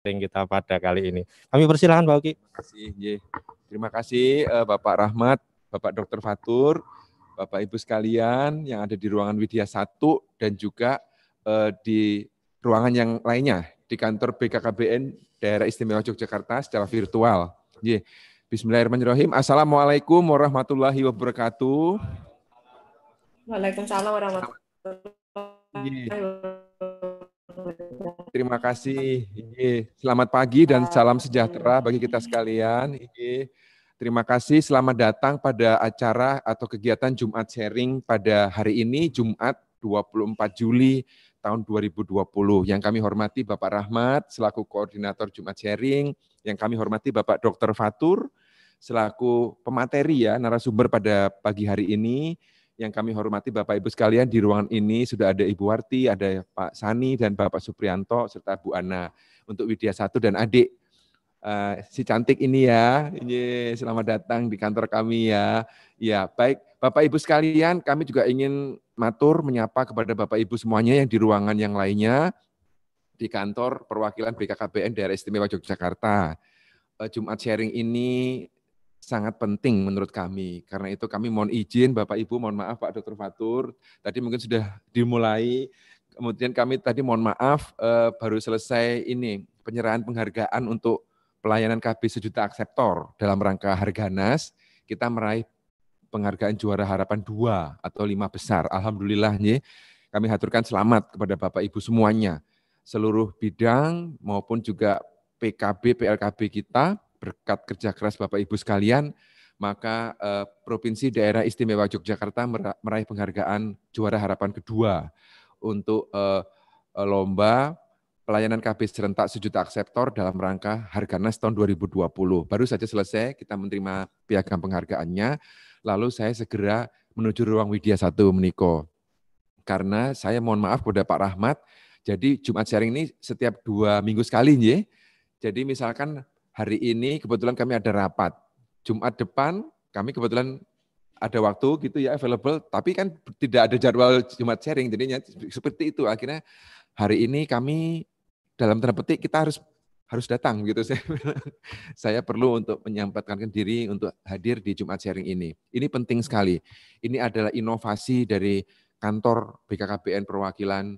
sharing kita pada kali ini. Kami persilahkan Pak Uki. Terima kasih, Ye. Terima kasih eh, Bapak Rahmat, Bapak Dr. Fatur, Bapak Ibu sekalian yang ada di ruangan Widya 1 dan juga uh, di ruangan yang lainnya di kantor BKKBN Daerah Istimewa Yogyakarta secara virtual. Ye. Bismillahirrahmanirrahim. Assalamualaikum warahmatullahi wabarakatuh. Waalaikumsalam warahmatullahi iya. wabarakatuh. Terima kasih. Selamat pagi dan salam sejahtera bagi kita sekalian. Terima kasih selamat datang pada acara atau kegiatan Jumat Sharing pada hari ini Jumat 24 Juli tahun 2020. Yang kami hormati Bapak Rahmat selaku koordinator Jumat Sharing, yang kami hormati Bapak Dr. Fatur selaku pemateri ya narasumber pada pagi hari ini, yang kami hormati Bapak Ibu sekalian di ruangan ini sudah ada Ibu Warti, ada Pak Sani dan Bapak Suprianto serta Bu Ana untuk Widya satu dan adik uh, si cantik ini ya. Ini selamat datang di kantor kami ya. Ya, baik Bapak Ibu sekalian, kami juga ingin matur menyapa kepada Bapak Ibu semuanya yang di ruangan yang lainnya di kantor perwakilan BKKBN Daerah Istimewa Yogyakarta. Eh, Jumat sharing ini sangat penting menurut kami. Karena itu kami mohon izin Bapak Ibu, mohon maaf Pak Dr. Fatur, tadi mungkin sudah dimulai. Kemudian kami tadi mohon maaf eh, baru selesai ini penyerahan penghargaan untuk pelayanan KB sejuta akseptor dalam rangka Harganas. Kita meraih penghargaan juara harapan dua atau lima besar. Alhamdulillah nih, kami haturkan selamat kepada Bapak Ibu semuanya. Seluruh bidang maupun juga PKB, PLKB kita berkat kerja keras Bapak Ibu sekalian, maka eh, Provinsi Daerah Istimewa Yogyakarta meraih penghargaan juara harapan kedua untuk eh, lomba pelayanan KB serentak sejuta akseptor dalam rangka Harganas e tahun 2020. Baru saja selesai kita menerima piagam penghargaannya, lalu saya segera menuju ruang Widya Satu Meniko. Karena saya mohon maaf kepada Pak Rahmat, jadi Jumat sharing ini setiap dua minggu sekali, ya. Jadi misalkan hari ini kebetulan kami ada rapat. Jumat depan kami kebetulan ada waktu gitu ya available, tapi kan tidak ada jadwal Jumat sharing, jadinya seperti itu. Akhirnya hari ini kami dalam tanda petik kita harus harus datang gitu saya saya perlu untuk menyempatkan diri untuk hadir di Jumat sharing ini. Ini penting sekali. Ini adalah inovasi dari kantor BKKBN perwakilan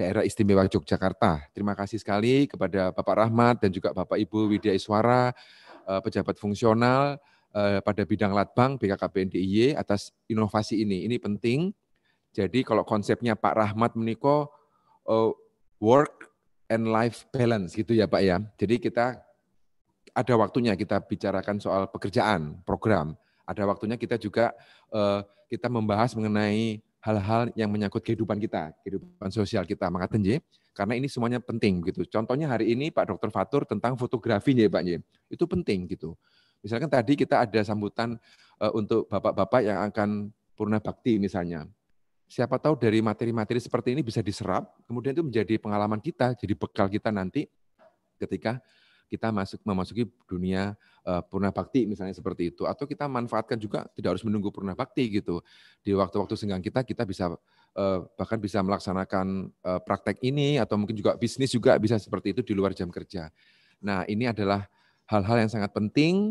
daerah istimewa Yogyakarta. Terima kasih sekali kepada Bapak Rahmat dan juga Bapak Ibu Widya Iswara, eh, pejabat fungsional eh, pada bidang Latbang BKKBN DIY atas inovasi ini. Ini penting. Jadi kalau konsepnya Pak Rahmat meniko eh, work and life balance gitu ya Pak ya. Jadi kita ada waktunya kita bicarakan soal pekerjaan, program. Ada waktunya kita juga kita membahas mengenai hal-hal yang menyangkut kehidupan kita, kehidupan sosial kita. Maka tenje, karena ini semuanya penting gitu. Contohnya hari ini Pak Dr. Fatur tentang fotografi, ya Pak Nye. Itu penting gitu. Misalkan tadi kita ada sambutan uh, untuk bapak-bapak yang akan purna bakti misalnya. Siapa tahu dari materi-materi seperti ini bisa diserap, kemudian itu menjadi pengalaman kita, jadi bekal kita nanti ketika kita masuk memasuki dunia uh, eh, purna bakti misalnya seperti itu atau kita manfaatkan juga tidak harus menunggu purna bakti gitu di waktu-waktu senggang kita kita bisa uh, bahkan bisa melaksanakan uh, praktek ini atau mungkin juga bisnis juga bisa seperti itu di luar jam kerja nah ini adalah hal-hal yang sangat penting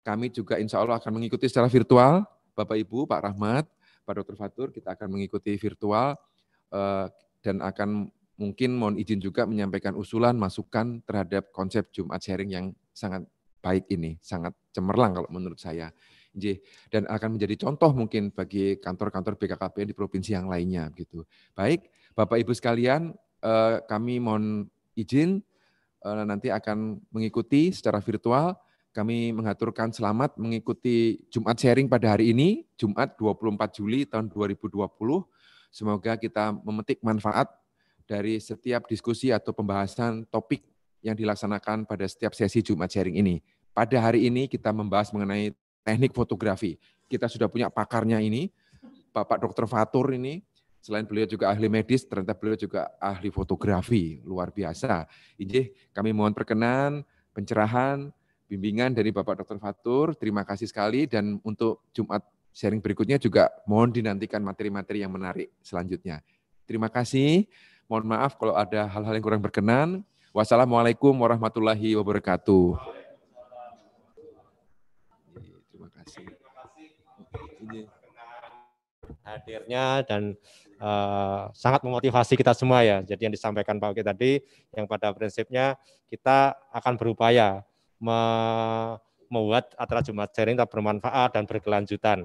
kami juga insya Allah akan mengikuti secara virtual Bapak Ibu Pak Rahmat Pak Dr. Fatur kita akan mengikuti virtual uh, dan akan mungkin mohon izin juga menyampaikan usulan, masukan terhadap konsep Jumat Sharing yang sangat baik ini, sangat cemerlang kalau menurut saya. Dan akan menjadi contoh mungkin bagi kantor-kantor BKKBN di provinsi yang lainnya. gitu. Baik, Bapak Ibu sekalian, eh, kami mohon izin eh, nanti akan mengikuti secara virtual. Kami mengaturkan selamat mengikuti Jumat Sharing pada hari ini, Jumat 24 Juli tahun 2020. Semoga kita memetik manfaat dari setiap diskusi atau pembahasan topik yang dilaksanakan pada setiap sesi Jumat Sharing ini. Pada hari ini kita membahas mengenai teknik fotografi. Kita sudah punya pakarnya ini, Bapak Dr. Fatur ini, selain beliau juga ahli medis, ternyata beliau juga ahli fotografi, luar biasa. Ini kami mohon perkenan, pencerahan, bimbingan dari Bapak Dr. Fatur, terima kasih sekali, dan untuk Jumat sharing berikutnya juga mohon dinantikan materi-materi yang menarik selanjutnya. Terima kasih. Mohon maaf kalau ada hal-hal yang kurang berkenan. Wassalamualaikum warahmatullahi wabarakatuh. Terima kasih. Hadirnya dan uh, sangat memotivasi kita semua ya. Jadi yang disampaikan Pak Oki tadi, yang pada prinsipnya kita akan berupaya membuat acara Jumat sharing tetap bermanfaat dan berkelanjutan.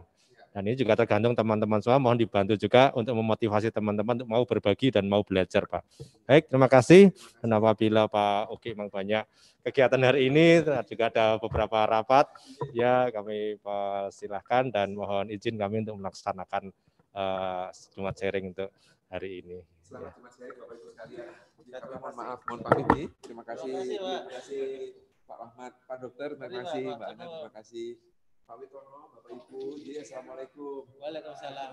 Dan ini juga tergantung teman-teman semua, mohon dibantu juga untuk memotivasi teman-teman untuk mau berbagi dan mau belajar, Pak. Baik, terima kasih. Dan apabila Pak Oke memang banyak kegiatan hari ini, juga ada beberapa rapat, ya kami persilahkan dan mohon izin kami untuk melaksanakan uh, Jumat sharing untuk hari ini. Selamat Jumat sharing Bapak Ibu sekalian. Kami mohon maaf, mohon pamit Terima kasih, terima kasih Pak Rahmat, Pak Dokter, terima kasih Mbak Ana, terima kasih. Pak Witono, Bapak Ibu, jadi iya, assalamualaikum. Waalaikumsalam.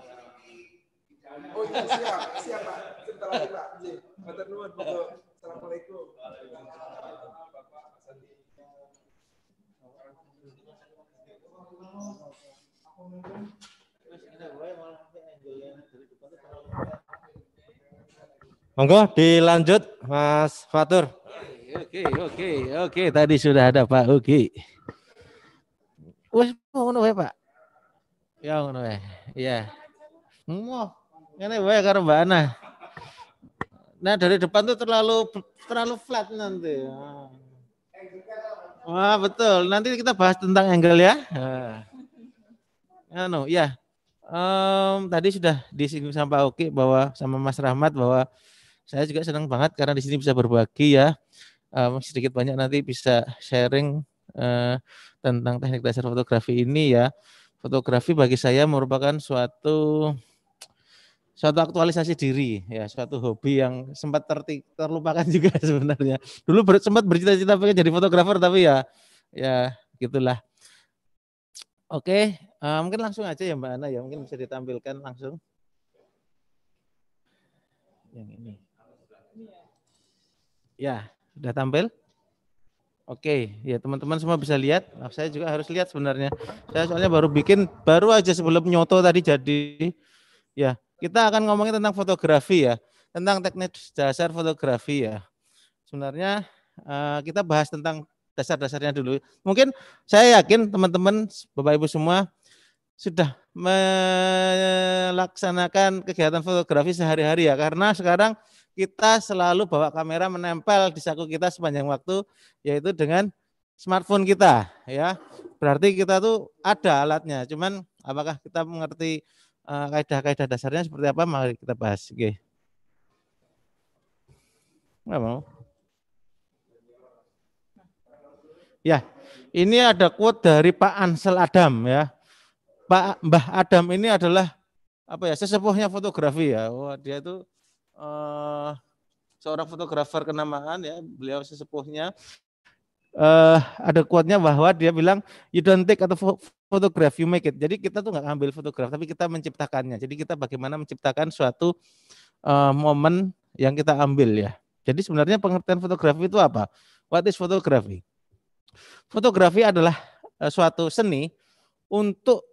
Oh iya siap, siap Pak. Sebentar lagi Pak. Iya. Matur nuwun Assalamualaikum. Monggo dilanjut Mas Fatur. Oke, oke, oke. Tadi sudah ada Pak Uki wes ngono wae, Pak. Ya ngono wae. Iya. ini Ngene wae karo Mbak Ana. Nah, dari depan tuh terlalu terlalu flat nanti. Ah. Wah, betul. Nanti kita bahas tentang angle ya. Ah. Anu, ya. Um, tadi sudah disinggung sama Pak Oki bahwa sama Mas Rahmat bahwa saya juga senang banget karena di sini bisa berbagi ya. Um, sedikit banyak nanti bisa sharing uh, tentang teknik dasar fotografi ini ya. Fotografi bagi saya merupakan suatu suatu aktualisasi diri ya suatu hobi yang sempat tertik, terlupakan juga sebenarnya dulu ber, sempat bercita-cita pengen jadi fotografer tapi ya ya gitulah oke uh, mungkin langsung aja ya mbak Ana ya mungkin bisa ditampilkan langsung yang ini ya sudah tampil Oke, ya teman-teman semua bisa lihat. Nah, saya juga harus lihat sebenarnya. Saya soalnya baru bikin, baru aja sebelum nyoto tadi jadi. Ya, kita akan ngomongin tentang fotografi ya, tentang teknik dasar fotografi ya. Sebenarnya uh, kita bahas tentang dasar-dasarnya dulu. Mungkin saya yakin teman-teman, Bapak Ibu semua sudah melaksanakan kegiatan fotografi sehari-hari ya, karena sekarang kita selalu bawa kamera menempel di saku kita sepanjang waktu yaitu dengan smartphone kita ya. Berarti kita tuh ada alatnya. Cuman apakah kita mengerti uh, eh, kaidah-kaidah dasarnya seperti apa mari kita bahas. Oke. Okay. mau. Ya, ini ada quote dari Pak Ansel Adam ya. Pak Mbah Adam ini adalah apa ya sesepuhnya fotografi ya. Wah, dia itu uh, seorang fotografer kenamaan ya, beliau sesepuhnya. Uh, ada kuatnya bahwa dia bilang you don't take atau photograph you make it. Jadi kita tuh nggak ambil fotograf, tapi kita menciptakannya. Jadi kita bagaimana menciptakan suatu uh, momen yang kita ambil ya. Jadi sebenarnya pengertian fotografi itu apa? What is photography? Fotografi adalah uh, suatu seni untuk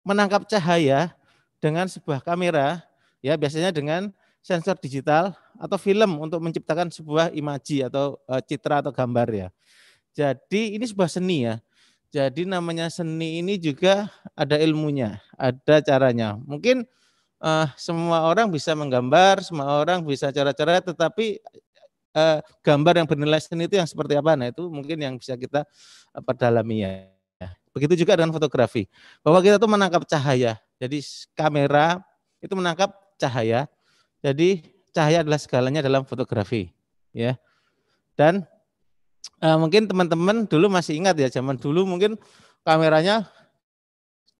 menangkap cahaya dengan sebuah kamera ya biasanya dengan sensor digital atau film untuk menciptakan sebuah imaji atau uh, citra atau gambar ya. Jadi ini sebuah seni ya. Jadi namanya seni ini juga ada ilmunya, ada caranya. Mungkin uh, semua orang bisa menggambar, semua orang bisa cara-cara, tetapi uh, gambar yang bernilai seni itu yang seperti apa? Nah itu mungkin yang bisa kita uh, perdalami ya. Begitu juga dengan fotografi, bahwa kita tuh menangkap cahaya. Jadi kamera itu menangkap cahaya, jadi cahaya adalah segalanya dalam fotografi, ya. Dan eh, mungkin teman-teman dulu masih ingat ya zaman dulu mungkin kameranya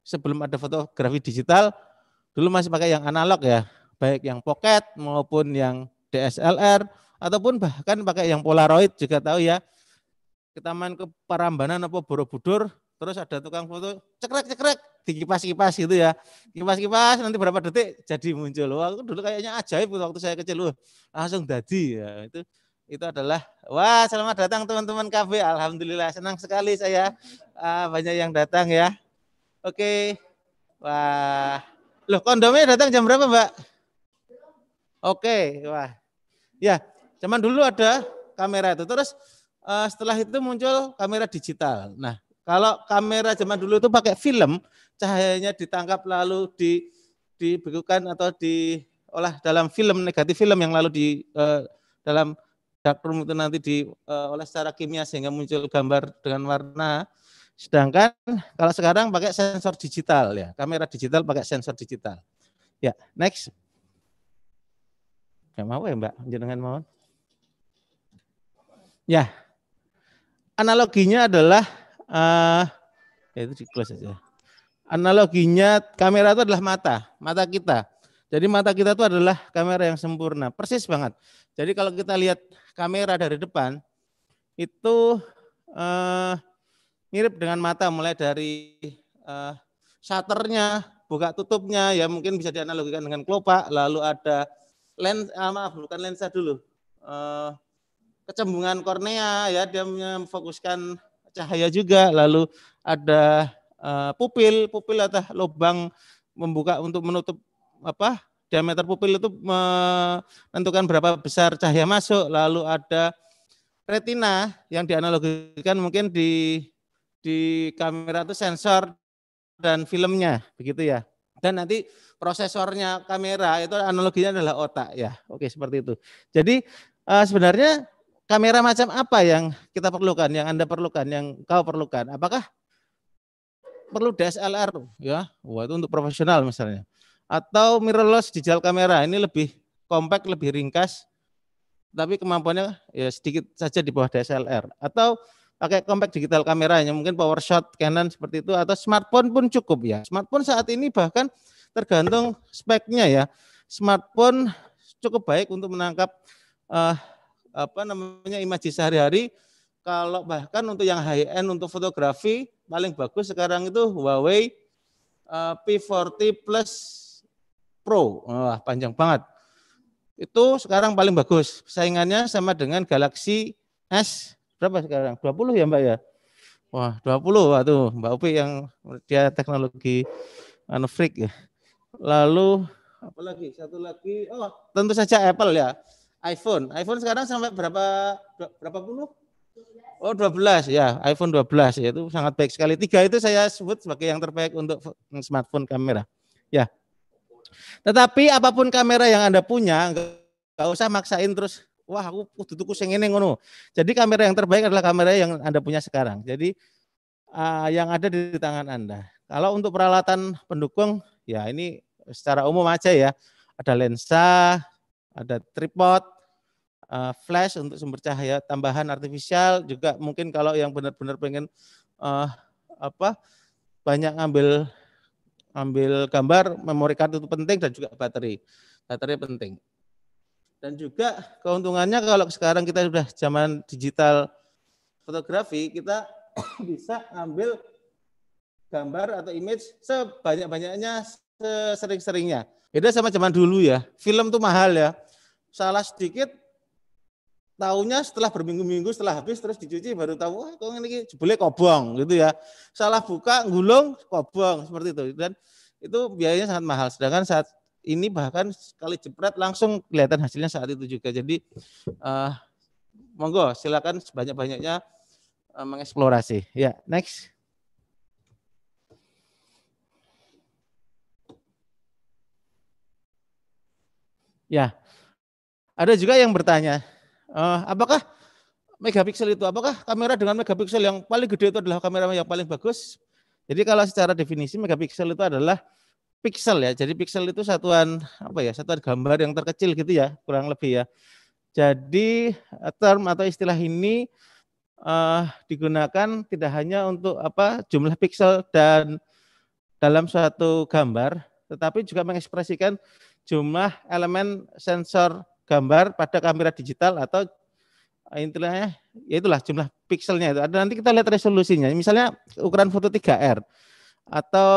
sebelum ada fotografi digital dulu masih pakai yang analog ya, baik yang pocket maupun yang DSLR ataupun bahkan pakai yang Polaroid juga tahu ya. Kita main ke Parambanan apa Borobudur Terus ada tukang foto cekrek-cekrek dikipas-kipas gitu ya. Kipas-kipas nanti berapa detik jadi muncul. Wah, itu dulu kayaknya ajaib waktu saya kecil. loh langsung jadi ya. Itu itu adalah wah selamat datang teman-teman kafe alhamdulillah senang sekali saya uh, banyak yang datang ya oke okay. wah loh kondomnya datang jam berapa mbak oke okay. wah ya zaman dulu ada kamera itu terus uh, setelah itu muncul kamera digital nah kalau kamera zaman dulu itu pakai film, cahayanya ditangkap lalu di dibekukan atau diolah dalam film negatif film yang lalu di uh, dalam darkroom itu nanti diolah eh, secara kimia sehingga muncul gambar dengan warna. Sedangkan kalau sekarang pakai sensor digital ya, kamera digital pakai sensor digital. Ya, next. Gak mau ya Mbak, jenengan mohon. Ya, analoginya adalah uh, ya itu di close aja. Analoginya kamera itu adalah mata, mata kita. Jadi mata kita itu adalah kamera yang sempurna, persis banget. Jadi kalau kita lihat kamera dari depan itu uh, mirip dengan mata mulai dari uh, shutternya, buka tutupnya ya mungkin bisa dianalogikan dengan kelopak, lalu ada lens ah, maaf bukan lensa dulu. Uh, kecembungan kornea ya dia memfokuskan cahaya juga, lalu ada uh, pupil, pupil atau lubang membuka untuk menutup apa diameter pupil itu menentukan berapa besar cahaya masuk, lalu ada retina yang dianalogikan mungkin di di kamera itu sensor dan filmnya begitu ya. Dan nanti prosesornya kamera itu analoginya adalah otak ya. Oke, seperti itu. Jadi eh, sebenarnya kamera macam apa yang kita perlukan, yang Anda perlukan, yang kau perlukan? Apakah perlu DSLR ya? Wah, itu untuk profesional misalnya. Atau mirrorless digital kamera. Ini lebih kompak, lebih ringkas tapi kemampuannya ya sedikit saja di bawah DSLR atau pakai compact digital kameranya mungkin power shot Canon seperti itu atau smartphone pun cukup ya. Smartphone saat ini bahkan tergantung speknya ya. Smartphone cukup baik untuk menangkap uh, apa namanya imaji sehari-hari kalau bahkan untuk yang high end untuk fotografi paling bagus sekarang itu Huawei eh, P40 Plus Pro. Wah, panjang banget. Itu sekarang paling bagus. Saingannya sama dengan Galaxy S berapa sekarang? 20 ya, Mbak ya? Wah, 20 tuh Mbak Upi yang dia teknologi anu freak ya. Lalu apa lagi? Satu lagi, oh tentu saja Apple ya iPhone. iPhone sekarang sampai berapa berapa puluh? Oh 12 ya, iPhone 12 ya itu sangat baik sekali. Tiga itu saya sebut sebagai yang terbaik untuk smartphone kamera. Ya. Tetapi apapun kamera yang Anda punya, enggak usah maksain terus wah aku kudu tuku sing ngono. Jadi kamera yang terbaik adalah kamera yang Anda punya sekarang. Jadi uh, yang ada di tangan Anda. Kalau untuk peralatan pendukung ya ini secara umum aja ya. Ada lensa, ada tripod, eh, flash untuk sumber cahaya tambahan artifisial juga mungkin kalau yang benar-benar pengen uh, apa banyak ngambil ambil gambar memori kartu itu penting dan juga baterai. Baterai penting. Dan juga keuntungannya kalau sekarang kita sudah zaman digital fotografi, kita bisa ambil gambar atau image sebanyak-banyaknya, sesering-seringnya. Beda sama zaman dulu ya. Film tuh mahal ya. Salah sedikit tahunya setelah berminggu-minggu setelah habis terus dicuci baru tahu wah kok ini jebule kobong gitu ya. Salah buka gulung kobong seperti itu dan itu biayanya sangat mahal. Sedangkan saat ini bahkan sekali jepret langsung kelihatan hasilnya saat itu juga. Jadi uh, monggo silakan sebanyak-banyaknya uh, mengeksplorasi. Ya, yeah, next. Ya, ada juga yang bertanya, uh, apakah megapiksel itu, apakah kamera dengan megapiksel yang paling gede itu adalah kamera yang paling bagus? Jadi kalau secara definisi megapiksel itu adalah piksel ya. Jadi piksel itu satuan apa ya? Satuan gambar yang terkecil gitu ya, kurang lebih ya. Jadi eh, term atau istilah ini uh, digunakan tidak hanya untuk apa jumlah piksel dan dalam suatu gambar, tetapi juga mengekspresikan jumlah elemen sensor gambar pada kamera digital atau eh, intinya ya itulah jumlah pikselnya itu. Ada nanti kita lihat resolusinya. Misalnya ukuran foto 3R atau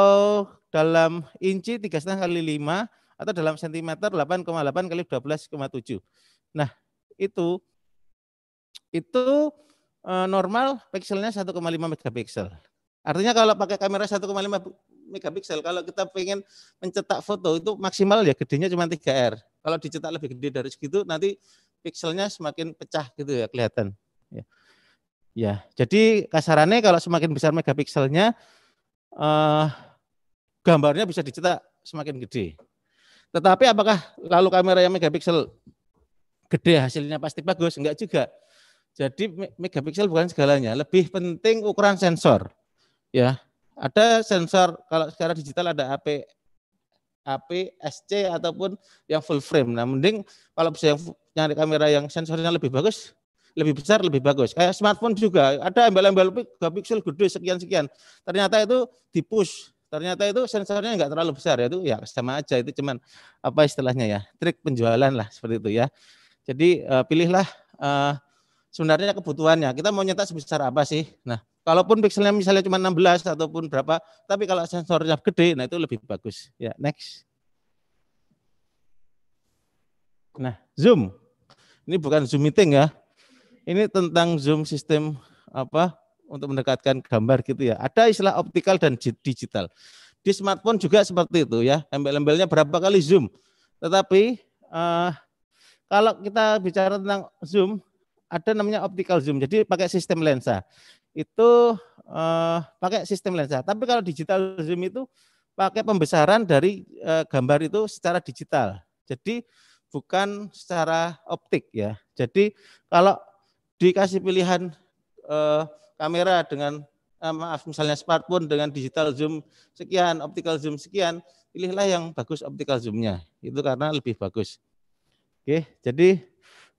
dalam inci 3,5 kali 5 atau dalam sentimeter 8,8 kali 12,7. Nah, itu itu eh, normal pikselnya 1,5 megapiksel. Artinya kalau pakai kamera 1,5 megapiksel. Kalau kita pengen mencetak foto itu maksimal ya gedenya cuma 3R. Kalau dicetak lebih gede dari segitu nanti pikselnya semakin pecah gitu ya kelihatan. Ya. ya. Jadi kasarannya kalau semakin besar megapikselnya eh, gambarnya bisa dicetak semakin gede. Tetapi apakah lalu kamera yang megapiksel gede hasilnya pasti bagus? Enggak juga. Jadi megapiksel bukan segalanya, lebih penting ukuran sensor. Ya. Ada sensor kalau secara digital ada AP HP SC ataupun yang full frame. Nah, mending kalau bisa yang nyari kamera yang sensornya lebih bagus, lebih besar lebih bagus. Kayak smartphone juga ada embel-embel 3 piksel gede sekian-sekian. Ternyata itu di push ternyata itu sensornya enggak terlalu besar ya itu ya sama aja itu cuman apa istilahnya ya trik penjualan lah seperti itu ya jadi uh, pilihlah uh, sebenarnya kebutuhannya kita mau nyetak sebesar apa sih nah Kalaupun pixelnya misalnya cuma 16 ataupun berapa, tapi kalau sensornya gede, nah itu lebih bagus. Ya, next. Nah, Zoom. Ini bukan Zoom meeting ya. Ini tentang Zoom sistem apa untuk mendekatkan gambar gitu ya. Ada istilah optikal dan digital. Di smartphone juga seperti itu ya. Embel-embelnya berapa kali Zoom. Tetapi uh, kalau kita bicara tentang Zoom, ada namanya optical zoom. Jadi pakai sistem lensa. Itu uh, pakai sistem lensa. Tapi kalau digital zoom itu pakai pembesaran dari uh, gambar itu secara digital. Jadi bukan secara optik ya. Jadi kalau dikasih pilihan uh, kamera dengan uh, maaf misalnya smartphone dengan digital zoom sekian, optical zoom sekian, pilihlah yang bagus optical zoomnya. Itu karena lebih bagus. Oke, jadi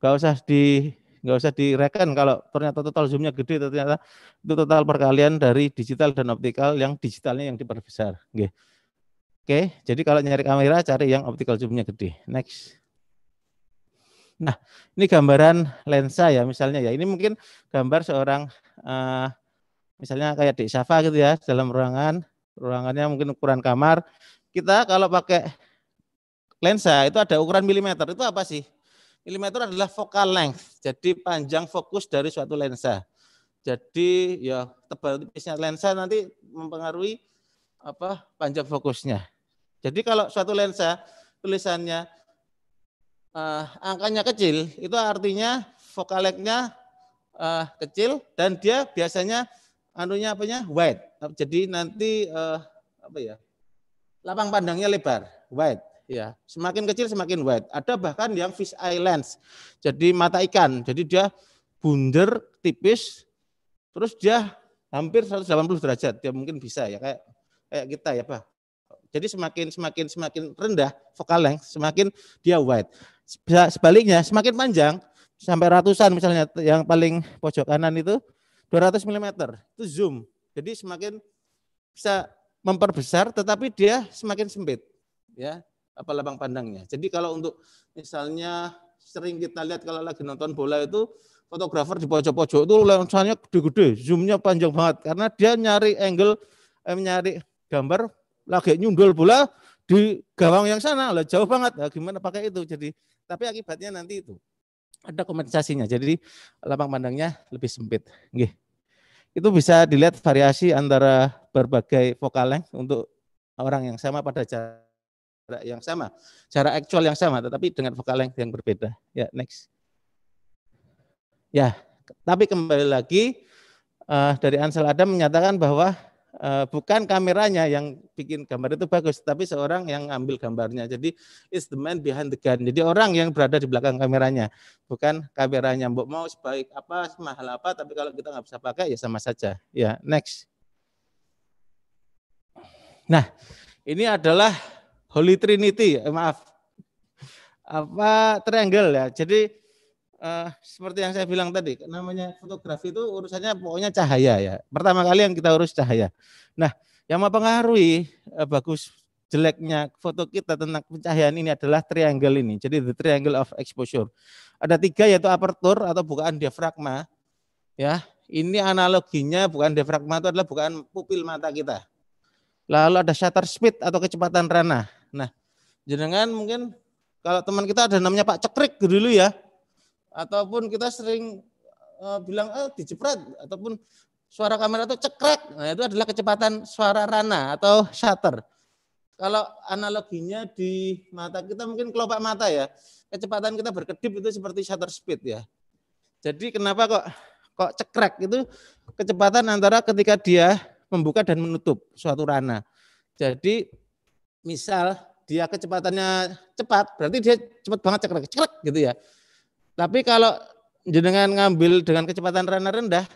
nggak usah di nggak usah direken kalau ternyata total zoomnya gede ternyata itu total perkalian dari digital dan optical yang digitalnya yang diperbesar okay. oke jadi kalau nyari kamera cari yang optical zoomnya gede next nah ini gambaran lensa ya misalnya ya ini mungkin gambar seorang uh, misalnya kayak di Safa gitu ya dalam ruangan ruangannya mungkin ukuran kamar kita kalau pakai lensa itu ada ukuran milimeter itu apa sih mm adalah focal length, jadi panjang fokus dari suatu lensa. Jadi ya tebal tipisnya lensa nanti mempengaruhi apa panjang fokusnya. Jadi kalau suatu lensa tulisannya uh, angkanya kecil, itu artinya focal length-nya uh, kecil dan dia biasanya anunya apanya wide. Jadi nanti uh, apa ya? Lapang pandangnya lebar, wide ya semakin kecil semakin wide ada bahkan yang fish eye lens jadi mata ikan jadi dia bundar tipis terus dia hampir 180 derajat dia mungkin bisa ya kayak kayak kita ya pak jadi semakin semakin semakin rendah vokal length semakin dia wide sebaliknya semakin panjang sampai ratusan misalnya yang paling pojok kanan itu 200 mm itu zoom jadi semakin bisa memperbesar tetapi dia semakin sempit ya apa lapang pandangnya. Jadi kalau untuk misalnya sering kita lihat kalau lagi nonton bola itu fotografer di pojok-pojok itu lensanya gede-gede, zoomnya panjang banget karena dia nyari angle, eh, nyari gambar lagi nyundul bola di gawang yang sana lah jauh banget. Nah, gimana pakai itu? Jadi tapi akibatnya nanti itu ada kompensasinya. Jadi lapang pandangnya lebih sempit. Nggih. Itu bisa dilihat variasi antara berbagai vokal length untuk orang yang sama pada jarak cara yang sama, cara actual yang sama, tetapi dengan vokal length yang berbeda. Ya, next. Ya, tapi kembali lagi uh, dari Ansel Adam menyatakan bahwa uh, bukan kameranya yang bikin gambar itu bagus, tapi seorang yang ambil gambarnya. Jadi it's the man behind the gun. Jadi orang yang berada di belakang kameranya, bukan kameranya. Mbok mau sebaik apa, semahal apa, tapi kalau kita nggak bisa pakai ya sama saja. Ya, next. Nah, ini adalah Holy Trinity, eh, maaf. Apa triangle ya. Jadi eh, seperti yang saya bilang tadi, namanya fotografi itu urusannya pokoknya cahaya ya. Pertama kali yang kita urus cahaya. Nah, yang mempengaruhi eh, bagus jeleknya foto kita tentang pencahayaan ini adalah triangle ini. Jadi the triangle of exposure. Ada tiga yaitu aperture atau bukaan diafragma. Ya, ini analoginya bukan diafragma itu adalah bukaan pupil mata kita. Lalu ada shutter speed atau kecepatan ranah. Nah, jenengan mungkin kalau teman kita ada namanya Pak Cekrik dulu ya, ataupun kita sering uh, bilang eh, dijepret ataupun suara kamera itu cekrek. Nah, itu adalah kecepatan suara rana atau shutter. Kalau analoginya di mata kita mungkin kelopak mata ya. Kecepatan kita berkedip itu seperti shutter speed ya. Jadi kenapa kok kok cekrek itu kecepatan antara ketika dia membuka dan menutup suatu rana. Jadi misal dia kecepatannya cepat, berarti dia cepat banget cekrek cekrek gitu ya. Tapi kalau dengan ngambil dengan kecepatan rendah,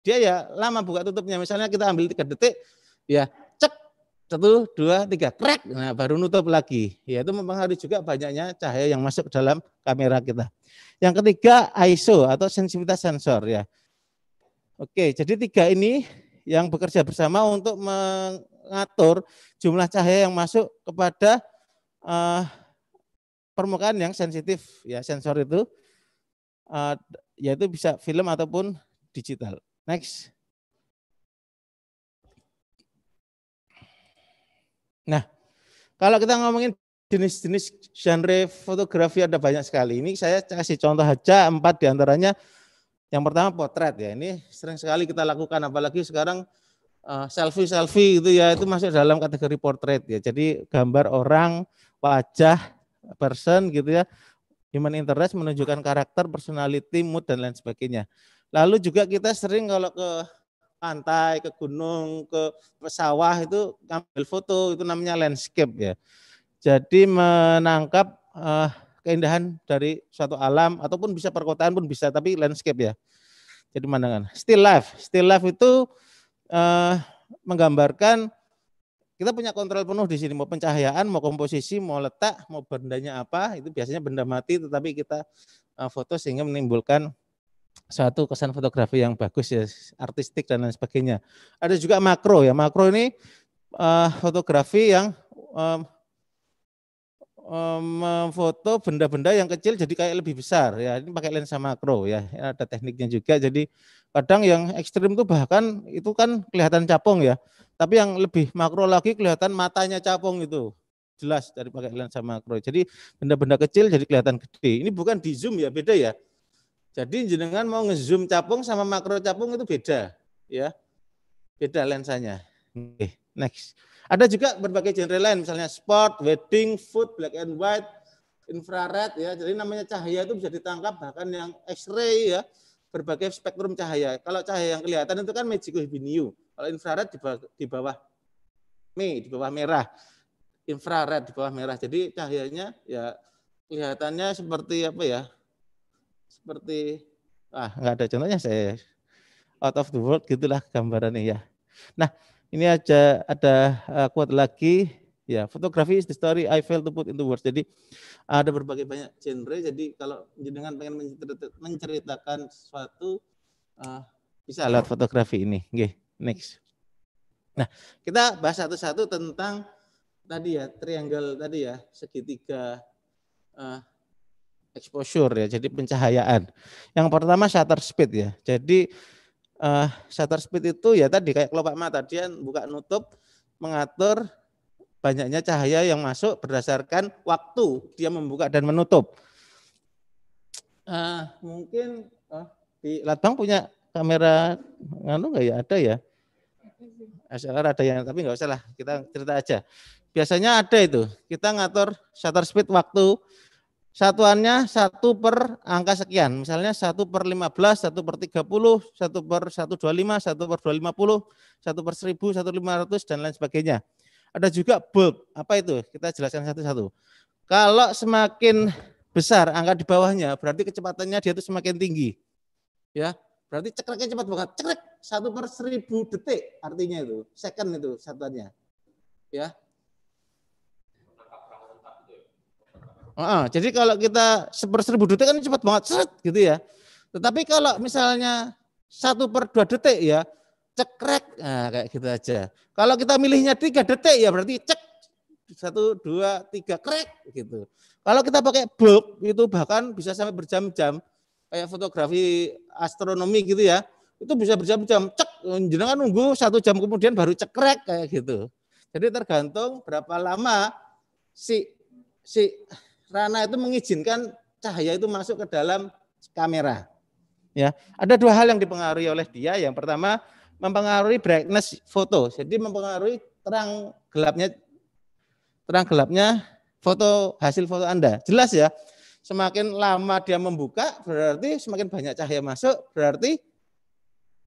dia ya lama buka tutupnya. Misalnya kita ambil tiga detik, ya cek satu dua tiga krek, nah baru nutup lagi. Ya itu mempengaruhi juga banyaknya cahaya yang masuk dalam kamera kita. Yang ketiga ISO atau sensitivitas sensor ya. Oke, jadi tiga ini yang bekerja bersama untuk meng mengatur jumlah cahaya yang masuk kepada uh, permukaan yang sensitif ya sensor itu uh, yaitu bisa film ataupun digital. Next. Nah, kalau kita ngomongin jenis-jenis genre fotografi ada banyak sekali. Ini saya kasih contoh aja empat diantaranya. Yang pertama potret ya. Ini sering sekali kita lakukan apalagi sekarang Eh, selfie selfie gitu ya itu masuk dalam kategori portrait ya jadi gambar orang wajah person gitu ya human interest menunjukkan karakter personality mood dan lain sebagainya lalu juga kita sering kalau ke pantai ke gunung ke sawah itu ngambil foto itu namanya landscape ya jadi menangkap uh, keindahan dari suatu alam ataupun bisa perkotaan pun bisa tapi landscape ya jadi pemandangan still life still life itu eh, menggambarkan kita punya kontrol penuh di sini mau pencahayaan, mau komposisi, mau letak, mau bendanya apa, itu biasanya benda mati tetapi kita eh, foto sehingga menimbulkan suatu kesan fotografi yang bagus ya artistik dan lain sebagainya. Ada juga makro ya. Makro ini eh, fotografi yang eh, memfoto benda-benda yang kecil jadi kayak lebih besar ya ini pakai lensa makro ya ada tekniknya juga jadi kadang yang ekstrim itu bahkan itu kan kelihatan capung ya tapi yang lebih makro lagi kelihatan matanya capung itu jelas dari pakai lensa makro jadi benda-benda kecil jadi kelihatan gede ini bukan di zoom ya beda ya jadi jenengan mau ngezoom capung sama makro capung itu beda ya beda lensanya Oke. Next. Ada juga berbagai genre lain, misalnya sport, wedding, food, black and white, infrared ya. Jadi namanya cahaya itu bisa ditangkap bahkan yang X-ray ya, berbagai spektrum cahaya. Kalau cahaya yang kelihatan itu kan binio Kalau infrared di bawah, di bawah me, di bawah merah. Infrared di bawah merah. Jadi cahayanya ya kelihatannya seperti apa ya? Seperti ah nggak ada contohnya saya out of the world gitulah gambarannya ya. Nah, ini aja ada eh, quote lagi ya fotografi is the story I fail to put into words jadi ada berbagai banyak genre jadi kalau jenengan pengen menceritakan sesuatu uh, bisa lewat fotografi ini Oke, next nah kita bahas satu-satu tentang tadi ya triangle tadi ya segitiga uh, exposure ya jadi pencahayaan yang pertama shutter speed ya jadi uh, shutter speed itu ya tadi kayak kelopak mata dia buka nutup mengatur banyaknya cahaya yang masuk berdasarkan waktu dia membuka dan menutup. Uh, mungkin uh, di Latbang punya kamera nganu nggak ya ada ya? SLR ada yang tapi nggak usah lah kita cerita aja. Biasanya ada itu kita ngatur shutter speed waktu satuannya satu per angka sekian. Misalnya satu per lima belas, satu per tiga puluh, satu per satu dua lima, satu per dua lima puluh, satu per seribu, satu lima ratus dan lain sebagainya. Ada juga bulk. Apa itu? Kita jelaskan satu-satu. Kalau semakin besar angka di bawahnya, berarti kecepatannya dia itu semakin tinggi. Ya, berarti cekreknya cepat banget. Cekrek satu per seribu detik artinya itu, second itu satuannya. Ya, Uh, jadi kalau kita seper seribu detik kan cepat banget, seret, gitu ya. Tetapi kalau misalnya satu per dua detik ya, cekrek, nah, kayak gitu aja. Kalau kita milihnya tiga detik ya berarti cek, satu, dua, tiga, krek, gitu. Kalau kita pakai bulb itu bahkan bisa sampai berjam-jam, kayak fotografi astronomi gitu ya, itu bisa berjam-jam, cek, jenengan nunggu satu jam kemudian baru cekrek, kayak gitu. Jadi tergantung berapa lama si si Rana itu mengizinkan cahaya itu masuk ke dalam kamera. Ya, ada dua hal yang dipengaruhi oleh dia. Yang pertama mempengaruhi brightness foto. Jadi mempengaruhi terang gelapnya terang gelapnya foto hasil foto Anda. Jelas ya. Semakin lama dia membuka berarti semakin banyak cahaya masuk, berarti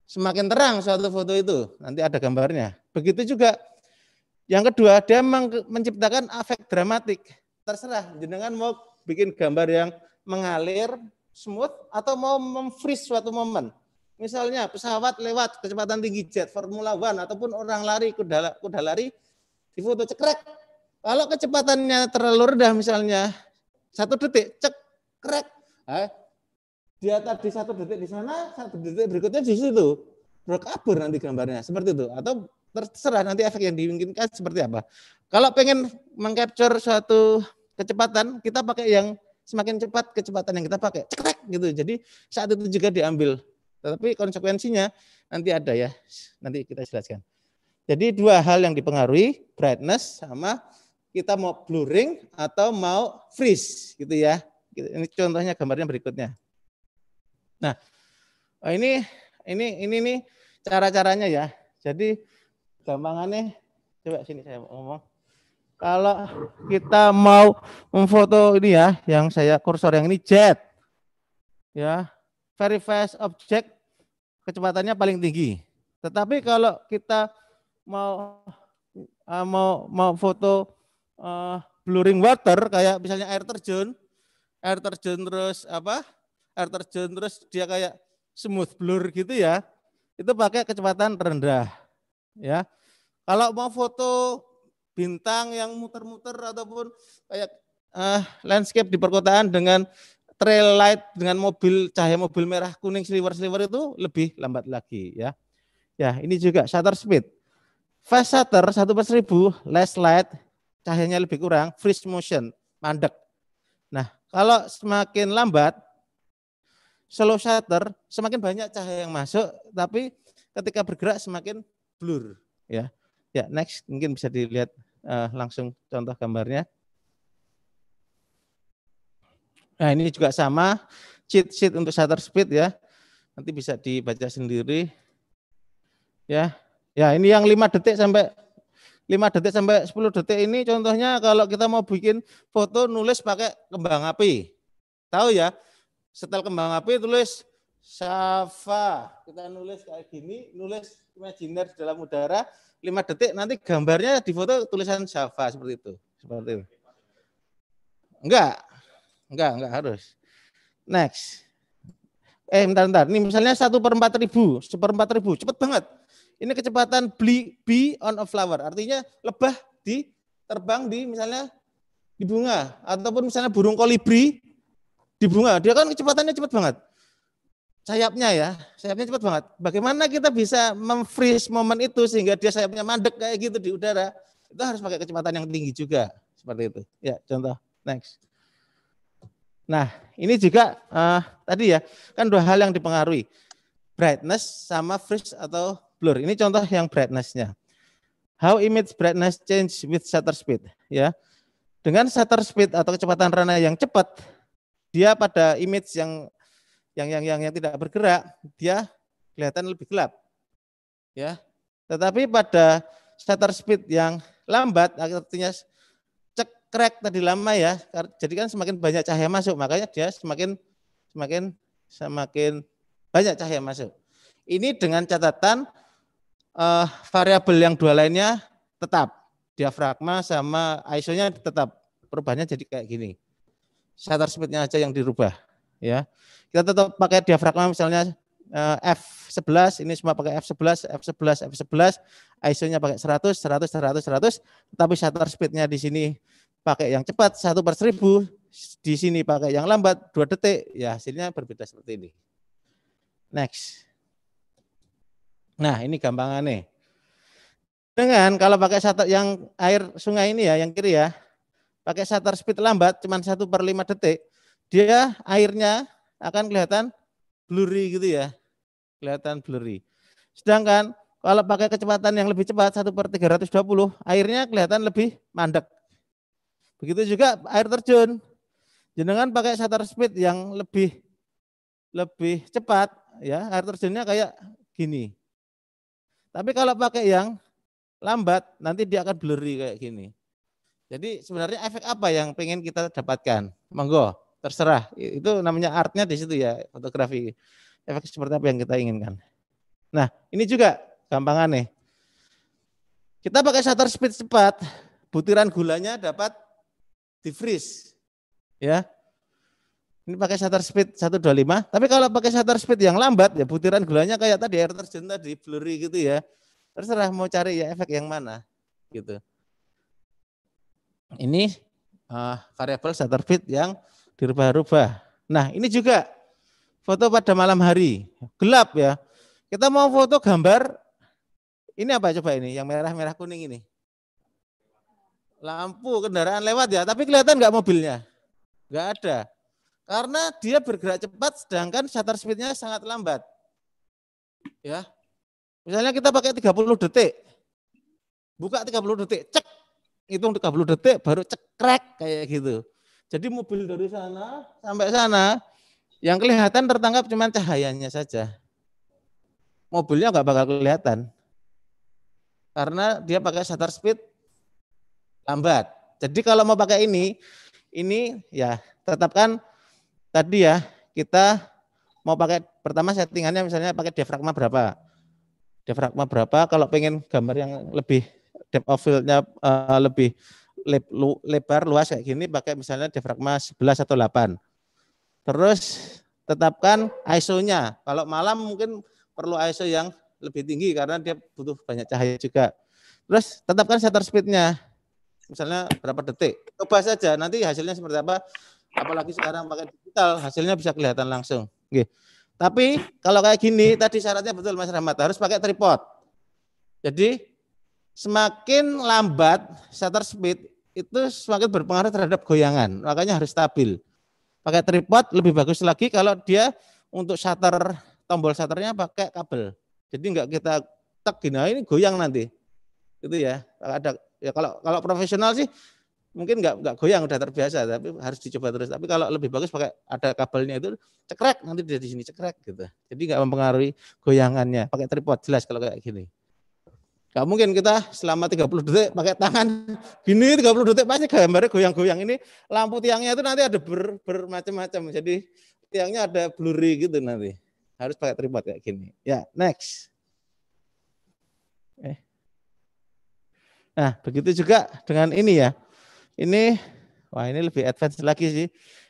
semakin terang suatu foto itu. Nanti ada gambarnya. Begitu juga yang kedua, dia menciptakan efek dramatik terserah jenengan mau bikin gambar yang mengalir smooth atau mau memfreeze suatu momen. Misalnya pesawat lewat kecepatan tinggi jet Formula One ataupun orang lari kuda, kuda lari di foto cekrek. Kalau kecepatannya terlalu rendah misalnya satu detik cekrek, eh, dia tadi satu detik di sana, satu detik berikutnya di situ. Berkabur nanti gambarnya seperti itu atau terserah nanti efek yang dimungkinkan seperti apa. Kalau pengen mengcapture suatu kecepatan, kita pakai yang semakin cepat kecepatan yang kita pakai. Cekrek gitu. Jadi saat itu juga diambil. Tetapi konsekuensinya nanti ada ya. Nanti kita jelaskan. Jadi dua hal yang dipengaruhi, brightness sama kita mau blurring atau mau freeze gitu ya. Gitu. Ini contohnya gambarnya berikutnya. Nah, ini ini ini nih cara-caranya ya. Jadi gampang gampangannya coba sini saya ngomong kalau kita mau memfoto ini ya yang saya kursor yang ini jet ya very fast object kecepatannya paling tinggi tetapi kalau kita mau eh, mau mau foto uh, eh, blurring water kayak misalnya air terjun air terjun terus apa air terjun terus dia kayak smooth blur gitu ya itu pakai kecepatan rendah Ya. Kalau mau foto bintang yang muter-muter ataupun kayak uh, landscape di perkotaan dengan trail light dengan mobil cahaya mobil merah kuning sliver-sliver itu lebih lambat lagi ya. Ya, ini juga shutter speed. Fast shutter 1 per 1000, less light, cahayanya lebih kurang, freeze motion, mandek. Nah, kalau semakin lambat, slow shutter, semakin banyak cahaya yang masuk, tapi ketika bergerak semakin blur. Ya. Ya, next mungkin bisa dilihat uh, langsung contoh gambarnya. Nah, ini juga sama cheat sheet untuk shutter speed ya. Nanti bisa dibaca sendiri. Ya. Ya, ini yang lima detik sampai 5 detik sampai 10 detik ini contohnya kalau kita mau bikin foto nulis pakai kembang api. Tahu ya? Setel kembang api tulis Safa. Kita nulis kayak gini, nulis imajiner dalam udara lima detik, nanti gambarnya di foto tulisan Safa seperti itu. Seperti itu. Enggak. Enggak, enggak harus. Next. Eh, bentar, bentar. Ini misalnya satu per empat ribu, seperempat per ribu. Cepet banget. Ini kecepatan bee, bee on a flower. Artinya lebah di terbang di misalnya di bunga. Ataupun misalnya burung kolibri di bunga. Dia kan kecepatannya cepat banget sayapnya ya, sayapnya cepat banget. Bagaimana kita bisa memfreeze momen itu sehingga dia sayapnya mandek kayak gitu di udara? Itu harus pakai kecepatan yang tinggi juga, seperti itu. Ya, contoh. Next. Nah, ini juga uh, tadi ya, kan dua hal yang dipengaruhi. Brightness sama freeze atau blur. Ini contoh yang brightnessnya. How image brightness change with shutter speed, ya. Dengan shutter speed atau kecepatan rana yang cepat, dia pada image yang yang yang yang yang tidak bergerak dia kelihatan lebih gelap. Ya. Tetapi pada shutter speed yang lambat artinya cekrek tadi lama ya. Jadi kan semakin banyak cahaya masuk, makanya dia semakin semakin semakin banyak cahaya masuk. Ini dengan catatan uh, variabel yang dua lainnya tetap. Diafragma sama ISO-nya tetap. Perubahannya jadi kayak gini. Shutter speednya aja yang dirubah ya. Kita tetap pakai diafragma misalnya eh, F11, ini semua pakai F11, F11, F11, ISO-nya pakai 100, 100, 100, 100, tapi shutter speed-nya di sini pakai yang cepat 1 per 1000, di sini pakai yang lambat 2 detik, ya hasilnya berbeda seperti ini. Next. Nah ini gampangannya. Dengan kalau pakai shutter yang air sungai ini ya, yang kiri ya, pakai shutter speed lambat cuma 1 per 5 detik, dia airnya akan kelihatan blurry gitu ya. Kelihatan blurry. Sedangkan kalau pakai kecepatan yang lebih cepat 1 per 320, airnya kelihatan lebih mandek. Begitu juga air terjun. Jenengan pakai shutter speed yang lebih lebih cepat ya, air terjunnya kayak gini. Tapi kalau pakai yang lambat nanti dia akan blurry kayak gini. Jadi sebenarnya efek apa yang pengen kita dapatkan? Monggo terserah. Itu namanya artnya di situ ya, fotografi. Efek seperti apa yang kita inginkan. Nah, ini juga gampangan nih. Kita pakai shutter speed cepat, butiran gulanya dapat di freeze. Ya. Ini pakai shutter speed 125, tapi kalau pakai shutter speed yang lambat ya butiran gulanya kayak tadi air terjun tadi blurry gitu ya. Terserah mau cari ya efek yang mana gitu. Ini uh, eh, variabel shutter speed yang dirubah-rubah. Nah, ini juga foto pada malam hari, gelap ya. Kita mau foto gambar ini apa coba ini? Yang merah-merah kuning ini. Lampu kendaraan lewat ya, tapi kelihatan nggak mobilnya? Nggak ada. Karena dia bergerak cepat sedangkan shutter speednya sangat lambat. Ya. Misalnya kita pakai 30 detik. Buka 30 detik, cek. Hitung 30 detik baru cekrek kayak gitu. Jadi mobil dari sana sampai sana yang kelihatan tertangkap cuma cahayanya saja. Mobilnya nggak bakal kelihatan. Karena dia pakai shutter speed lambat. Jadi kalau mau pakai ini, ini ya tetapkan tadi ya kita mau pakai pertama settingannya misalnya pakai diafragma berapa. Diafragma berapa kalau pengen gambar yang lebih depth of field-nya uh, lebih lebar luas kayak gini pakai misalnya diafragma 11 atau 8. Terus tetapkan ISO-nya. Kalau malam mungkin perlu ISO yang lebih tinggi karena dia butuh banyak cahaya juga. Terus tetapkan shutter speed-nya. Misalnya berapa detik. Coba saja nanti hasilnya seperti apa. Apalagi sekarang pakai digital, hasilnya bisa kelihatan langsung. Oke. Tapi kalau kayak gini tadi syaratnya betul Mas Rahmat harus pakai tripod. Jadi semakin lambat shutter speed itu semakin berpengaruh terhadap goyangan. Makanya harus stabil. Pakai tripod lebih bagus lagi kalau dia untuk shutter tombol shutternya pakai kabel. Jadi enggak kita tek gini, ah, ini goyang nanti. gitu ya. Ada ya kalau kalau profesional sih mungkin enggak nggak goyang udah terbiasa tapi harus dicoba terus tapi kalau lebih bagus pakai ada kabelnya itu cekrek nanti dia di sini cekrek gitu jadi enggak mempengaruhi goyangannya pakai tripod jelas kalau kayak gini Gak mungkin kita selama 30 detik pakai tangan gini 30 detik pasti gambarnya goyang-goyang ini lampu tiangnya itu nanti ada ber, bermacam-macam. Jadi tiangnya ada blurry gitu nanti. Harus pakai tripod kayak gini. Ya, next. Eh. Nah, begitu juga dengan ini ya. Ini wah ini lebih advance lagi sih.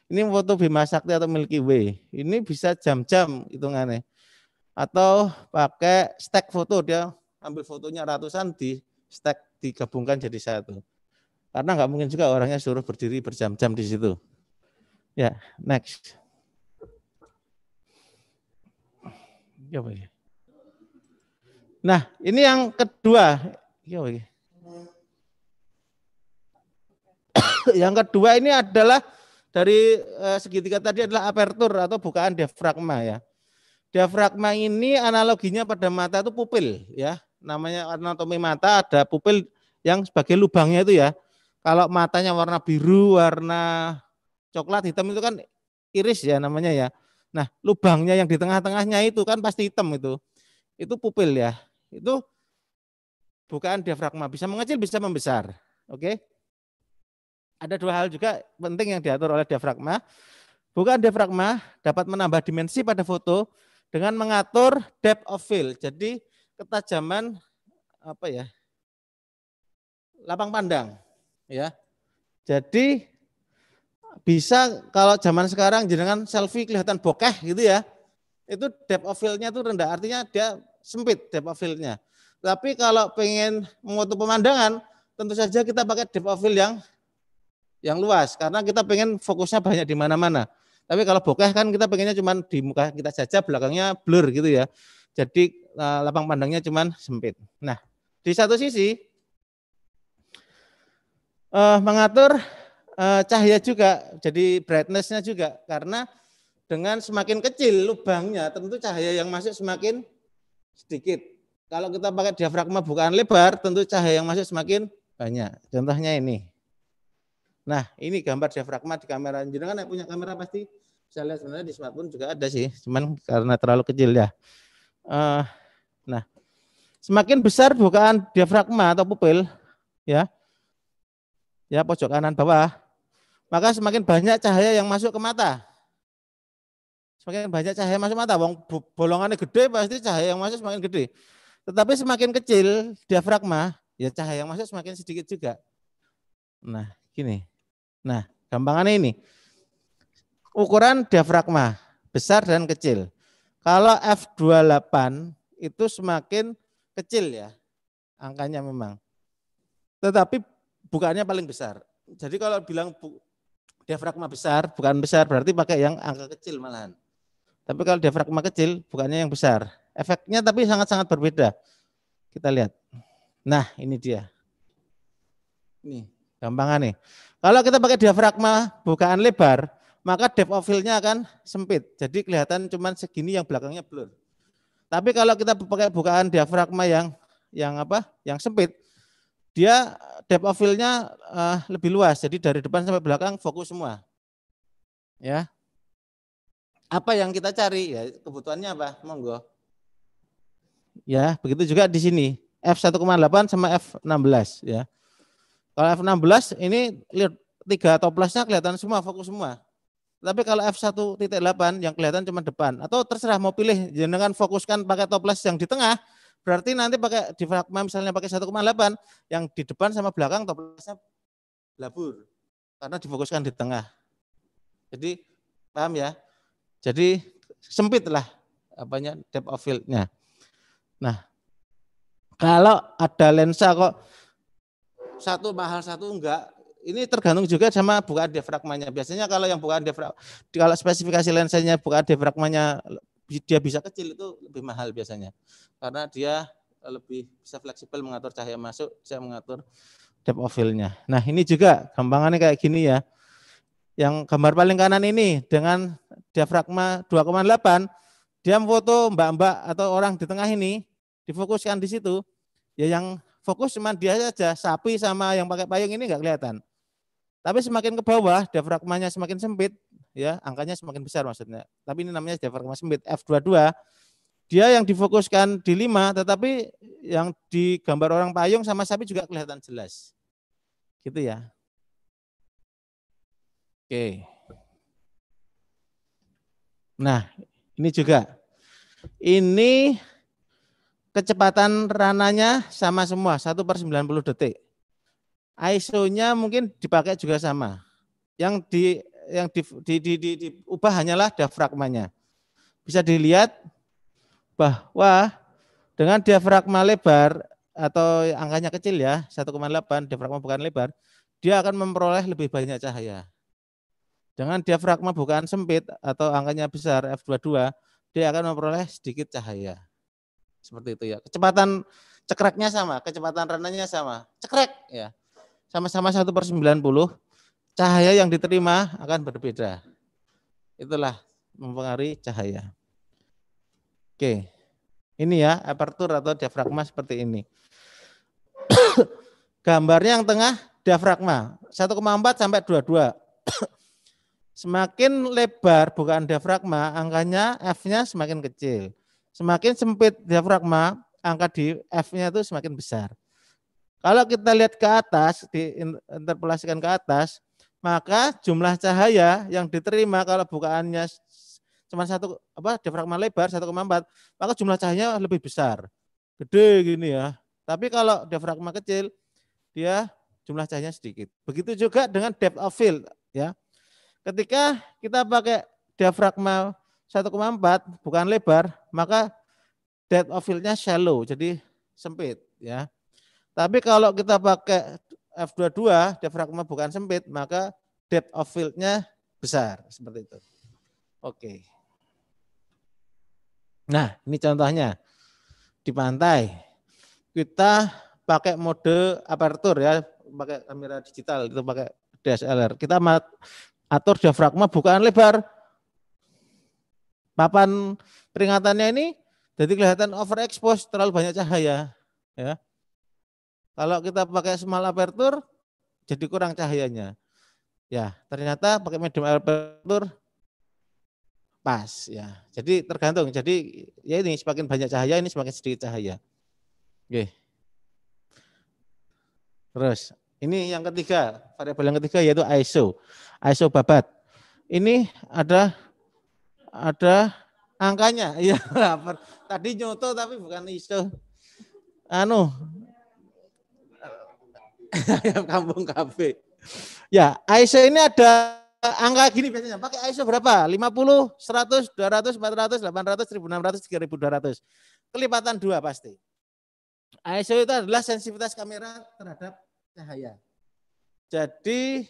Ini foto Bima Sakti atau Milky Way. Ini bisa jam-jam hitungannya. Atau pakai stack foto dia ambil fotonya ratusan di stack digabungkan jadi satu. Karena nggak mungkin juga orangnya suruh berdiri berjam-jam di situ. Ya, next. Iya, nah, ini yang kedua. Iya, yang kedua ini adalah dari eh, segitiga tadi adalah apertur atau bukaan diafragma ya. Diafragma ini analoginya pada mata itu pupil ya namanya anatomi mata ada pupil yang sebagai lubangnya itu ya. Kalau matanya warna biru, warna coklat, hitam itu kan iris ya namanya ya. Nah, lubangnya yang di tengah-tengahnya itu kan pasti hitam itu. Itu pupil ya. Itu bukaan diafragma bisa mengecil bisa membesar. Oke. Ada dua hal juga penting yang diatur oleh diafragma. Bukaan diafragma dapat menambah dimensi pada foto dengan mengatur depth of field. Jadi ketajaman apa ya lapang pandang ya jadi bisa kalau zaman sekarang jenengan selfie kelihatan bokeh gitu ya itu depth of field-nya itu rendah artinya dia sempit depth of field-nya tapi kalau pengen mengutuk pemandangan tentu saja kita pakai depth of field yang yang luas karena kita pengen fokusnya banyak di mana-mana tapi kalau bokeh kan kita pengennya cuma di muka kita saja belakangnya blur gitu ya jadi eh, lapang pandangnya cuman sempit. Nah, di satu sisi uh, mengatur uh, cahaya juga, jadi brightnessnya juga karena dengan semakin kecil lubangnya tentu cahaya yang masuk semakin sedikit. Kalau kita pakai diafragma bukaan lebar tentu cahaya yang masuk semakin banyak. Contohnya ini. Nah, ini gambar diafragma di kamera. Jenengan yang punya kamera pasti bisa lihat sebenarnya di smartphone juga ada sih, cuman karena terlalu kecil ya uh, nah semakin besar bukaan diafragma atau pupil ya ya pojok kanan bawah maka semakin banyak cahaya yang masuk ke mata semakin banyak cahaya masuk mata wong bolongannya gede pasti cahaya yang masuk semakin gede tetapi semakin kecil diafragma ya cahaya yang masuk semakin sedikit juga nah gini nah gampangannya ini ukuran diafragma besar dan kecil kalau F28 itu semakin kecil ya angkanya memang. Tetapi bukannya paling besar. Jadi kalau bilang diafragma besar, bukan besar berarti pakai yang angka kecil malahan. Tapi kalau diafragma kecil, bukannya yang besar. Efeknya tapi sangat-sangat berbeda. Kita lihat. Nah, ini dia. Ini gampangan nih. Kalau kita pakai diafragma bukaan lebar, maka depth of field-nya akan sempit. Jadi kelihatan cuma segini yang belakangnya blur. Tapi kalau kita pakai bukaan diafragma yang yang apa? Yang sempit, dia depth of field-nya uh, lebih luas. Jadi dari depan sampai belakang fokus semua. Ya. Apa yang kita cari ya kebutuhannya apa? Monggo. Ya, begitu juga di sini. F1,8 sama F16 ya. Kalau F16 ini lihat tiga toplesnya kelihatan semua, fokus semua. Tapi kalau f1.8 yang kelihatan cuma depan atau terserah mau pilih jenengan fokuskan pakai toples yang di tengah berarti nanti pakai di misalnya pakai 1,8 yang di depan sama belakang toplesnya labur karena difokuskan di tengah. Jadi paham ya? Jadi sempit lah apanya depth of field-nya. Nah, kalau ada lensa kok satu mahal satu enggak, ini tergantung juga sama bukaan diafragmanya. Biasanya kalau yang bukaan diafragma, kalau spesifikasi lensanya bukaan diafragmanya dia bisa kecil itu lebih mahal biasanya. Karena dia lebih bisa fleksibel mengatur cahaya masuk, bisa mengatur depth of field-nya. Nah, ini juga gampangannya kayak gini ya. Yang gambar paling kanan ini dengan diafragma 2,8, dia foto mbak-mbak atau orang di tengah ini, difokuskan di situ, ya yang fokus cuma dia saja, sapi sama yang pakai payung ini nggak kelihatan. Tapi semakin ke bawah diafragmanya semakin sempit, ya angkanya semakin besar maksudnya. Tapi ini namanya diafragma sempit F22. Dia yang difokuskan di lima, tetapi yang di gambar orang payung sama sapi juga kelihatan jelas. Gitu ya. Oke. Nah, ini juga. Ini kecepatan rananya sama semua, 1 per 90 detik. ISO-nya mungkin dipakai juga sama. Yang di yang di, di, di, di, di ubah hanyalah diafragmanya. Bisa dilihat bahwa dengan diafragma lebar atau angkanya kecil ya, 1,8 diafragma bukan lebar, dia akan memperoleh lebih banyak cahaya. Dengan diafragma bukan sempit atau angkanya besar F22, dia akan memperoleh sedikit cahaya. Seperti itu ya. Kecepatan cekreknya sama, kecepatan renanya sama. Cekrek ya sama-sama 1 per 90, cahaya yang diterima akan berbeda. Itulah mempengaruhi cahaya. Oke, ini ya aperture atau diafragma seperti ini. Gambarnya yang tengah diafragma 1,4 sampai 22. semakin lebar bukaan diafragma, angkanya F-nya semakin kecil. Semakin sempit diafragma, angka di F-nya itu semakin besar. Kalau kita lihat ke atas, diinterpolasikan ke atas, maka jumlah cahaya yang diterima kalau bukaannya cuma satu apa diafragma lebar 1,4, maka jumlah cahayanya lebih besar. Gede gini ya. Tapi kalau diafragma kecil, dia jumlah cahayanya sedikit. Begitu juga dengan depth of field ya. Ketika kita pakai diafragma 1,4 bukan lebar, maka depth of field-nya shallow, jadi sempit ya. Tapi kalau kita pakai F22 diafragma bukan sempit, maka depth of field-nya besar seperti itu. Oke. Nah, ini contohnya di pantai. Kita pakai mode aperture ya, pakai kamera digital itu pakai DSLR. Kita atur diafragma bukan lebar. Papan peringatannya ini jadi kelihatan overexposed, terlalu banyak cahaya ya kalau kita pakai small aperture, jadi kurang cahayanya. Ya, ternyata pakai medium aperture pas ya. Jadi tergantung. Jadi ya ini semakin banyak cahaya, ini semakin sedikit cahaya. Oke. Terus ini yang ketiga, variabel yang ketiga yaitu ISO. ISO babat. Ini ada ada angkanya. Iya, tadi nyoto tapi bukan ISO. Anu, ayam kampung kafe. Ya, ISO ini ada angka gini biasanya. Pakai ISO berapa? 50, 100, 200, 400, 800, 1600, 3200. Kelipatan dua pasti. ISO itu adalah sensitivitas kamera terhadap cahaya. Jadi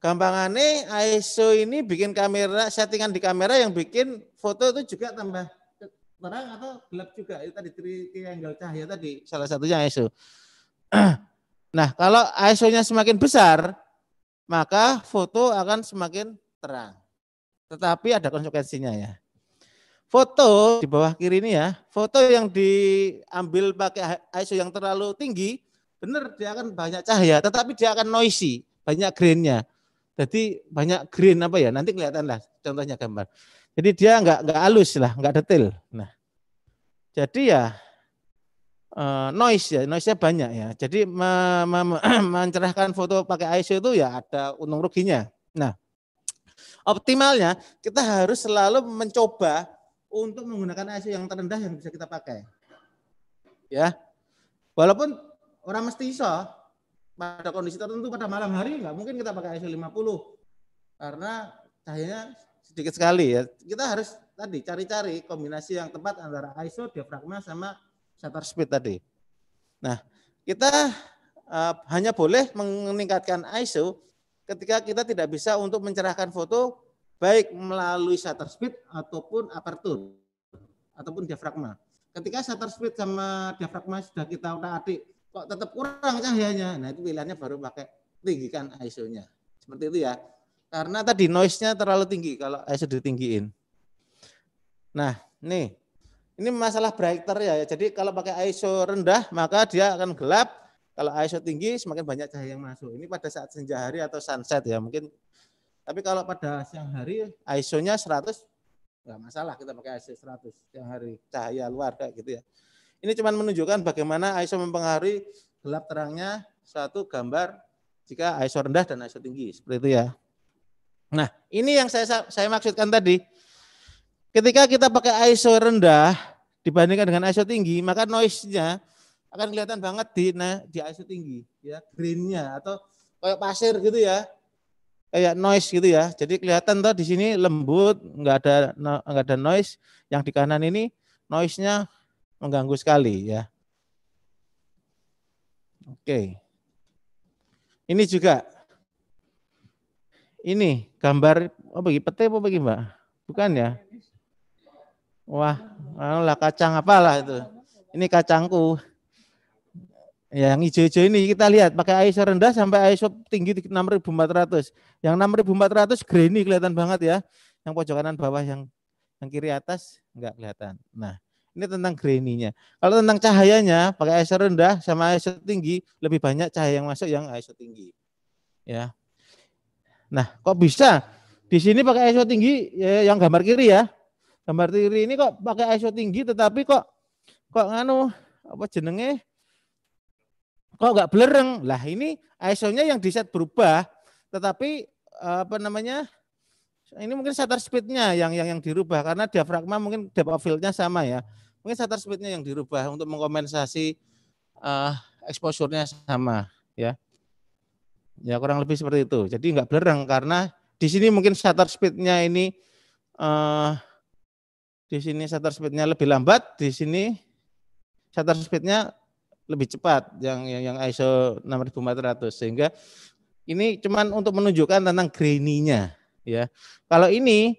gampangannya ISO ini bikin kamera, settingan di kamera yang bikin foto itu juga tambah terang atau gelap juga. Itu tadi triangle cahaya tadi salah satunya ISO. Nah, kalau ISO-nya semakin besar, maka foto akan semakin terang. Tetapi ada konsekuensinya ya. Foto di bawah kiri ini ya, foto yang diambil pakai ISO yang terlalu tinggi, benar dia akan banyak cahaya, tetapi dia akan noisy, banyak greennya. Jadi banyak green apa ya, nanti kelihatan lah contohnya gambar. Jadi dia nggak nggak halus lah, nggak detail. Nah, jadi ya Eh, noise ya, noise-nya banyak ya. Jadi me me mencerahkan foto pakai ISO itu ya ada untung ruginya. Nah, optimalnya kita harus selalu mencoba untuk menggunakan ISO yang terendah yang bisa kita pakai. Ya. Walaupun orang mesti iso pada kondisi tertentu pada malam hari nggak mungkin kita pakai ISO 50 karena cahayanya sedikit sekali ya. Kita harus tadi cari-cari kombinasi yang tepat antara ISO, diafragma sama shutter speed tadi. Nah, kita uh, hanya boleh meningkatkan ISO ketika kita tidak bisa untuk mencerahkan foto baik melalui shutter speed ataupun aperture ataupun diafragma. Ketika shutter speed sama diafragma sudah kita udah atik kok tetap kurang cahayanya. Nah, itu pilihannya baru pakai tinggikan ISO-nya. Seperti itu ya. Karena tadi noise-nya terlalu tinggi kalau ISO ditinggiin. Nah, nih ini masalah brighter ya. Jadi kalau pakai ISO rendah maka dia akan gelap. Kalau ISO tinggi semakin banyak cahaya yang masuk. Ini pada saat senja hari atau sunset ya mungkin. Tapi kalau pada siang hari ISO-nya 100 nggak masalah kita pakai ISO 100 siang hari cahaya luar kayak gitu ya. Ini cuma menunjukkan bagaimana ISO mempengaruhi gelap terangnya suatu gambar jika ISO rendah dan ISO tinggi seperti itu ya. Nah, ini yang saya saya maksudkan tadi. Ketika kita pakai ISO rendah, dibandingkan dengan ISO tinggi, maka noise-nya akan kelihatan banget di nah, di ISO tinggi, ya green-nya atau kayak pasir gitu ya, kayak noise gitu ya. Jadi kelihatan tuh di sini lembut, nggak ada nggak ada noise. Yang di kanan ini noise-nya mengganggu sekali ya. Oke. Ini juga ini gambar apa oh, pete apa bagi Mbak? Bukan ya? Wah, lah kacang apalah itu. Ini kacangku. Ya, yang hijau-hijau ini kita lihat pakai ISO rendah sampai ISO tinggi 6400. Yang 6400 grainy kelihatan banget ya. Yang pojok kanan bawah yang yang kiri atas enggak kelihatan. Nah, ini tentang grainy-nya. Kalau tentang cahayanya, pakai ISO rendah sama ISO tinggi, lebih banyak cahaya yang masuk yang ISO tinggi. Ya. Nah, kok bisa? Di sini pakai ISO tinggi ya, yang gambar kiri ya gambar tiri ini kok pakai ISO tinggi tetapi kok kok nganu apa jenenge kok nggak belereng lah ini ISO-nya yang di set berubah tetapi eh, apa namanya ini mungkin shutter speed-nya yang yang yang dirubah karena diafragma mungkin depth of field-nya sama ya mungkin shutter speed-nya yang dirubah untuk mengkompensasi uh, exposure-nya sama ya ya kurang lebih seperti itu jadi nggak belereng karena di sini mungkin shutter speed-nya ini uh, di sini shutter speednya lebih lambat, di sini shutter speednya lebih cepat yang yang, yang ISO 6400 sehingga ini cuman untuk menunjukkan tentang grainy ya. Kalau ini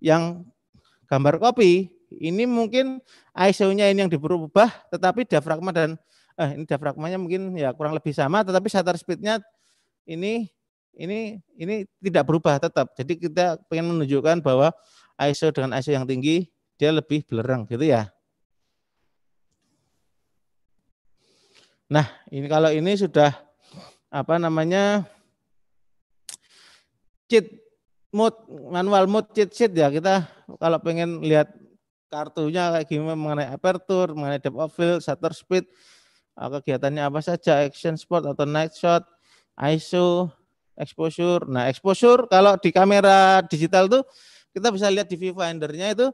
yang gambar kopi ini mungkin ISO-nya ini yang diperubah tetapi diafragma dan eh ini diafragmanya mungkin ya kurang lebih sama tetapi shutter speednya ini ini ini tidak berubah tetap. Jadi kita pengen menunjukkan bahwa ISO dengan ISO yang tinggi dia lebih belerang gitu ya. Nah, ini kalau ini sudah apa namanya cheat mode manual mode cheat sheet ya kita kalau pengen lihat kartunya kayak gimana mengenai aperture, mengenai depth of field, shutter speed, eh, kegiatannya apa saja, action spot atau night shot, ISO, exposure. Nah, exposure kalau di kamera digital tuh kita bisa lihat di viewfinder-nya itu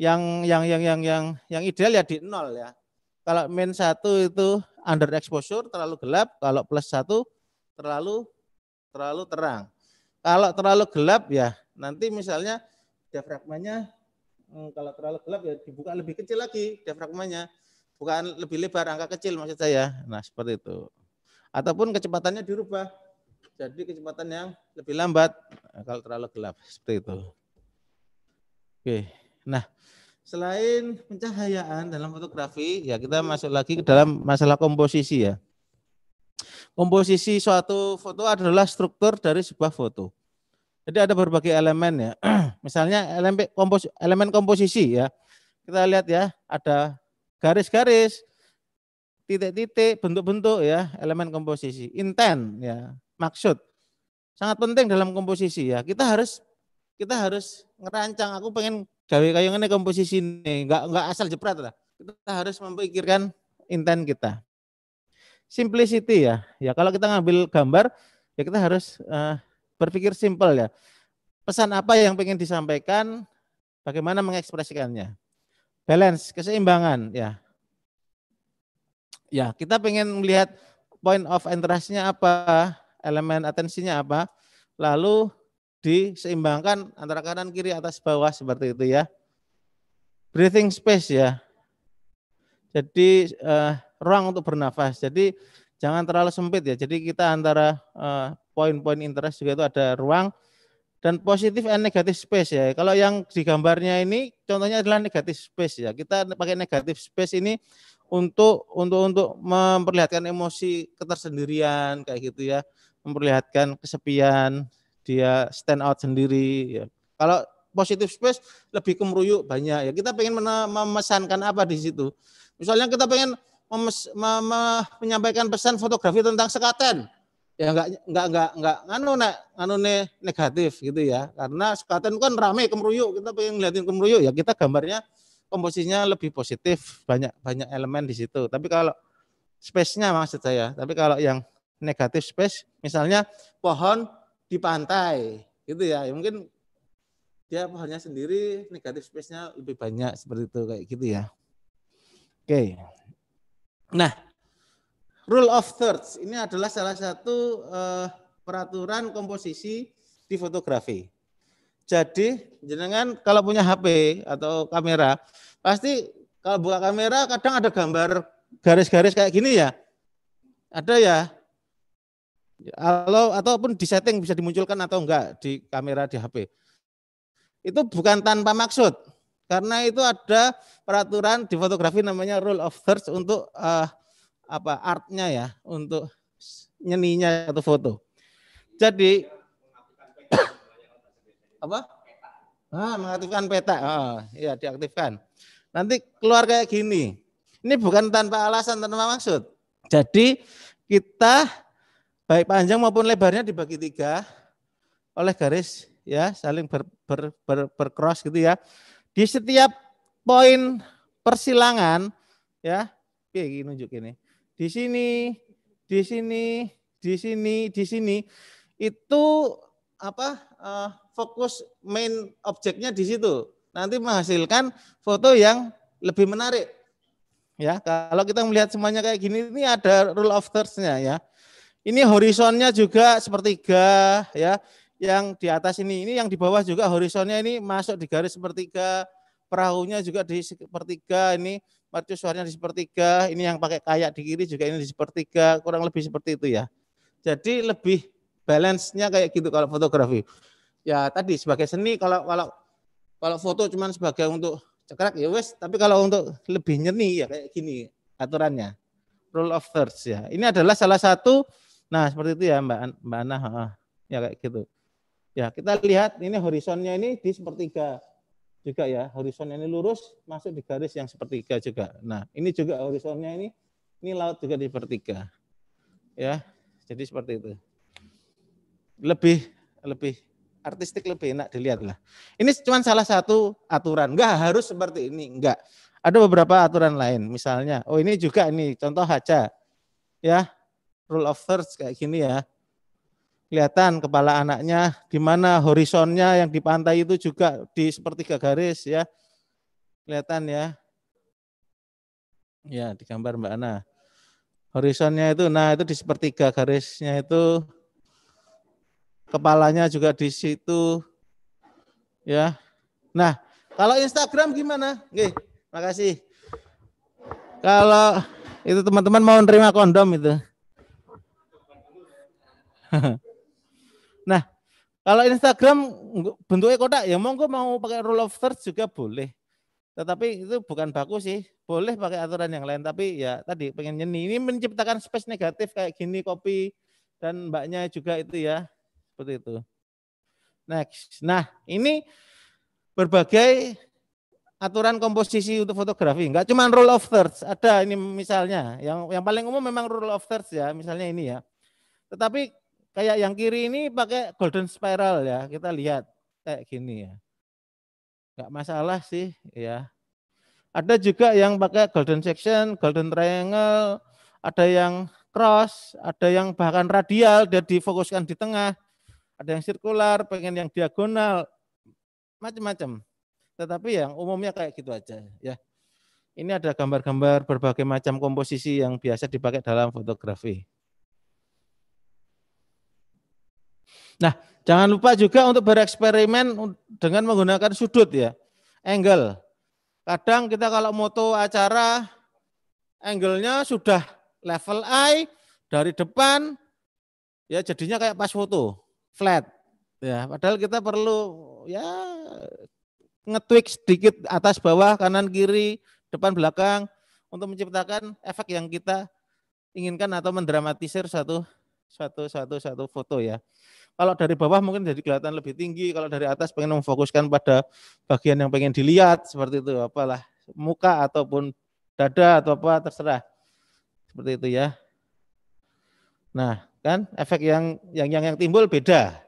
yang yang yang yang yang yang ideal ya di nol ya. Kalau min satu itu under exposure terlalu gelap, kalau plus satu terlalu terlalu terang. Kalau terlalu gelap ya nanti misalnya diafragmanya hmm, kalau terlalu gelap ya dibuka lebih kecil lagi diafragmanya. Bukan lebih lebar angka kecil maksud saya. Nah, seperti itu. Ataupun kecepatannya dirubah jadi kecepatan yang lebih lambat nah, kalau terlalu gelap seperti itu. Oke. Okay. Nah, selain pencahayaan dalam fotografi, ya kita hmm. masuk lagi ke dalam masalah komposisi ya. Komposisi suatu foto adalah struktur dari sebuah foto. Jadi ada berbagai elemen ya. Misalnya elemen, kompos, elemen komposisi ya. Kita lihat ya, ada garis-garis, titik-titik, bentuk-bentuk ya, elemen komposisi. Intent ya, maksud. Sangat penting dalam komposisi ya. Kita harus kita harus ngerancang aku pengen gawe kayak ngene komposisi ini enggak enggak asal jepret lah kita harus memikirkan intent kita simplicity ya ya kalau kita ngambil gambar ya kita harus uh, berpikir simpel ya pesan apa yang ingin disampaikan bagaimana mengekspresikannya balance keseimbangan ya ya kita pengen melihat point of interestnya apa elemen atensinya apa lalu diseimbangkan antara kanan kiri atas bawah seperti itu ya. Breathing space ya. Jadi eh, ruang untuk bernafas. Jadi jangan terlalu sempit ya. Jadi kita antara eh, poin-poin eh, interest juga itu ada ruang dan positif and negatif space ya. Kalau yang di gambarnya ini contohnya adalah negatif space ya. Kita pakai negatif space ini untuk untuk untuk memperlihatkan emosi ketersendirian kayak gitu ya, memperlihatkan kesepian dia stand out sendiri. Ya. Kalau positive space lebih kemeruyuk banyak ya. Kita pengen memesankan apa di situ. Misalnya kita pengen memes, mem, menyampaikan pesan fotografi tentang sekaten. Ya enggak enggak enggak enggak anu nek anu ne, negatif gitu ya. Karena sekaten kan rame kemeruyuk, kita pengen ngeliatin kemeruyuk ya kita gambarnya komposisinya lebih positif, banyak banyak elemen di situ. Tapi kalau space-nya maksud saya, tapi kalau yang negatif space misalnya pohon di pantai gitu ya, ya mungkin dia pohonnya sendiri negatif space-nya lebih banyak seperti itu kayak gitu ya oke okay. nah rule of thirds ini adalah salah satu uh, peraturan komposisi di fotografi jadi jenengan kalau punya HP atau kamera pasti kalau buka kamera kadang ada gambar garis-garis kayak gini ya ada ya kalau ataupun di setting bisa dimunculkan atau enggak di kamera di HP. Itu bukan tanpa maksud. Karena itu ada peraturan di fotografi namanya rule of thirds untuk uh, apa artnya ya, untuk nyeninya atau foto. Jadi apa? Ah, mengaktifkan peta. Oh, ah, iya diaktifkan. Nanti keluar kayak gini. Ini bukan tanpa alasan, tanpa maksud. Jadi kita baik panjang maupun lebarnya dibagi tiga oleh garis ya saling ber, ber, ber, bercross gitu ya. Di setiap poin persilangan ya, gini, nunjuk ini. Di sini, di sini, di sini, di sini itu apa uh, fokus main objeknya di situ. Nanti menghasilkan foto yang lebih menarik. Ya, kalau kita melihat semuanya kayak gini ini ada rule of thirds-nya ya ini horizonnya juga sepertiga ya. Yang di atas ini, ini yang di bawah juga horizonnya ini masuk di garis sepertiga, perahunya juga di sepertiga ini, mercusuarnya di sepertiga, ini yang pakai kayak di kiri juga ini di sepertiga, kurang lebih seperti itu ya. Jadi lebih balance-nya kayak gitu kalau fotografi. Ya tadi sebagai seni kalau kalau kalau foto cuman sebagai untuk cekrek ya wes, tapi kalau untuk lebih nyeni ya kayak gini aturannya rule of thirds ya. Ini adalah salah satu Nah, seperti itu ya Mbak An Mbak Ana, ya kayak gitu. Ya, kita lihat ini horizonnya ini di sepertiga juga ya. Horizonnya ini lurus masuk di garis yang sepertiga juga. Nah, ini juga horizonnya ini ini laut juga di sepertiga. Ya. Jadi seperti itu. Lebih lebih artistik lebih enak dilihat lah. Ini cuma salah satu aturan. Enggak harus seperti ini, enggak. Ada beberapa aturan lain. Misalnya, oh ini juga ini contoh haja. Ya, rule of thirds kayak gini ya. Kelihatan kepala anaknya di mana horizonnya yang di pantai itu juga di sepertiga garis ya. Kelihatan ya. Ya, di gambar Mbak Ana. Horizonnya itu nah itu di sepertiga garisnya itu kepalanya juga di situ. Ya. Nah, kalau Instagram gimana? Oke, makasih. Kalau itu teman-teman mau nerima kondom itu. nah, kalau Instagram bentuknya kotak ya monggo mau pakai rule of thirds juga boleh. Tetapi itu bukan baku sih. Boleh pakai aturan yang lain tapi ya tadi pengen nyeni. Ini menciptakan space negatif kayak gini kopi dan mbaknya juga itu ya. Seperti itu. Next. Nah, ini berbagai aturan komposisi untuk fotografi. Enggak cuma rule of thirds, ada ini misalnya. Yang yang paling umum memang rule of thirds ya, misalnya ini ya. Tetapi kayak yang kiri ini pakai golden spiral ya. Kita lihat kayak gini ya. nggak masalah sih ya. Ada juga yang pakai golden section, golden triangle, ada yang cross, ada yang bahkan radial dia difokuskan di tengah. Ada yang sirkular, pengen yang diagonal, macam-macam. Tetapi yang umumnya kayak gitu aja ya. Ini ada gambar-gambar berbagai macam komposisi yang biasa dipakai dalam fotografi. Nah, jangan lupa juga untuk bereksperimen dengan menggunakan sudut ya, angle. Kadang kita kalau moto acara, angle-nya sudah level I dari depan, ya jadinya kayak pas foto, flat. Ya, padahal kita perlu ya ngetweak sedikit atas bawah, kanan kiri, depan belakang untuk menciptakan efek yang kita inginkan atau mendramatisir satu satu satu satu foto ya. Kalau dari bawah mungkin jadi kelihatan lebih tinggi, kalau dari atas pengen memfokuskan pada bagian yang pengen dilihat seperti itu apalah muka ataupun dada atau apa terserah. Seperti itu ya. Nah, kan efek yang yang yang, yang timbul beda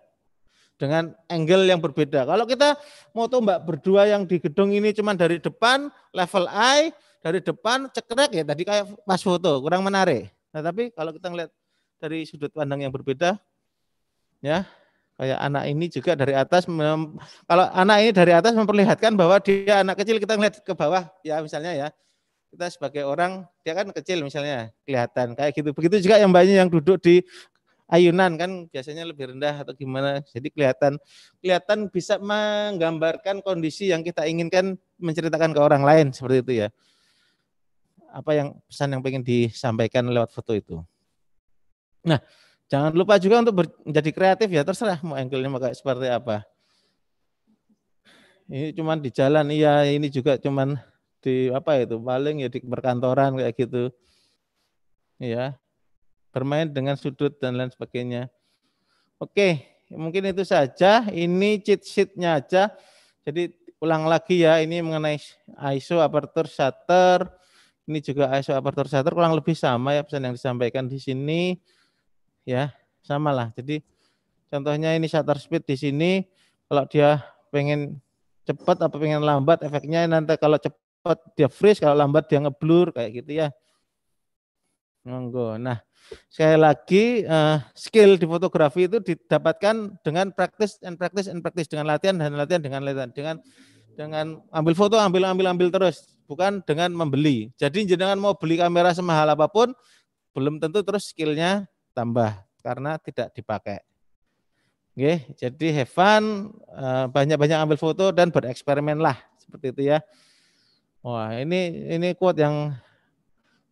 dengan angle yang berbeda. Kalau kita mau Mbak berdua yang di gedung ini cuman dari depan level I, dari depan cekrek ya tadi kayak pas foto, kurang menarik. Nah, tapi kalau kita ngeliat dari sudut pandang yang berbeda, ya kayak anak ini juga dari atas mem, kalau anak ini dari atas memperlihatkan bahwa dia anak kecil kita ngeliat ke bawah ya misalnya ya kita sebagai orang dia kan kecil misalnya kelihatan kayak gitu begitu juga yang banyak yang duduk di ayunan kan biasanya lebih rendah atau gimana jadi kelihatan kelihatan bisa menggambarkan kondisi yang kita inginkan menceritakan ke orang lain seperti itu ya apa yang pesan yang ingin disampaikan lewat foto itu nah Jangan lupa juga untuk menjadi kreatif ya, terserah mau angle-nya mau kayak seperti apa. Ini cuman di jalan, iya ini juga cuman di apa itu, paling ya di perkantoran kayak gitu. iya. bermain dengan sudut dan lain sebagainya. Oke, mungkin itu saja. Ini cheat sheet-nya aja. Jadi ulang lagi ya, ini mengenai ISO, aperture, shutter. Ini juga ISO, aperture, shutter kurang lebih sama ya pesan yang disampaikan di sini ya sama lah. Jadi contohnya ini shutter speed di sini kalau dia pengen cepat apa pengen lambat efeknya nanti kalau cepat dia freeze kalau lambat dia ngeblur kayak gitu ya. Monggo. Nah, sekali lagi uh, skill di fotografi itu didapatkan dengan practice and practice and practice dengan latihan dan latihan dengan latihan dengan dengan ambil foto ambil ambil ambil terus bukan dengan membeli. Jadi jangan mau beli kamera semahal apapun belum tentu terus skillnya tambah karena tidak dipakai. Oke, jadi have fun, eh, banyak-banyak ambil foto dan bereksperimen lah seperti itu ya. Wah, ini ini quote yang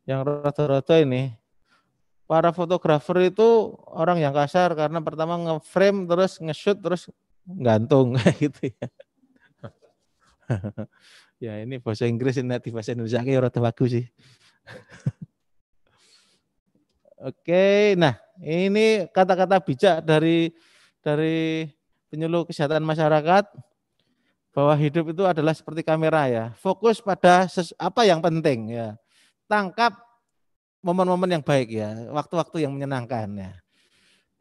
yang roto-roto ini. Para fotografer itu orang yang kasar karena pertama nge-frame terus nge-shoot terus gantung gitu ya. ya ini bahasa Inggris ini bahasa Indonesia kayak rata bagus sih. Oke, nah ini kata-kata bijak dari dari penyuluh kesehatan masyarakat bahwa hidup itu adalah seperti kamera ya. Fokus pada apa yang penting ya. Tangkap momen-momen yang baik ya, waktu-waktu yang menyenangkan ya.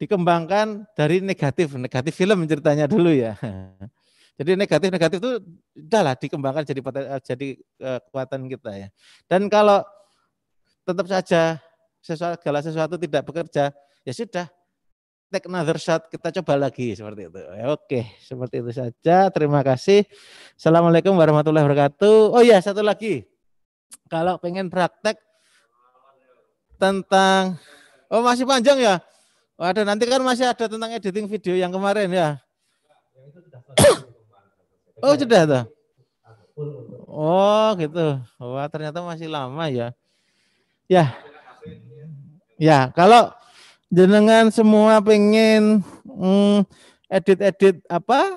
Dikembangkan dari negatif, negatif film ceritanya dulu ya. Jadi negatif-negatif itu udahlah dikembangkan jadi jadi eh, kekuatan kita ya. Dan kalau tetap saja sesuatu segala sesuatu tidak bekerja, ya sudah take another shot, kita coba lagi seperti itu. Ya, oke, seperti itu saja. Terima kasih. Assalamualaikum warahmatullahi wabarakatuh. Oh iya, satu lagi. Kalau pengen praktek tentang oh masih panjang ya. Waduh, nanti kan masih ada tentang editing video yang kemarin ya. Oh, sudah tuh. Oh, gitu. Wah, ternyata masih lama ya. Ya, Ya, kalau jenengan semua pengen edit mm, edit-edit apa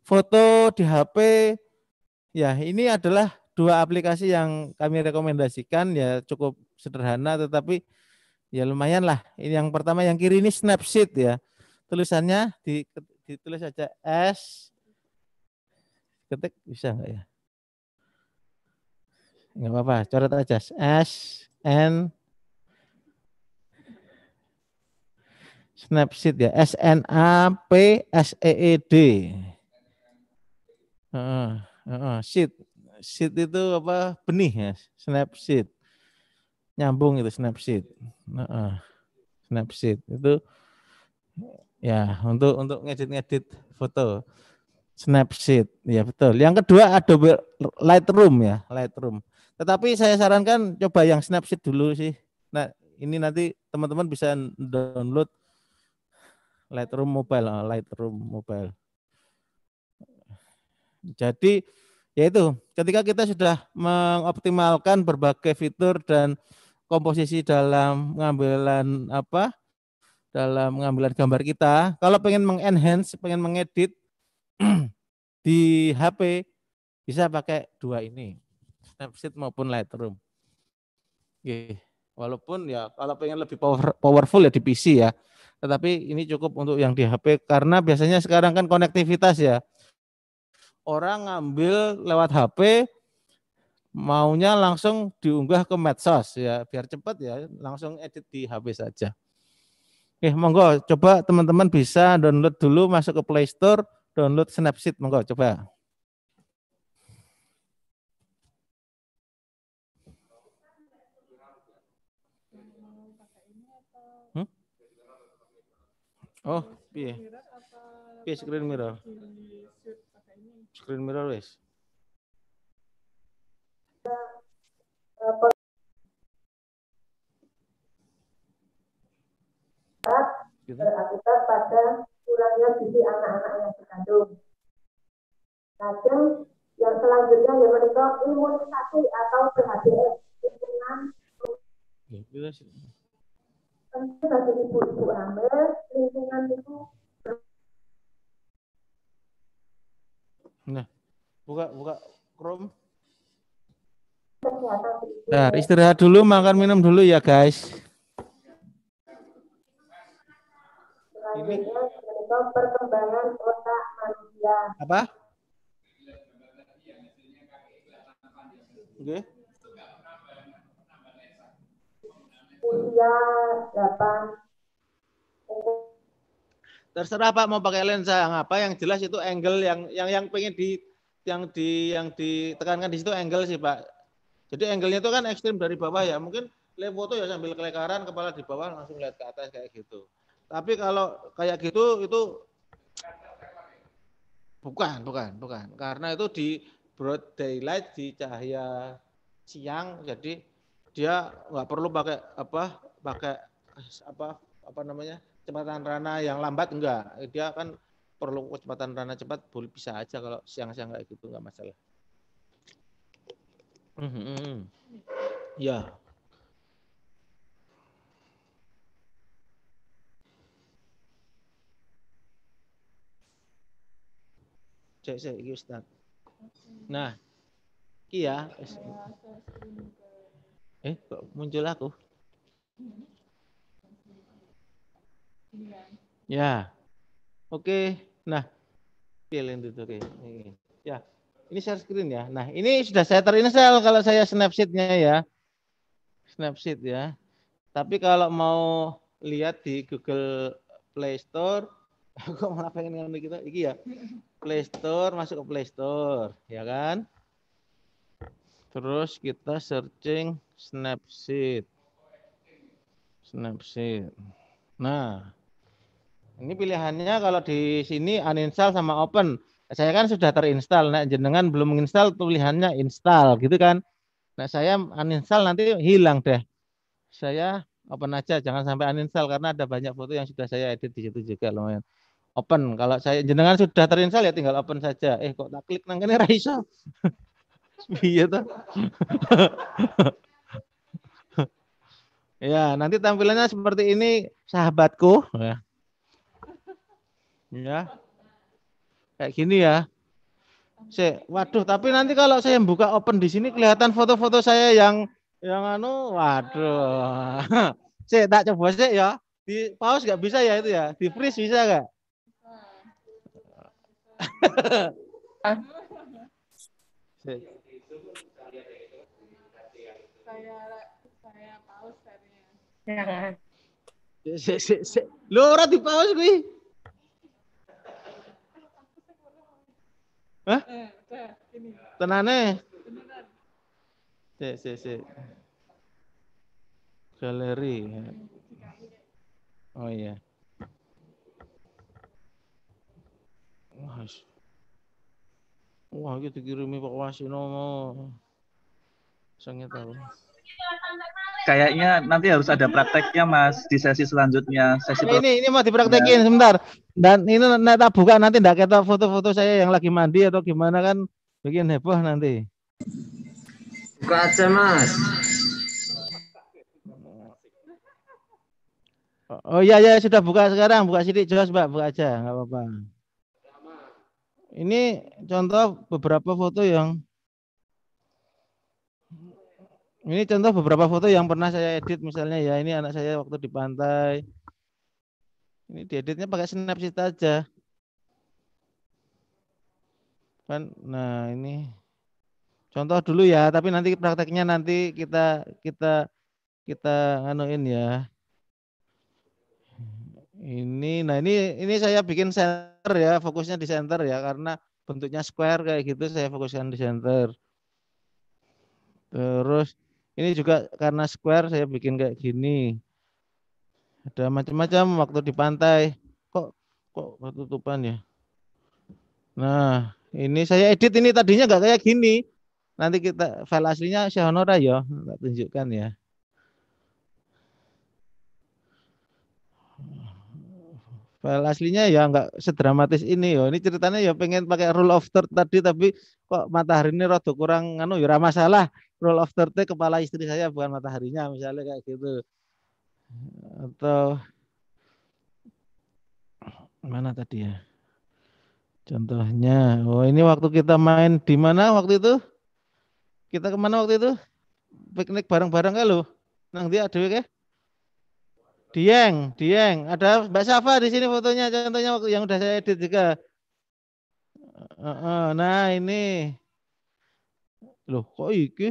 foto di HP, ya ini adalah dua aplikasi yang kami rekomendasikan ya cukup sederhana tetapi ya lumayan lah. Ini yang pertama yang kiri ini Snapseed ya. Tulisannya di, ditulis aja S ketik bisa nggak ya? Nggak apa-apa, coret aja S N Snapseed ya, S N A P S E E D. Uh, uh, seed. Seed itu apa? Benih ya, Snapseed. Nyambung itu Snapseed. Uh, uh, Snapseed itu ya untuk untuk ngedit-ngedit foto. Snapseed, ya betul. Yang kedua Adobe Lightroom ya, Lightroom. Tetapi saya sarankan coba yang Snapseed dulu sih. Nah, ini nanti teman-teman bisa download Lightroom Mobile, ah, Lightroom Mobile. Jadi yaitu ketika kita sudah mengoptimalkan berbagai fitur dan komposisi dalam pengambilan apa dalam pengambilan gambar kita, kalau pengen mengenhance, pengen mengedit di HP bisa pakai dua ini, Snapseed maupun Lightroom. Oke. Walaupun ya kalau pengen lebih power, powerful ya di PC ya. Tetapi ini cukup untuk yang di HP karena biasanya sekarang kan konektivitas ya. Orang ngambil lewat HP maunya langsung diunggah ke medsos ya biar cepat ya langsung edit di HP saja. Oke, monggo coba teman-teman bisa download dulu masuk ke Play Store, download Snapseed monggo coba. Oh, piye? Piye screen mirror? Screen mirror wes. Gitu. Berakibat pada kurangnya gizi anak-anak yang terkandung. Lajeng yang selanjutnya yang mereka imunisasi atau PHDS, lingkungan. Iya bagi ibu-ibu hamil lingkungan itu nah buka buka Chrome Nah, istirahat dulu, makan minum dulu ya guys. Ini perkembangan otak manusia. Apa? Oke. Okay. usia 8 terserah Pak mau pakai lensa yang apa yang jelas itu angle yang yang yang pengen di yang di yang ditekankan di situ angle sih Pak. Jadi angle-nya itu kan ekstrim dari bawah ya. Mungkin lihat foto ya sambil kelekaran kepala di bawah langsung lihat ke atas kayak gitu. Tapi kalau kayak gitu itu bukan bukan bukan karena itu di broad daylight di cahaya siang jadi dia nggak perlu pakai apa pakai apa apa namanya kecepatan rana yang lambat enggak dia kan perlu kecepatan rana cepat boleh bisa aja kalau siang-siang kayak gitu nggak masalah mm -hmm. ya cek cek Ustaz nah iya Eh, kok muncul aku? Ya. Oke. Nah, pilih itu oke. Ya. Ini share screen ya. Nah, ini sudah saya terinstall kalau saya snapseed ya. snapshot ya. Tapi kalau mau lihat di Google Play Store, aku malah pengen ngomong kita, iki ya. Play Store, masuk ke Play Store, ya kan? Terus kita searching Snapseed. Snapseed. Nah, ini pilihannya kalau di sini uninstall sama open. Saya kan sudah terinstall. Nah, jenengan belum menginstall pilihannya install gitu kan. Nah, saya uninstall nanti hilang deh. Saya open aja, jangan sampai uninstall karena ada banyak foto yang sudah saya edit di situ juga lumayan. Open. Kalau saya jenengan sudah terinstall ya tinggal open saja. Eh kok tak klik nang kene ra iso. Iya Ya, nanti tampilannya seperti ini sahabatku. Ya. ya. Kayak gini ya. Saya, waduh, tapi nanti kalau saya buka open di sini kelihatan foto-foto saya yang yang anu, waduh. Saya tak coba sih ya. Di pause nggak bisa ya itu ya. Di freeze bisa nggak? Bisa. Jangan. Sik sik sik. Lho di dipaus kuwi. Hah? Tenane. Sik sik sik. Galeri. Oh iya. Wah. Wah, gitu kirimi Pak Wasino. Sangat tahu kayaknya nanti harus ada prakteknya Mas di sesi selanjutnya. Sesi ini ini mau dipraktekin nah. sebentar. Dan ini nanti buka nanti ndak kita foto-foto saya yang lagi mandi atau gimana kan bikin heboh nanti. Buka aja Mas. Oh iya ya sudah buka sekarang, buka sidik jelas, Mbak, buka aja nggak apa-apa. Ini contoh beberapa foto yang ini contoh beberapa foto yang pernah saya edit misalnya ya ini anak saya waktu di pantai. Ini dieditnya pakai Snapseed aja. Kan nah ini contoh dulu ya, tapi nanti prakteknya nanti kita kita kita anuin ya. Ini nah ini ini saya bikin center ya, fokusnya di center ya karena bentuknya square kayak gitu saya fokuskan di center. Terus ini juga karena square saya bikin kayak gini. Ada macam-macam waktu di pantai. Kok kok tutupan ya? Nah, ini saya edit ini tadinya nggak kayak gini. Nanti kita file aslinya saya ya, enggak tunjukkan ya. file aslinya ya nggak sedramatis ini yo. ini ceritanya ya pengen pakai rule of third tadi tapi kok matahari ini rada kurang anu ya masalah rule of third kepala istri saya bukan mataharinya misalnya kayak gitu atau mana tadi ya contohnya oh ini waktu kita main di mana waktu itu kita kemana waktu itu piknik bareng-bareng kan lo nang dia ada kayak Dieng, Dieng. Ada Mbak Safa di sini fotonya, contohnya waktu yang udah saya edit juga. Nah ini, loh kok iki?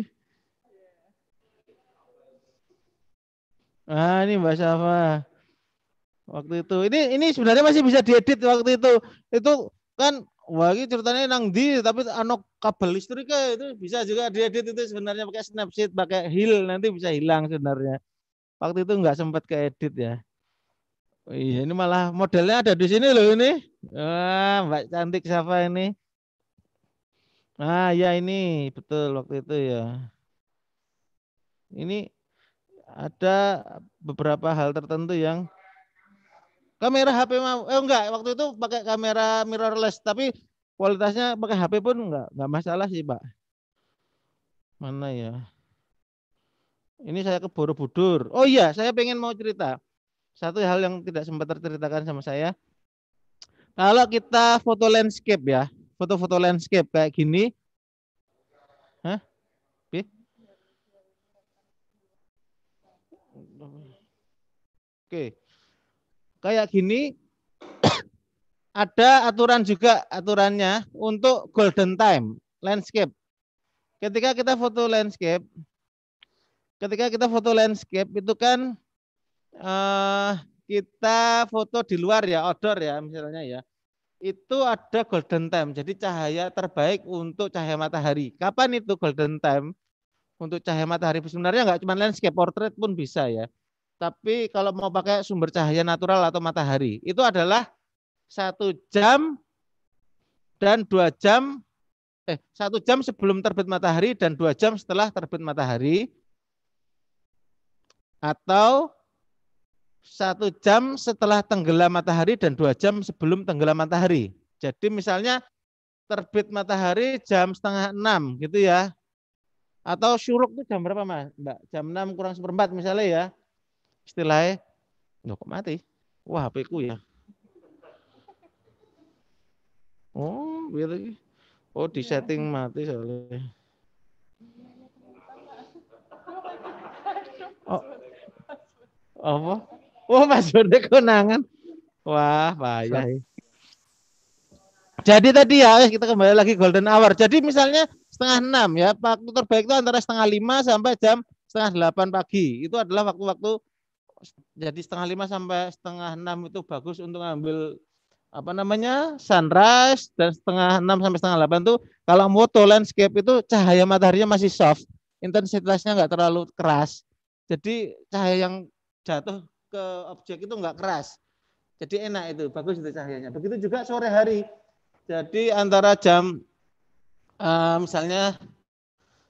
Nah, ini Mbak Safa. Waktu itu, ini ini sebenarnya masih bisa diedit waktu itu. Itu kan wagi ceritanya nang di tapi anok kabel listriknya itu bisa juga diedit itu sebenarnya pakai snapshot pakai heal nanti bisa hilang sebenarnya waktu itu nggak sempat ke edit ya. Oh, iya ini malah modelnya ada di sini loh ini. Ah, Mbak cantik siapa ini? Ah ya ini betul waktu itu ya. Ini ada beberapa hal tertentu yang kamera HP mau eh enggak waktu itu pakai kamera mirrorless tapi kualitasnya pakai HP pun enggak enggak masalah sih, Pak. Mana ya? Ini saya ke Borobudur. Oh iya, saya pengen mau cerita. Satu hal yang tidak sempat terceritakan sama saya. Kalau kita foto landscape ya, foto-foto landscape kayak gini. Hah? Oke. Kayak gini ada aturan juga aturannya untuk golden time landscape. Ketika kita foto landscape, ketika kita foto landscape itu kan uh, kita foto di luar ya, outdoor ya misalnya ya. Itu ada golden time. Jadi cahaya terbaik untuk cahaya matahari. Kapan itu golden time? Untuk cahaya matahari sebenarnya nggak cuma landscape portrait pun bisa ya. Tapi kalau mau pakai sumber cahaya natural atau matahari, itu adalah satu jam dan dua jam eh satu jam sebelum terbit matahari dan dua jam setelah terbit matahari atau satu jam setelah tenggelam matahari dan dua jam sebelum tenggelam matahari. Jadi misalnya terbit matahari jam setengah enam gitu ya. Atau syuruk itu jam berapa mas? Mbak? Jam enam kurang seperempat misalnya ya. Istilahnya, loh kok mati? Wah HP ku ya. Oh, biar gitu Oh, di iya. setting mati soalnya. Oh, apa? Wah, oh, passwordnya kenangan Wah, payah. Jadi tadi ya eh, kita kembali lagi golden hour. Jadi misalnya setengah enam ya waktu terbaik itu antara setengah lima sampai jam setengah delapan pagi. Itu adalah waktu-waktu jadi setengah lima sampai setengah enam itu bagus untuk ambil apa namanya sunrise dan setengah enam sampai setengah delapan itu kalau moto landscape itu cahaya mataharinya masih soft intensitasnya nggak terlalu keras jadi cahaya yang jatuh ke objek itu enggak keras. Jadi enak itu, bagus itu cahayanya. Begitu juga sore hari. Jadi antara jam uh, misalnya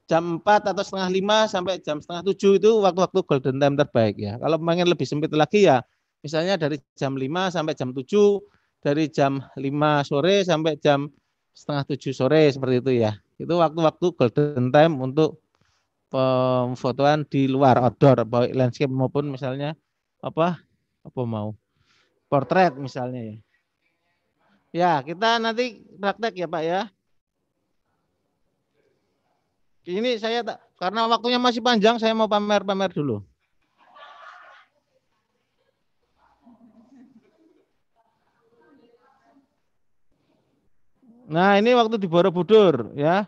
jam 4 atau setengah 5 sampai jam setengah 7 itu waktu-waktu golden time terbaik ya. Kalau pengen lebih sempit lagi ya, misalnya dari jam 5 sampai jam 7, dari jam 5 sore sampai jam setengah 7 sore seperti itu ya. Itu waktu-waktu golden time untuk pemfotoan di luar outdoor baik landscape maupun misalnya apa apa mau portrait misalnya ya. Ya, kita nanti praktek ya, Pak ya. Ini saya tak karena waktunya masih panjang, saya mau pamer-pamer dulu. Nah, ini waktu di Borobudur ya.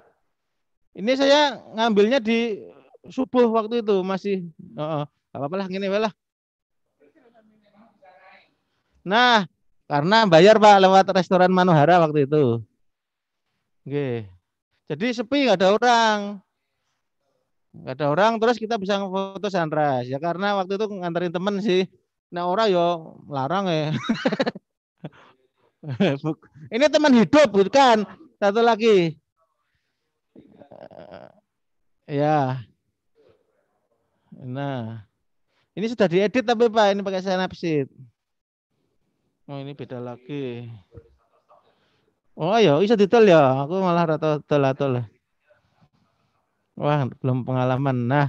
Ini saya ngambilnya di subuh waktu itu masih uh, gak apa-apa lah gini lah. Nah, karena bayar Pak lewat restoran Manuhara waktu itu. Oke. Jadi sepi nggak ada orang. Nggak ada orang terus kita bisa foto sunrise ya karena waktu itu nganterin temen sih. Nah orang yo larang ya. Ini teman hidup bukan satu lagi. Eh, ya, Nah, ini sudah diedit tapi Pak, ini pakai Synapse. Oh, ini beda lagi. Oh ya, bisa detail ya. Aku malah rata detail Wah, belum pengalaman. Nah,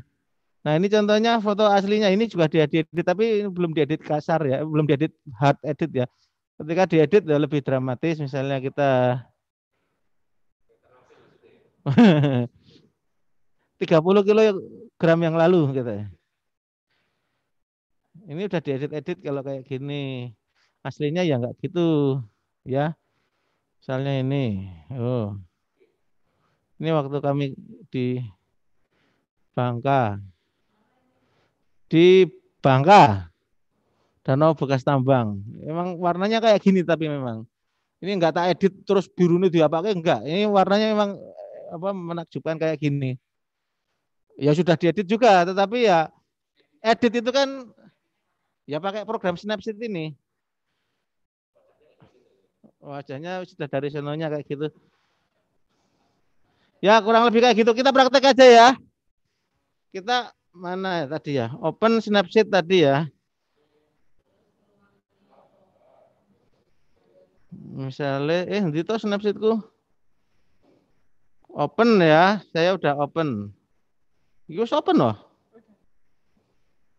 nah ini contohnya foto aslinya. Ini juga diedit, tapi ini belum diedit kasar ya, belum diedit hard edit ya. Ketika diedit ya lebih dramatis. Misalnya kita Tiga puluh kilo ya, gram yang lalu ya. Ini udah diedit-edit kalau kayak gini. Aslinya ya enggak gitu ya. Misalnya ini. Oh. Ini waktu kami di Bangka. Di Bangka. Danau bekas tambang. Emang warnanya kayak gini tapi memang. Ini enggak tak edit terus biru birunya diapake enggak. Ini warnanya memang apa menakjubkan kayak gini ya sudah diedit juga, tetapi ya edit itu kan ya pakai program Snapseed ini. Wajahnya sudah dari senonya kayak gitu. Ya kurang lebih kayak gitu. Kita praktek aja ya. Kita mana ya tadi ya? Open Snapseed tadi ya. Misalnya, eh, itu Snapseedku. Open ya, saya udah open. US Open loh.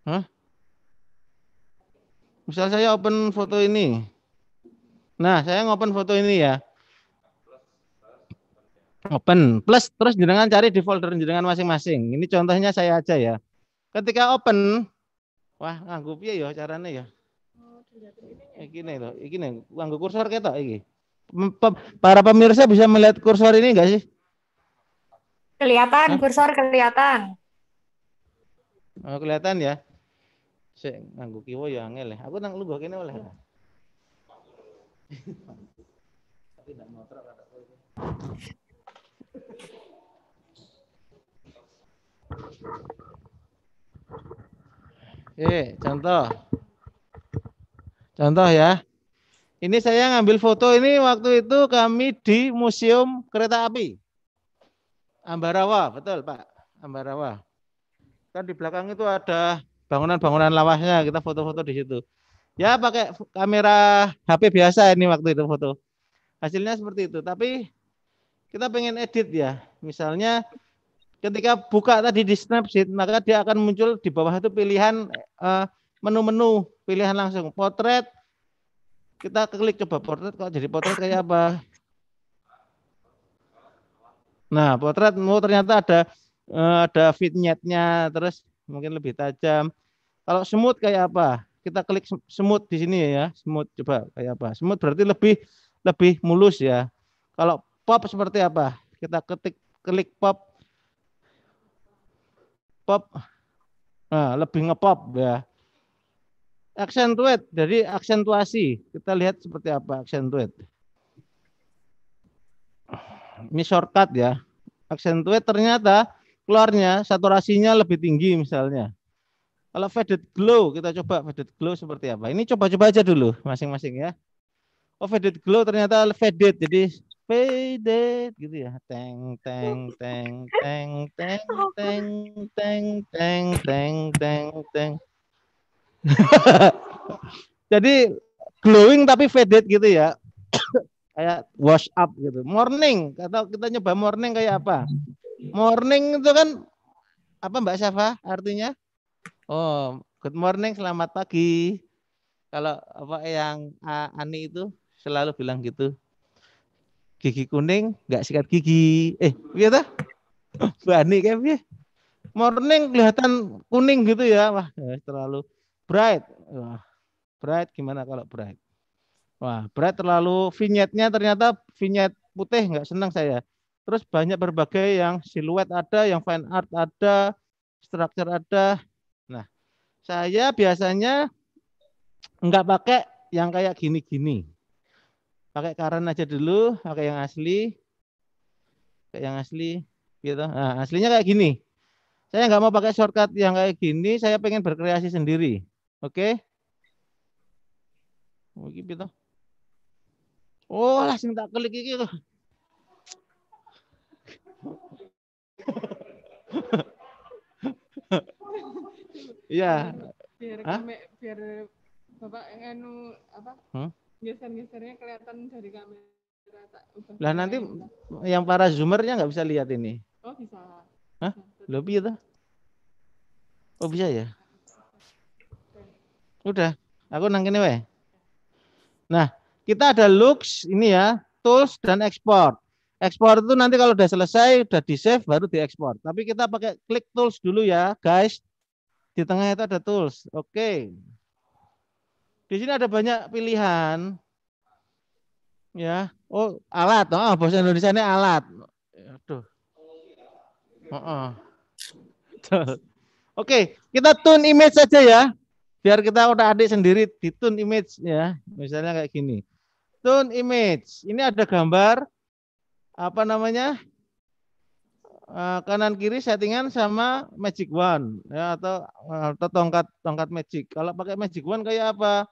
Hah? Misal saya open foto ini. Nah, saya ngopen foto ini ya. Open plus terus jenengan cari di folder jenengan masing-masing. Ini contohnya saya aja ya. Ketika open, wah nganggup ya yo caranya ya. Eh, eh, iki nih loh, iki nih kursor kita. iki. Para pemirsa bisa melihat kursor ini enggak sih? Kelihatan, Hah? kursor kelihatan. Oh, kelihatan ya. Sik nganggo kiwa ya angel. Ya. Aku nang lungguh kene oleh. Tapi ndak kata Oke, eh, contoh. Contoh ya. Ini saya ngambil foto ini waktu itu kami di Museum Kereta Api. Ambarawa, betul Pak. Ambarawa kan di belakang itu ada bangunan-bangunan lawasnya kita foto-foto di situ ya pakai kamera HP biasa ini waktu itu foto hasilnya seperti itu tapi kita pengen edit ya misalnya ketika buka tadi di Snapseed maka dia akan muncul di bawah itu pilihan eh, menu-menu pilihan langsung potret kita klik coba potret kok jadi potret kayak apa Nah, potret oh, ternyata ada Eh, ada vignette-nya terus mungkin lebih tajam. Kalau semut kayak apa? Kita klik semut di sini ya, semut coba kayak apa? Semut berarti lebih lebih mulus ya. Kalau pop seperti apa? Kita ketik klik pop pop nah, lebih ngepop ya. Accentuate, jadi aksentuasi. Kita lihat seperti apa accentuate. Ini shortcut ya. Accentuate ternyata keluarnya saturasinya lebih tinggi misalnya. Kalau faded glow kita coba faded glow seperti apa? Ini coba-coba aja dulu masing-masing ya. Oh faded glow ternyata faded jadi faded gitu ya. Teng teng teng teng teng teng teng teng teng teng teng. jadi glowing tapi faded gitu ya. kayak wash up gitu. Morning atau kita nyoba morning kayak apa? morning itu kan apa Mbak Syafa artinya? Oh, good morning, selamat pagi. Kalau apa yang uh, Ani itu selalu bilang gitu. Gigi kuning nggak sikat gigi. Eh, iya tuh. Mbak Ani kayaknya. Morning kelihatan kuning gitu ya. Wah, eh, terlalu bright. Wah, bright gimana kalau bright? Wah, bright terlalu vignette-nya ternyata vignette putih nggak senang saya. Terus banyak berbagai yang siluet ada, yang fine art ada, structure ada. Nah, saya biasanya enggak pakai yang kayak gini-gini. Pakai karen aja dulu, pakai yang asli. Kayak yang asli gitu. Nah, aslinya kayak gini. Saya nggak mau pakai shortcut yang kayak gini, saya pengen berkreasi sendiri. Oke? Okay? Mungkin gitu. Oh, lah sing tak klik gitu. Iya. biar Hah? kami, biar Bapak nganu apa? Hmm? Geser-gesernya kelihatan dari kamera. Lah nanti yang para zoomernya nggak bisa lihat ini. Oh bisa. Hah? Lo bisa tuh? Oh bisa ya? Udah, aku nang kene Nah, kita ada looks ini ya, tools dan export. Ekspor itu nanti kalau udah selesai, udah di save baru diekspor. Tapi kita pakai klik tools dulu ya, guys. Di tengah itu ada tools. Oke. Okay. Di sini ada banyak pilihan. Ya. Oh, alat. Oh, bahasa Indonesia ini alat. Aduh. Oh, oh. Oke, okay. kita tune image saja ya. Biar kita udah adik sendiri di tune image ya. Misalnya kayak gini. Tune image. Ini ada gambar apa namanya uh, kanan kiri settingan sama magic wand ya atau eh, atau tongkat tongkat magic. Kalau pakai magic wand kayak apa?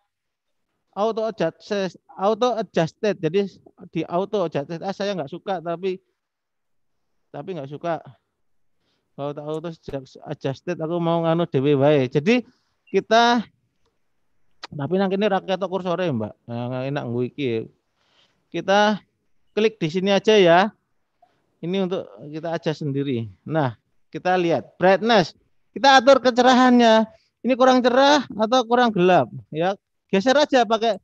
Auto adjust auto adjusted. Jadi di auto adjusted. Ah saya nggak suka tapi tapi nggak suka. Kalau tak auto adjusted aku mau nganu dewe Jadi kita tapi nang ini rakyat kursore mbak nah, enak nguiki kita klik di sini aja ya. Ini untuk kita aja sendiri. Nah, kita lihat brightness. Kita atur kecerahannya. Ini kurang cerah atau kurang gelap ya. Geser aja pakai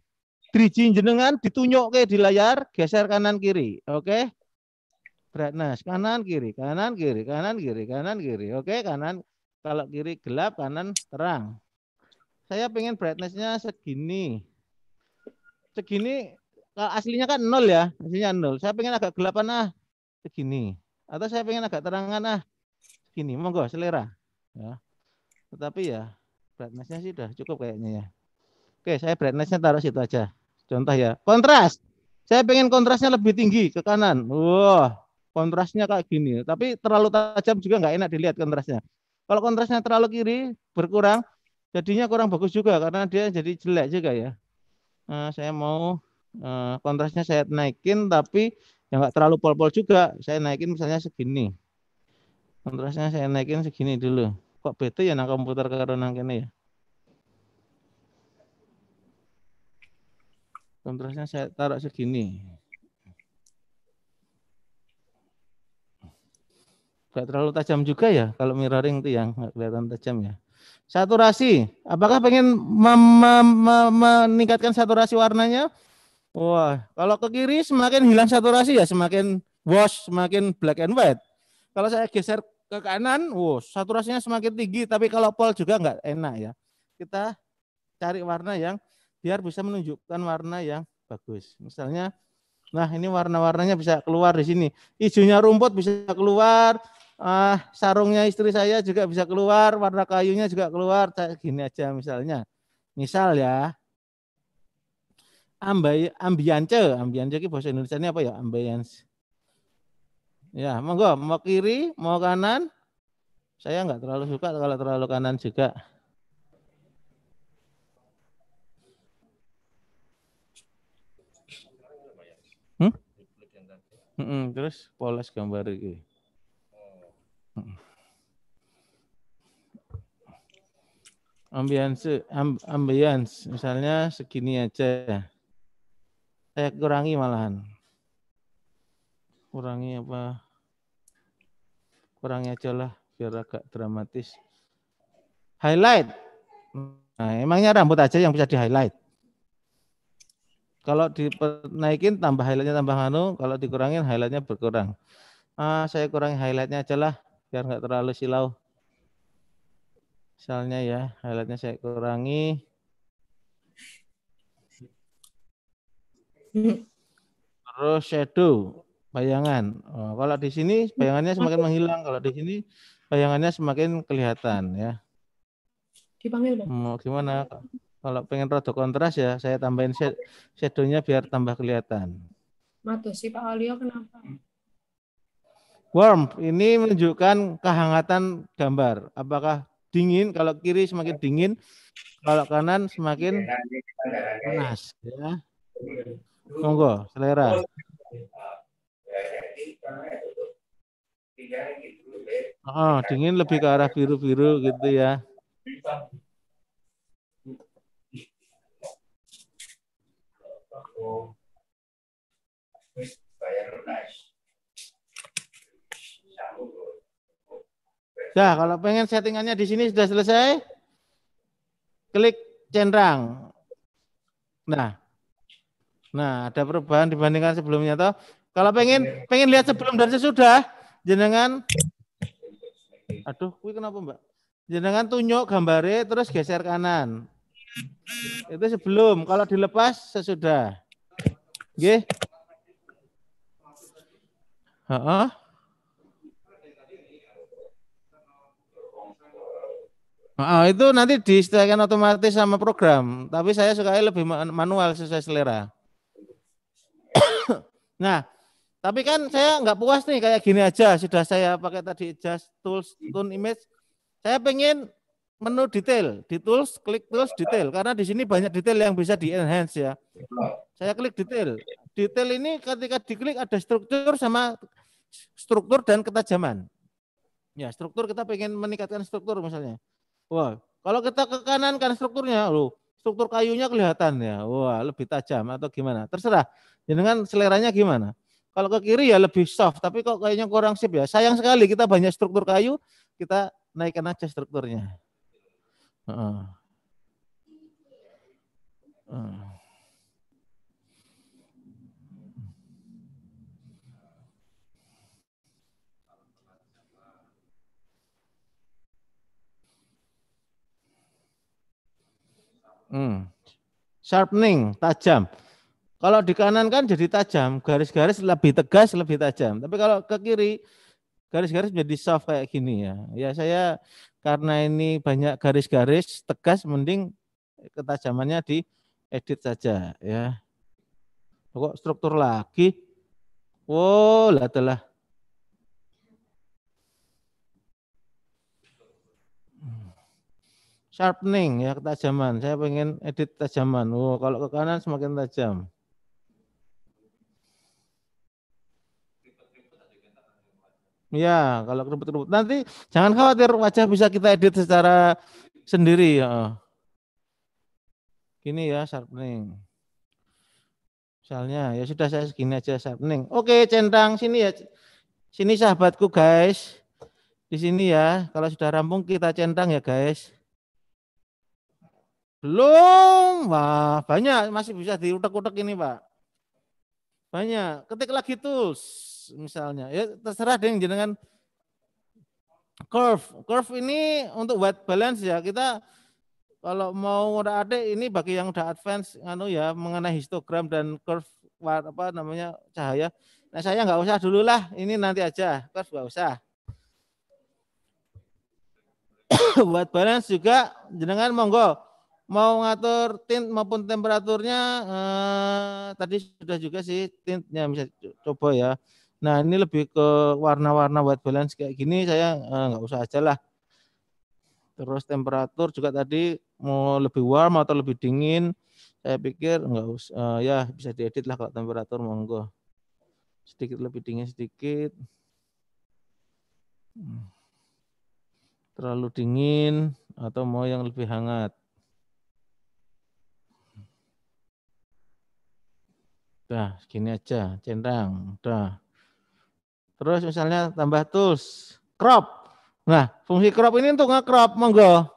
driji jenengan ditunjuk ke di layar, geser kanan kiri. Oke. Okay? Brightness kanan kiri, kanan kiri, kanan kiri, kanan kiri. Oke, okay? kanan kalau kiri gelap, kanan terang. Saya pengen brightnessnya segini. Segini kalau aslinya kan nol ya, aslinya nol. Saya pengen agak gelapan ah segini, atau saya pengen agak terangan ah segini. Monggo selera. Ya. Tetapi ya brightnessnya sih sudah cukup kayaknya ya. Oke, saya brightnessnya taruh situ aja. Contoh ya, kontras. Saya pengen kontrasnya lebih tinggi ke kanan. Wah, wow, kontrasnya kayak gini. Tapi terlalu tajam juga nggak enak dilihat kontrasnya. Kalau kontrasnya terlalu kiri berkurang, jadinya kurang bagus juga karena dia jadi jelek juga ya. Nah, saya mau Eh, kontrasnya saya naikin tapi yang nggak terlalu pol-pol juga saya naikin misalnya segini kontrasnya saya naikin segini dulu kok bete ya nang komputer karena nang kene ya kontrasnya saya taruh segini nggak terlalu tajam juga ya kalau mirroring itu yang nggak kelihatan tajam ya saturasi apakah pengen meningkatkan saturasi warnanya Wah, kalau ke kiri semakin hilang saturasi ya semakin wash, semakin black and white. Kalau saya geser ke kanan, wow, saturasinya semakin tinggi, tapi kalau pol juga enggak enak ya. Kita cari warna yang biar bisa menunjukkan warna yang bagus. Misalnya, nah ini warna-warnanya bisa keluar di sini. Ijunya rumput bisa keluar, ah, sarungnya istri saya juga bisa keluar, warna kayunya juga keluar. kayak Gini aja misalnya. Misal ya, ambay ambiance ambiance ki bahasa Indonesia ini apa ya ambiance ya monggo mau kiri mau kanan saya nggak terlalu suka kalau terlalu kanan juga hmm? Hmm terus poles gambar ini hmm. ambience amb, ambience misalnya segini aja saya kurangi malahan kurangi apa kurangi aja lah biar agak dramatis highlight nah emangnya rambut aja yang bisa di highlight kalau dinaikin tambah highlightnya tambah anu kalau dikurangin highlightnya berkurang ah saya kurangi highlightnya aja lah biar nggak terlalu silau misalnya ya highlightnya saya kurangi Terus shadow, bayangan. Oh, kalau di sini bayangannya semakin menghilang, kalau di sini bayangannya semakin kelihatan ya. Dipanggil dong. Mau hmm, gimana? Kalau pengen rada kontras ya, saya tambahin shadownya biar tambah kelihatan. Matuh sih Pak Alio kenapa? Warm ini menunjukkan kehangatan gambar. Apakah dingin? Kalau kiri semakin dingin, kalau kanan semakin iya, panas ya monggo selera Oh, dingin lebih ke arah biru-biru gitu ya. ya kalau pengen settingannya di sini sudah selesai, klik centang. Nah, Nah, ada perubahan dibandingkan sebelumnya toh. Kalau pengen pengen lihat sebelum dan sesudah, jenengan Aduh, kuwi kenapa, Mbak? Jenengan tunjuk gambare terus geser kanan. Itu sebelum, kalau dilepas sesudah. Nggih. Heeh. Oh, itu nanti disesuaikan otomatis sama program, tapi saya sukai lebih manual sesuai selera. nah, tapi kan saya nggak puas nih kayak gini aja. Sudah saya pakai tadi just tools, tone image. Saya pengen menu detail, di tools, klik tools detail. Karena di sini banyak detail yang bisa di enhance ya. Saya klik detail. Detail ini ketika diklik ada struktur sama struktur dan ketajaman. Ya, struktur kita pengen meningkatkan struktur misalnya. Wah, kalau kita ke kanan kan strukturnya, loh struktur kayunya kelihatan ya. Wah, lebih tajam atau gimana? Terserah. Jenengan seleranya gimana? Kalau ke kiri ya lebih soft, tapi kok kayaknya kurang sip ya. Sayang sekali kita banyak struktur kayu, kita naikkan aja strukturnya. Uh -uh. Hmm. Sharpening, tajam. Kalau di kanan kan jadi tajam, garis-garis lebih tegas, lebih tajam. Tapi kalau ke kiri, garis-garis menjadi soft kayak gini ya. Ya saya karena ini banyak garis-garis tegas, mending ketajamannya di edit saja ya. pokok struktur lagi? Wow, lah telah. sharpening ya ketajaman. Saya pengen edit tajaman. Oh, kalau ke kanan semakin tajam. Ya, kalau keruput-keruput. Nanti jangan khawatir wajah bisa kita edit secara sendiri. Ya. Gini ya sharpening. Misalnya, ya sudah saya segini aja sharpening. Oke, centang sini ya. Sini sahabatku guys. Di sini ya, kalau sudah rampung kita centang ya guys. Belum, wah banyak masih bisa diutek-utek ini Pak. Banyak, ketik lagi tools misalnya. Ya terserah deh jenengan curve. Curve ini untuk white balance ya kita kalau mau udah ada ini bagi yang udah advance anu ya mengenai histogram dan curve apa namanya cahaya. Nah saya nggak usah dulu lah, ini nanti aja curve nggak usah. white balance juga jenengan monggo mau ngatur tint maupun temperaturnya eh, tadi sudah juga sih tintnya bisa coba ya. Nah ini lebih ke warna-warna white balance kayak gini saya eh, nggak eh, usah aja lah. Terus temperatur juga tadi mau lebih warm atau lebih dingin saya pikir nggak usah eh, ya bisa diedit lah kalau temperatur monggo sedikit lebih dingin sedikit. Hmm. Terlalu dingin atau mau yang lebih hangat. Dah, segini aja, centang. Dah. Terus misalnya tambah tools, crop. Nah, fungsi crop ini untuk nge-crop, monggo.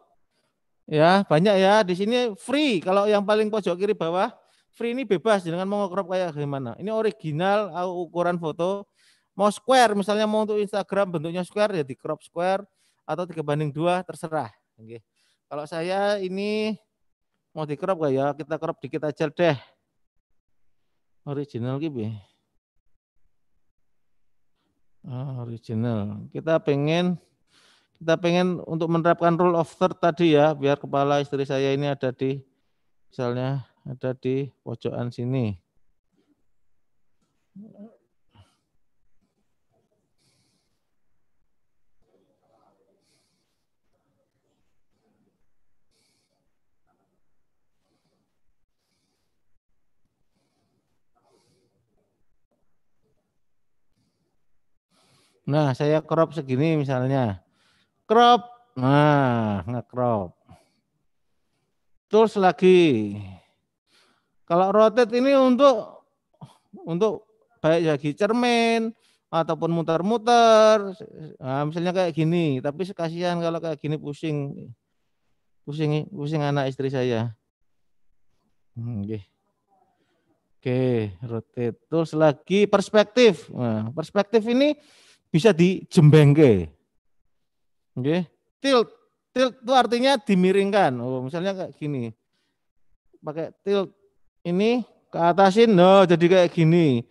Ya, banyak ya. Di sini free. Kalau yang paling pojok kiri bawah, free ini bebas dengan mau crop kayak gimana. Ini original ukuran foto. Mau square, misalnya mau untuk Instagram bentuknya square, ya crop square. Atau tiga banding dua terserah. Oke. Kalau saya ini mau di crop ya kita crop dikit aja deh original gitu original. Kita pengen kita pengen untuk menerapkan rule of third tadi ya, biar kepala istri saya ini ada di misalnya ada di pojokan sini. Nah, saya crop segini misalnya. Crop. Nah, nge-crop. Terus lagi. Kalau rotate ini untuk untuk baik lagi cermin ataupun muter-muter. Nah, misalnya kayak gini, tapi kasihan kalau kayak gini pusing. Pusing pusing anak istri saya. Hmm, oke okay. Oke, rotate. Terus lagi perspektif. Nah, perspektif ini bisa dijembengke. oke? Okay. Tilt. Tilt itu artinya dimiringkan. Oh, misalnya kayak gini. Pakai tilt ini ke atasin, no, oh, jadi kayak gini.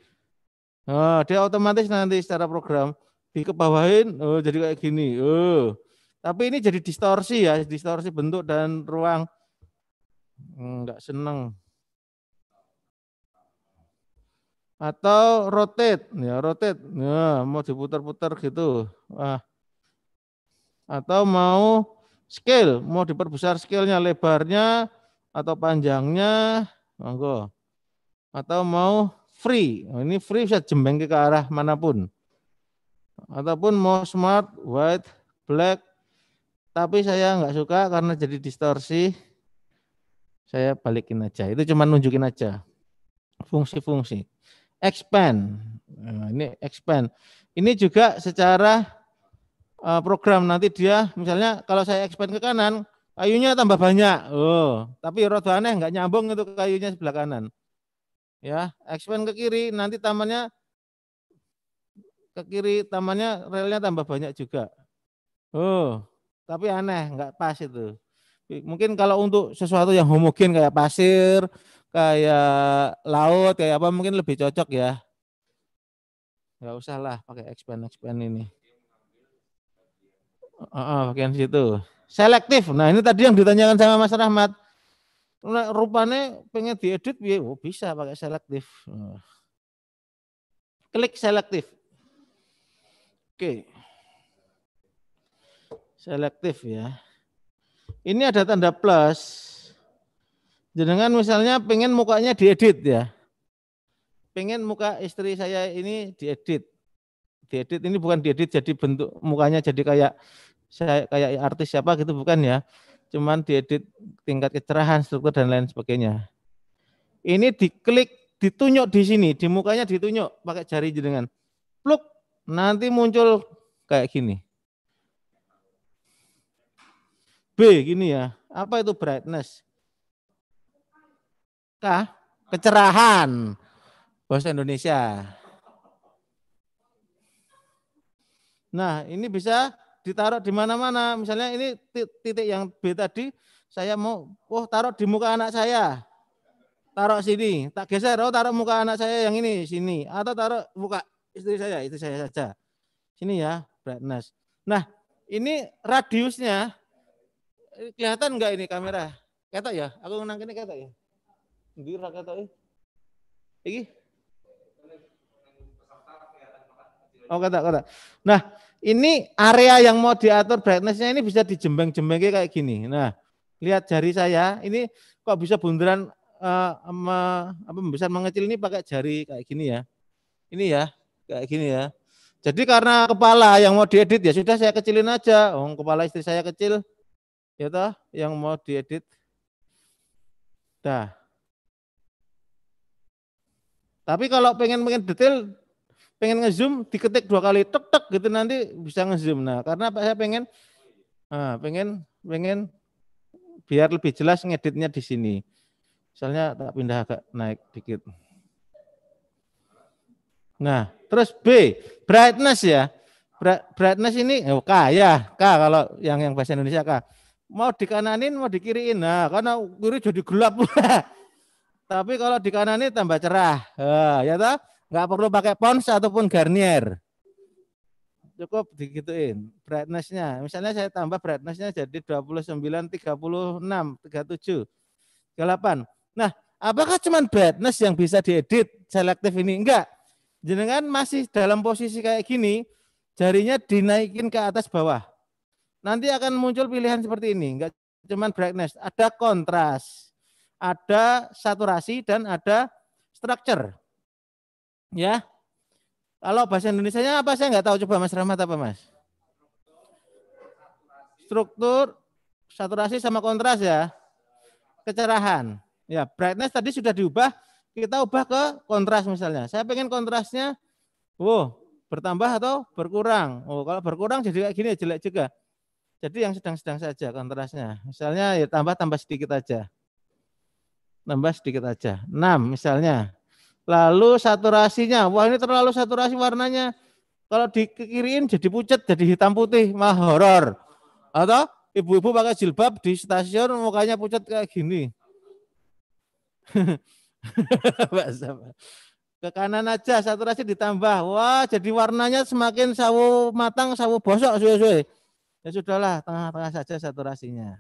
Nah, dia otomatis nanti secara program dikebawahin, oh, jadi kayak gini. Oh. Tapi ini jadi distorsi ya, distorsi bentuk dan ruang. Enggak hmm, seneng. atau rotate ya rotate ya mau diputar-putar gitu ah. atau mau scale mau diperbesar scale-nya lebarnya atau panjangnya monggo atau mau free ini free bisa jembeng ke arah manapun ataupun mau smart white black tapi saya nggak suka karena jadi distorsi saya balikin aja itu cuma nunjukin aja fungsi-fungsi expand. Nah, ini expand. Ini juga secara uh, program nanti dia misalnya kalau saya expand ke kanan, kayunya tambah banyak. Oh, tapi rada aneh nggak nyambung itu kayunya sebelah kanan. Ya, expand ke kiri nanti tamannya ke kiri tamannya relnya tambah banyak juga. Oh, tapi aneh nggak pas itu. Mungkin kalau untuk sesuatu yang homogen kayak pasir, kayak laut kayak apa mungkin lebih cocok ya nggak usah lah pakai expand expand ini oh, oh, bagian situ selektif nah ini tadi yang ditanyakan sama Mas Rahmat nah, rupanya pengen diedit ya oh, bisa pakai selektif nah. klik selektif oke selektif ya ini ada tanda plus jenengan misalnya pengen mukanya diedit ya. Pengen muka istri saya ini diedit. Diedit ini bukan diedit jadi bentuk mukanya jadi kayak saya kayak artis siapa gitu bukan ya. Cuman diedit tingkat kecerahan, struktur dan lain sebagainya. Ini diklik, ditunjuk di sini, di mukanya ditunjuk pakai jari jenengan. Pluk, nanti muncul kayak gini. B gini ya. Apa itu brightness? Kah? Kecerahan. Bahasa Indonesia. Nah, ini bisa ditaruh di mana-mana. Misalnya ini titik yang B tadi, saya mau, oh taruh di muka anak saya. Taruh sini, tak geser, oh taruh muka anak saya yang ini, sini. Atau taruh muka istri saya, itu saya saja. Sini ya, brightness. Nah, ini radiusnya, kelihatan enggak ini kamera? Kata ya? Aku menangkini kata ya? Eh. Oh kata kata. Nah ini area yang mau diatur brightnessnya ini bisa dijembeng jembeng kayak gini. Nah lihat jari saya ini kok bisa bundaran uh, me, apa membesar mengecil ini pakai jari kayak gini ya. Ini ya kayak gini ya. Jadi karena kepala yang mau diedit ya sudah saya kecilin aja. Oh, kepala istri saya kecil. Ya toh yang mau diedit. Dah. Tapi kalau pengen-pengen detail, pengen ngezoom, diketik dua kali tek tek gitu nanti bisa ngezoom. Nah, karena Pak saya pengen nah, pengen pengen biar lebih jelas ngeditnya di sini. Misalnya tak pindah agak naik dikit. Nah, terus B, brightness ya. Brightness ini oh, K ya, K kalau yang yang bahasa Indonesia K. Mau dikananin, mau dikiriin. Nah, karena kiri jadi gelap. Tapi kalau di kanan ini tambah cerah. Nah, ya toh? Nggak perlu pakai pons ataupun Garnier. Cukup digituin brightness-nya. Misalnya saya tambah brightness-nya jadi 29, 36, 37, 38. Nah, apakah cuma brightness yang bisa diedit selektif ini? Enggak. Jenengan masih dalam posisi kayak gini, jarinya dinaikin ke atas bawah. Nanti akan muncul pilihan seperti ini. Enggak cuma brightness, ada kontras ada saturasi dan ada structure. Ya. Kalau bahasa Indonesia-nya apa saya nggak tahu coba Mas Rahmat apa Mas? Struktur, saturasi sama kontras ya. Kecerahan. Ya, brightness tadi sudah diubah, kita ubah ke kontras misalnya. Saya pengen kontrasnya wow, oh, bertambah atau berkurang. Oh, kalau berkurang jadi kayak gini ya, jelek juga. Jadi yang sedang-sedang saja kontrasnya. Misalnya ya tambah tambah sedikit aja. Nambah sedikit aja. 6 misalnya. Lalu saturasinya. Wah ini terlalu saturasi warnanya. Kalau dikiriin jadi pucat, jadi hitam putih, mah horor. Atau ibu-ibu pakai jilbab di stasiun mukanya pucat kayak gini. ke kanan aja saturasi ditambah wah jadi warnanya semakin sawo matang sawo bosok suwe-suwe ya sudahlah tengah-tengah saja saturasinya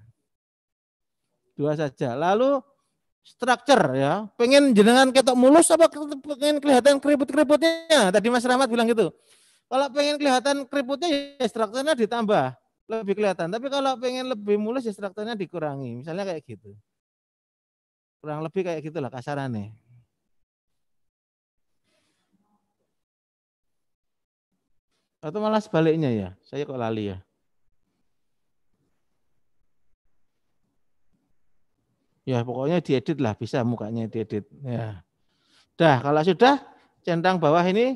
dua saja lalu structure ya. Pengen jenengan ketok mulus apa pengen kelihatan keriput-keriputnya? Tadi Mas Rahmat bilang gitu. Kalau pengen kelihatan keriputnya ya strukturnya ditambah, lebih kelihatan. Tapi kalau pengen lebih mulus ya strukturnya dikurangi. Misalnya kayak gitu. Kurang lebih kayak gitulah kasarannya. Atau malah sebaliknya ya. Saya kok lali ya. Ya pokoknya diedit lah bisa mukanya diedit. Ya. Dah kalau sudah centang bawah ini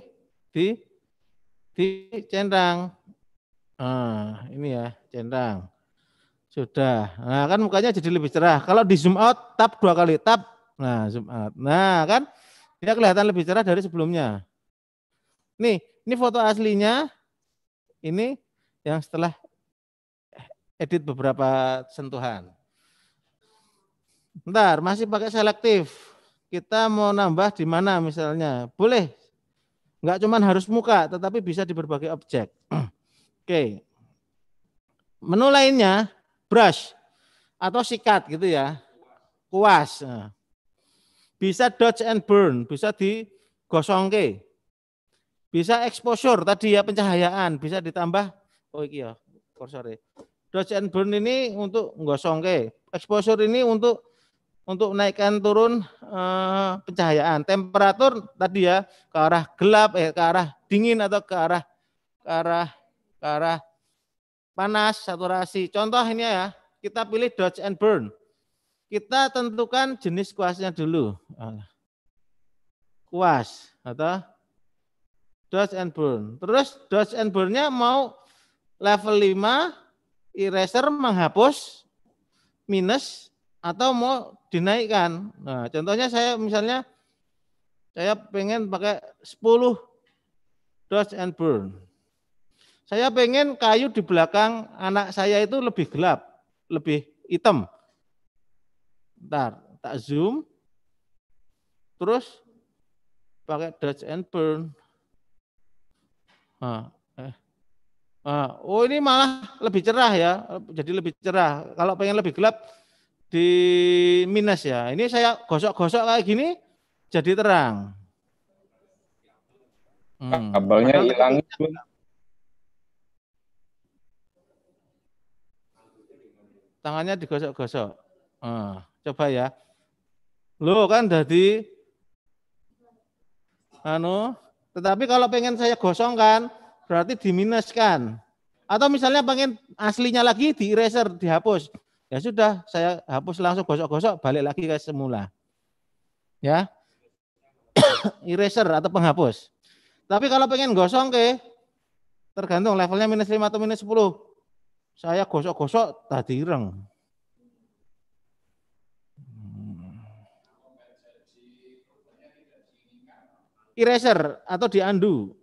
di di centang. Nah, ini ya centang. Sudah. Nah kan mukanya jadi lebih cerah. Kalau di zoom out tap dua kali tap. Nah zoom out. Nah kan dia kelihatan lebih cerah dari sebelumnya. Nih ini foto aslinya. Ini yang setelah edit beberapa sentuhan. Bentar, masih pakai selektif. Kita mau nambah di mana misalnya. Boleh. Enggak cuma harus muka, tetapi bisa di berbagai objek. Oke. Menu lainnya brush atau sikat gitu ya. Kuas. Nah. Bisa dodge and burn, bisa digosongke. Bisa exposure tadi ya pencahayaan, bisa ditambah oh iya, ya, sorry. Dodge and burn ini untuk gosongke. Exposure ini untuk untuk naikkan turun eh, pencahayaan. Temperatur tadi ya ke arah gelap, eh, ke arah dingin atau ke arah ke arah ke arah panas, saturasi. Contoh ini ya, kita pilih dodge and burn. Kita tentukan jenis kuasnya dulu. Eh, kuas atau dodge and burn. Terus dodge and Burnnya mau level 5 eraser menghapus minus atau mau dinaikkan. Nah, contohnya saya misalnya saya pengen pakai 10 dodge and burn. Saya pengen kayu di belakang anak saya itu lebih gelap, lebih hitam. ntar tak zoom. Terus pakai dodge and burn. Nah, eh. nah, oh ini malah lebih cerah ya, jadi lebih cerah. Kalau pengen lebih gelap, di minus ya. Ini saya gosok-gosok kayak gini jadi terang. Hmm. Kabelnya hilang. Tangannya digosok-gosok. Nah, coba ya. Lo kan jadi anu, tetapi kalau pengen saya gosongkan berarti diminuskan. Atau misalnya pengen aslinya lagi di eraser, dihapus. Ya sudah, saya hapus langsung gosok-gosok, balik lagi ke semula. Ya. Eraser atau penghapus. Tapi kalau pengen gosong ke, tergantung levelnya minus 5 atau minus 10. Saya gosok-gosok tadi ireng. Eraser atau diandu.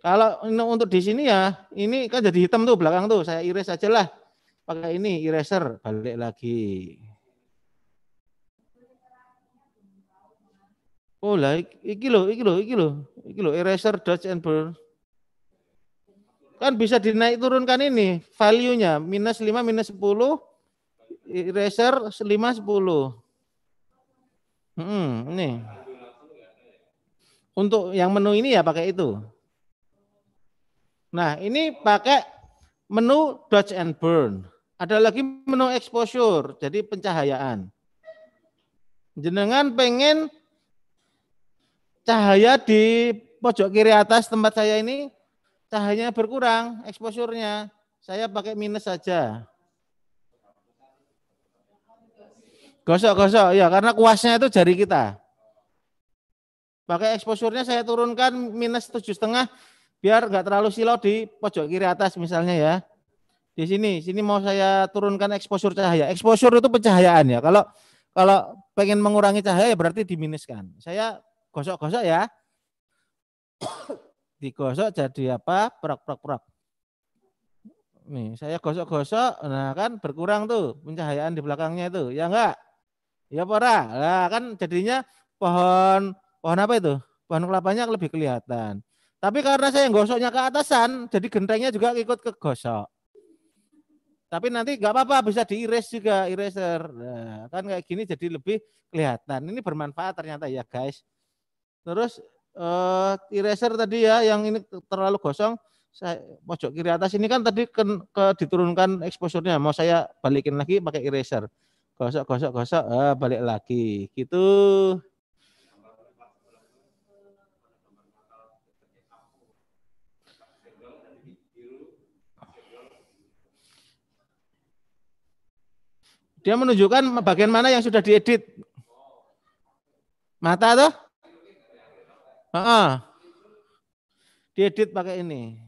Kalau untuk di sini ya, ini kan jadi hitam tuh belakang tuh. Saya iris aja lah pakai ini eraser balik lagi. Oh lah, iki loh, iki loh, iki loh, iki loh eraser dodge and burn. Kan bisa dinaik turunkan ini value-nya minus 5 minus 10 eraser 5 10. Hmm, ini. Untuk yang menu ini ya pakai itu. Nah, ini pakai menu dodge and burn. Ada lagi menu exposure, jadi pencahayaan. Jenengan pengen cahaya di pojok kiri atas tempat saya ini cahayanya berkurang, exposure Saya pakai minus saja. Gosok-gosok, ya karena kuasnya itu jari kita. Pakai exposure saya turunkan minus tujuh setengah, biar nggak terlalu silau di pojok kiri atas misalnya ya. Di sini, sini mau saya turunkan exposure cahaya. Exposure itu pencahayaan ya. Kalau kalau pengen mengurangi cahaya ya berarti diminiskan. Saya gosok-gosok ya. Digosok jadi apa? Prok, prok, prok. Nih, saya gosok-gosok, nah kan berkurang tuh pencahayaan di belakangnya itu. Ya enggak? Ya pora. lah kan jadinya pohon pohon apa itu? Pohon kelapanya lebih kelihatan tapi karena saya yang gosoknya ke atasan, jadi gentengnya juga ikut ke gosok. Tapi nanti nggak apa-apa bisa diiris juga eraser. Nah, kan kayak gini jadi lebih kelihatan. Ini bermanfaat ternyata ya guys. Terus uh, eh, eraser tadi ya yang ini terlalu gosong, saya pojok kiri atas ini kan tadi ke, ke diturunkan eksposurnya. Mau saya balikin lagi pakai eraser. Gosok, gosok, gosok, ah, balik lagi. Gitu. Dia menunjukkan bagian mana yang sudah diedit. Mata tuh? Ah, Diedit pakai ini.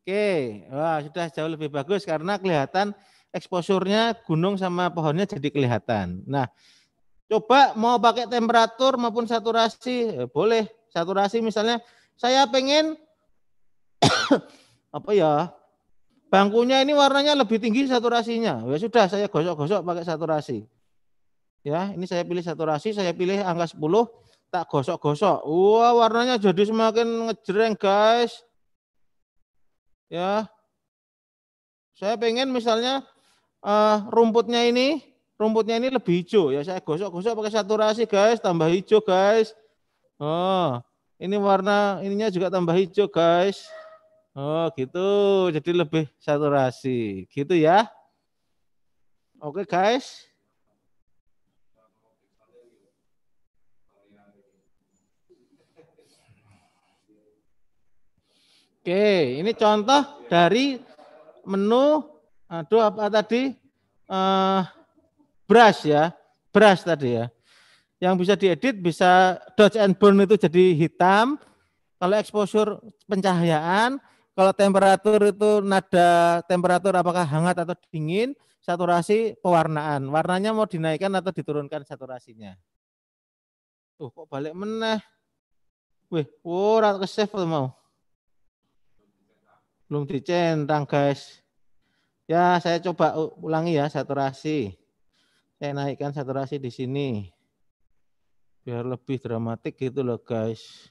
Oke, wah sudah jauh lebih bagus karena kelihatan eksposurnya gunung sama pohonnya jadi kelihatan. Nah, coba mau pakai temperatur maupun saturasi, eh, boleh. Saturasi misalnya saya pengen apa ya? Bangkunya ini warnanya lebih tinggi saturasinya. Ya sudah, saya gosok-gosok pakai saturasi. Ya, ini saya pilih saturasi, saya pilih angka 10, tak gosok-gosok. Wah, warnanya jadi semakin ngejreng, guys. Ya. Saya pengen misalnya uh, rumputnya ini, rumputnya ini lebih hijau. Ya, saya gosok-gosok pakai saturasi, guys, tambah hijau, guys. Oh, ini warna ininya juga tambah hijau, guys. Oh gitu, jadi lebih saturasi, gitu ya. Oke okay, guys. Oke, okay, ini contoh dari menu, aduh apa tadi, uh, brush ya, brush tadi ya. Yang bisa diedit bisa dodge and burn itu jadi hitam, kalau exposure pencahayaan, kalau temperatur itu nada temperatur apakah hangat atau dingin, saturasi pewarnaan. Warnanya mau dinaikkan atau diturunkan saturasinya. Tuh kok balik meneh. Wih, oh, ora ke save mau. Belum dicentang, guys. Ya, saya coba ulangi ya saturasi. Saya naikkan saturasi di sini. Biar lebih dramatik gitu loh, guys.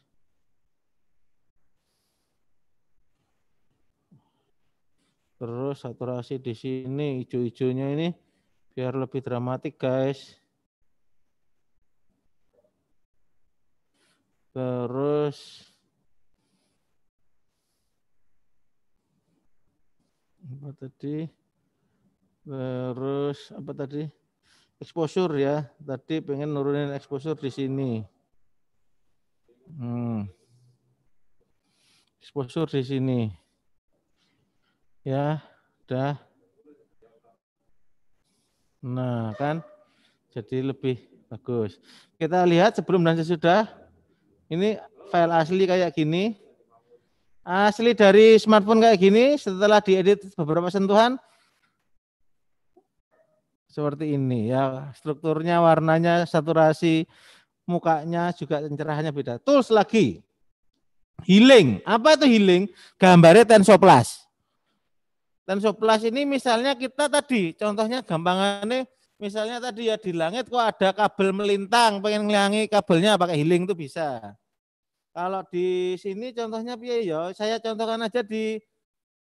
Terus saturasi di sini hijau-hijaunya ini biar lebih dramatik guys. Terus apa tadi? Terus apa tadi? Exposure ya. Tadi pengen nurunin exposure di sini. Hmm. Exposure di sini. Ya, udah. Nah, kan jadi lebih bagus. Kita lihat sebelum dan sesudah. Ini file asli kayak gini. Asli dari smartphone kayak gini setelah diedit beberapa sentuhan seperti ini ya. Strukturnya, warnanya, saturasi mukanya juga pencerahannya beda. Tools lagi. Healing. Apa itu healing? Gambarnya Tensoplast. Dan 11 ini misalnya kita tadi, contohnya gampangannya, misalnya tadi ya di langit kok ada kabel melintang, pengen ngelangi kabelnya pakai healing itu bisa. Kalau di sini contohnya piye ya, saya contohkan aja di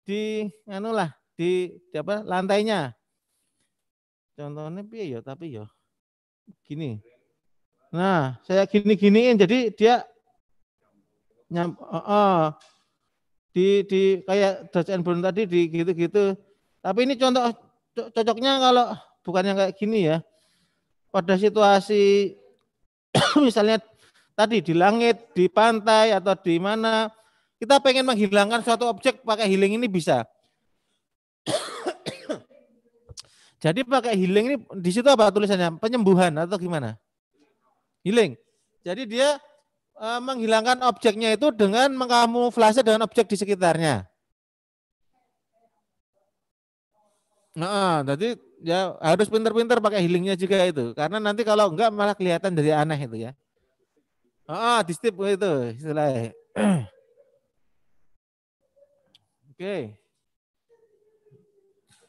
di anu lah, di, di apa lantainya. Contohnya piye ya, tapi ya gini. Nah, saya gini-giniin jadi dia nyam oh, oh di di kayak Dutch and Brown tadi di gitu-gitu. Tapi ini contoh cocoknya kalau bukan yang kayak gini ya. Pada situasi misalnya tadi di langit, di pantai atau di mana kita pengen menghilangkan suatu objek pakai healing ini bisa. Jadi pakai healing ini di situ apa tulisannya? Penyembuhan atau gimana? Healing. Jadi dia uh, menghilangkan objeknya itu dengan mengkamuflase dengan objek di sekitarnya. Nah, jadi ya harus pinter-pinter pakai healingnya juga itu, karena nanti kalau enggak malah kelihatan dari aneh itu ya. Ah, di step itu istilahnya. Oke. Okay.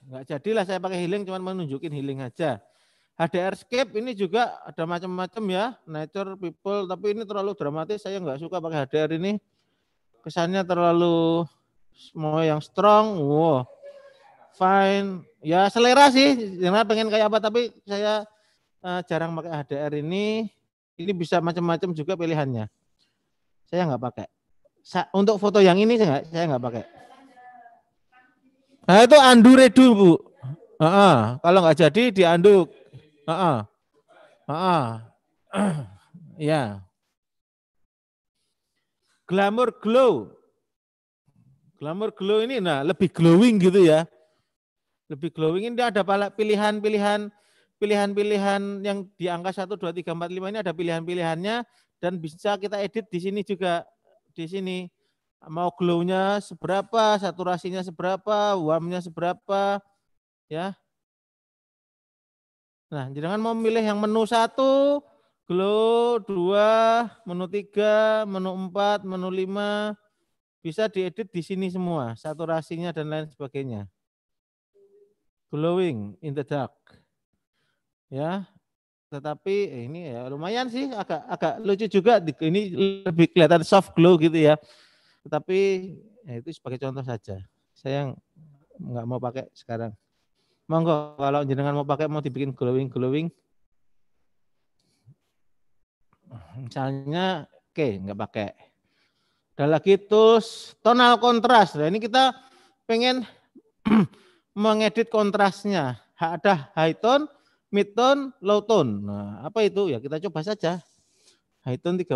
Enggak jadilah saya pakai healing, cuma menunjukin healing aja. HDR skip ini juga ada macam-macam ya, nature, people, tapi ini terlalu dramatis, saya nggak suka pakai HDR ini. Kesannya terlalu semua yang strong, wow, fine. Ya selera sih, jangan pengen kayak apa, tapi saya uh, jarang pakai HDR ini. Ini bisa macam-macam juga pilihannya. Saya nggak pakai. Sa untuk foto yang ini saya nggak, saya nggak pakai. Nah itu andu redu bu. Uh -uh. Kalau nggak jadi dianduk Ah, ah, ya. Glamour glow. Glamour glow ini nah lebih glowing gitu ya. Lebih glowing ini ada pala pilihan-pilihan pilihan-pilihan yang di angka satu dua tiga empat lima ini ada pilihan-pilihannya dan bisa kita edit di sini juga di sini mau glownya seberapa, saturasinya seberapa, warmnya seberapa ya. Nah, jangan mau memilih yang menu satu, glow dua, menu tiga, menu empat, menu lima, bisa diedit di sini semua, saturasinya dan lain sebagainya. Glowing in the dark. Ya, tetapi eh, ini ya lumayan sih agak agak lucu juga ini lebih kelihatan soft glow gitu ya tetapi ya itu sebagai contoh saja saya nggak mau pakai sekarang Monggo kalau jenengan mau pakai mau dibikin glowing glowing. Misalnya, oke okay, nggak pakai. Ada lagi tools tonal kontras. Nah, ini kita pengen mengedit kontrasnya. Ada high tone, mid tone, low tone. Nah, apa itu? Ya kita coba saja. High tone 30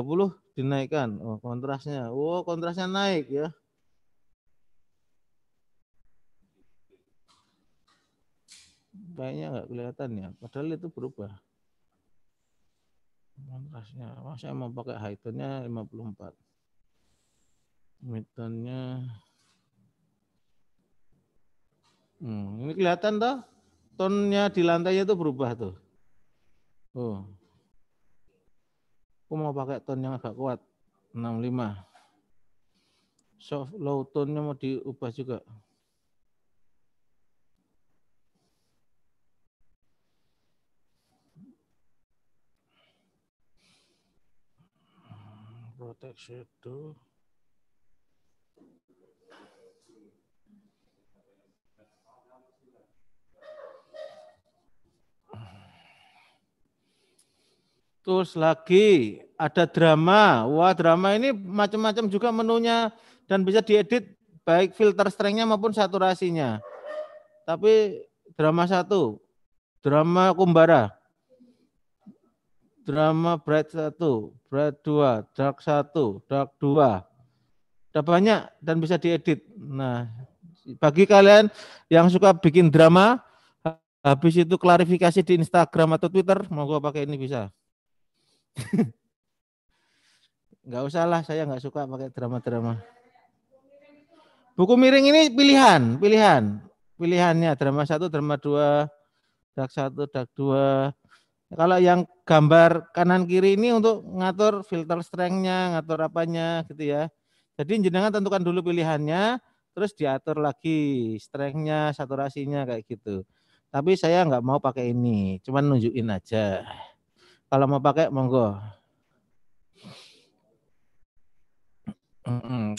dinaikkan. Oh, kontrasnya. Oh, kontrasnya naik ya. kayaknya nggak kelihatan ya padahal itu berubah kontrasnya maksudnya saya mau pakai high tone-nya 54 mid tone hmm, ini kelihatan toh tonnya di lantainya itu berubah tuh oh aku mau pakai ton yang agak kuat 65 soft low tone mau diubah juga teks itu Terus lagi ada drama. Wah drama ini macam-macam juga menunya dan bisa diedit baik filter strengthnya maupun saturasinya. Tapi drama satu, drama kumbara drama bright 1, bright 2, dark 1, dark 2. Ada banyak dan bisa diedit. Nah, bagi kalian yang suka bikin drama, habis itu klarifikasi di Instagram atau Twitter, mau gue pakai ini bisa. Enggak usah lah, saya enggak suka pakai drama-drama. Buku miring ini pilihan, pilihan. Pilihannya drama 1, drama 2, dark 1, dark 2, kalau yang gambar kanan kiri ini untuk ngatur filter strength-nya, ngatur apanya gitu ya. Jadi jenengan tentukan dulu pilihannya, terus diatur lagi strength-nya, saturasinya kayak gitu. Tapi saya nggak mau pakai ini, cuman nunjukin aja. Kalau mau pakai monggo.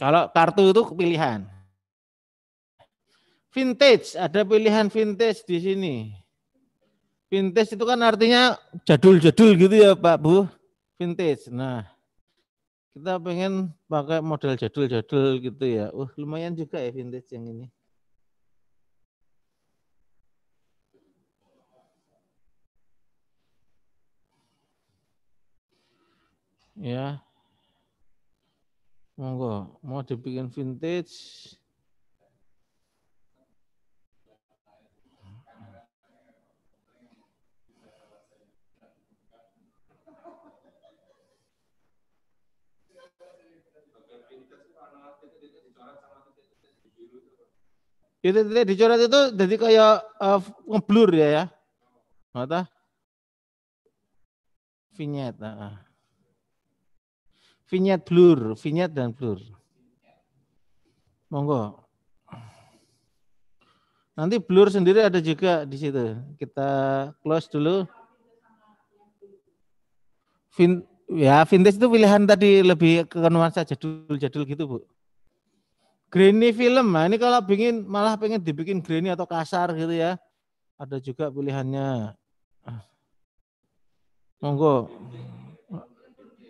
Kalau kartu itu pilihan. Vintage, ada pilihan vintage di sini. Vintage itu kan artinya jadul-jadul gitu ya Pak Bu. Vintage. Nah, kita pengen pakai model jadul-jadul gitu ya. Uh, lumayan juga ya vintage yang ini. Ya. Monggo, mau dibikin vintage titik-titik ya, dicoret itu jadi kayak uh, ngeblur ya ya mata vignette uh. vignette blur vignette dan blur monggo nanti blur sendiri ada juga di situ kita close dulu Vin ya vintage itu pilihan tadi lebih ke nuansa jadul jadul gitu bu Granny film. Nah, ini kalau pingin malah pengen dibikin granny atau kasar gitu ya. Ada juga pilihannya. Ah. Monggo.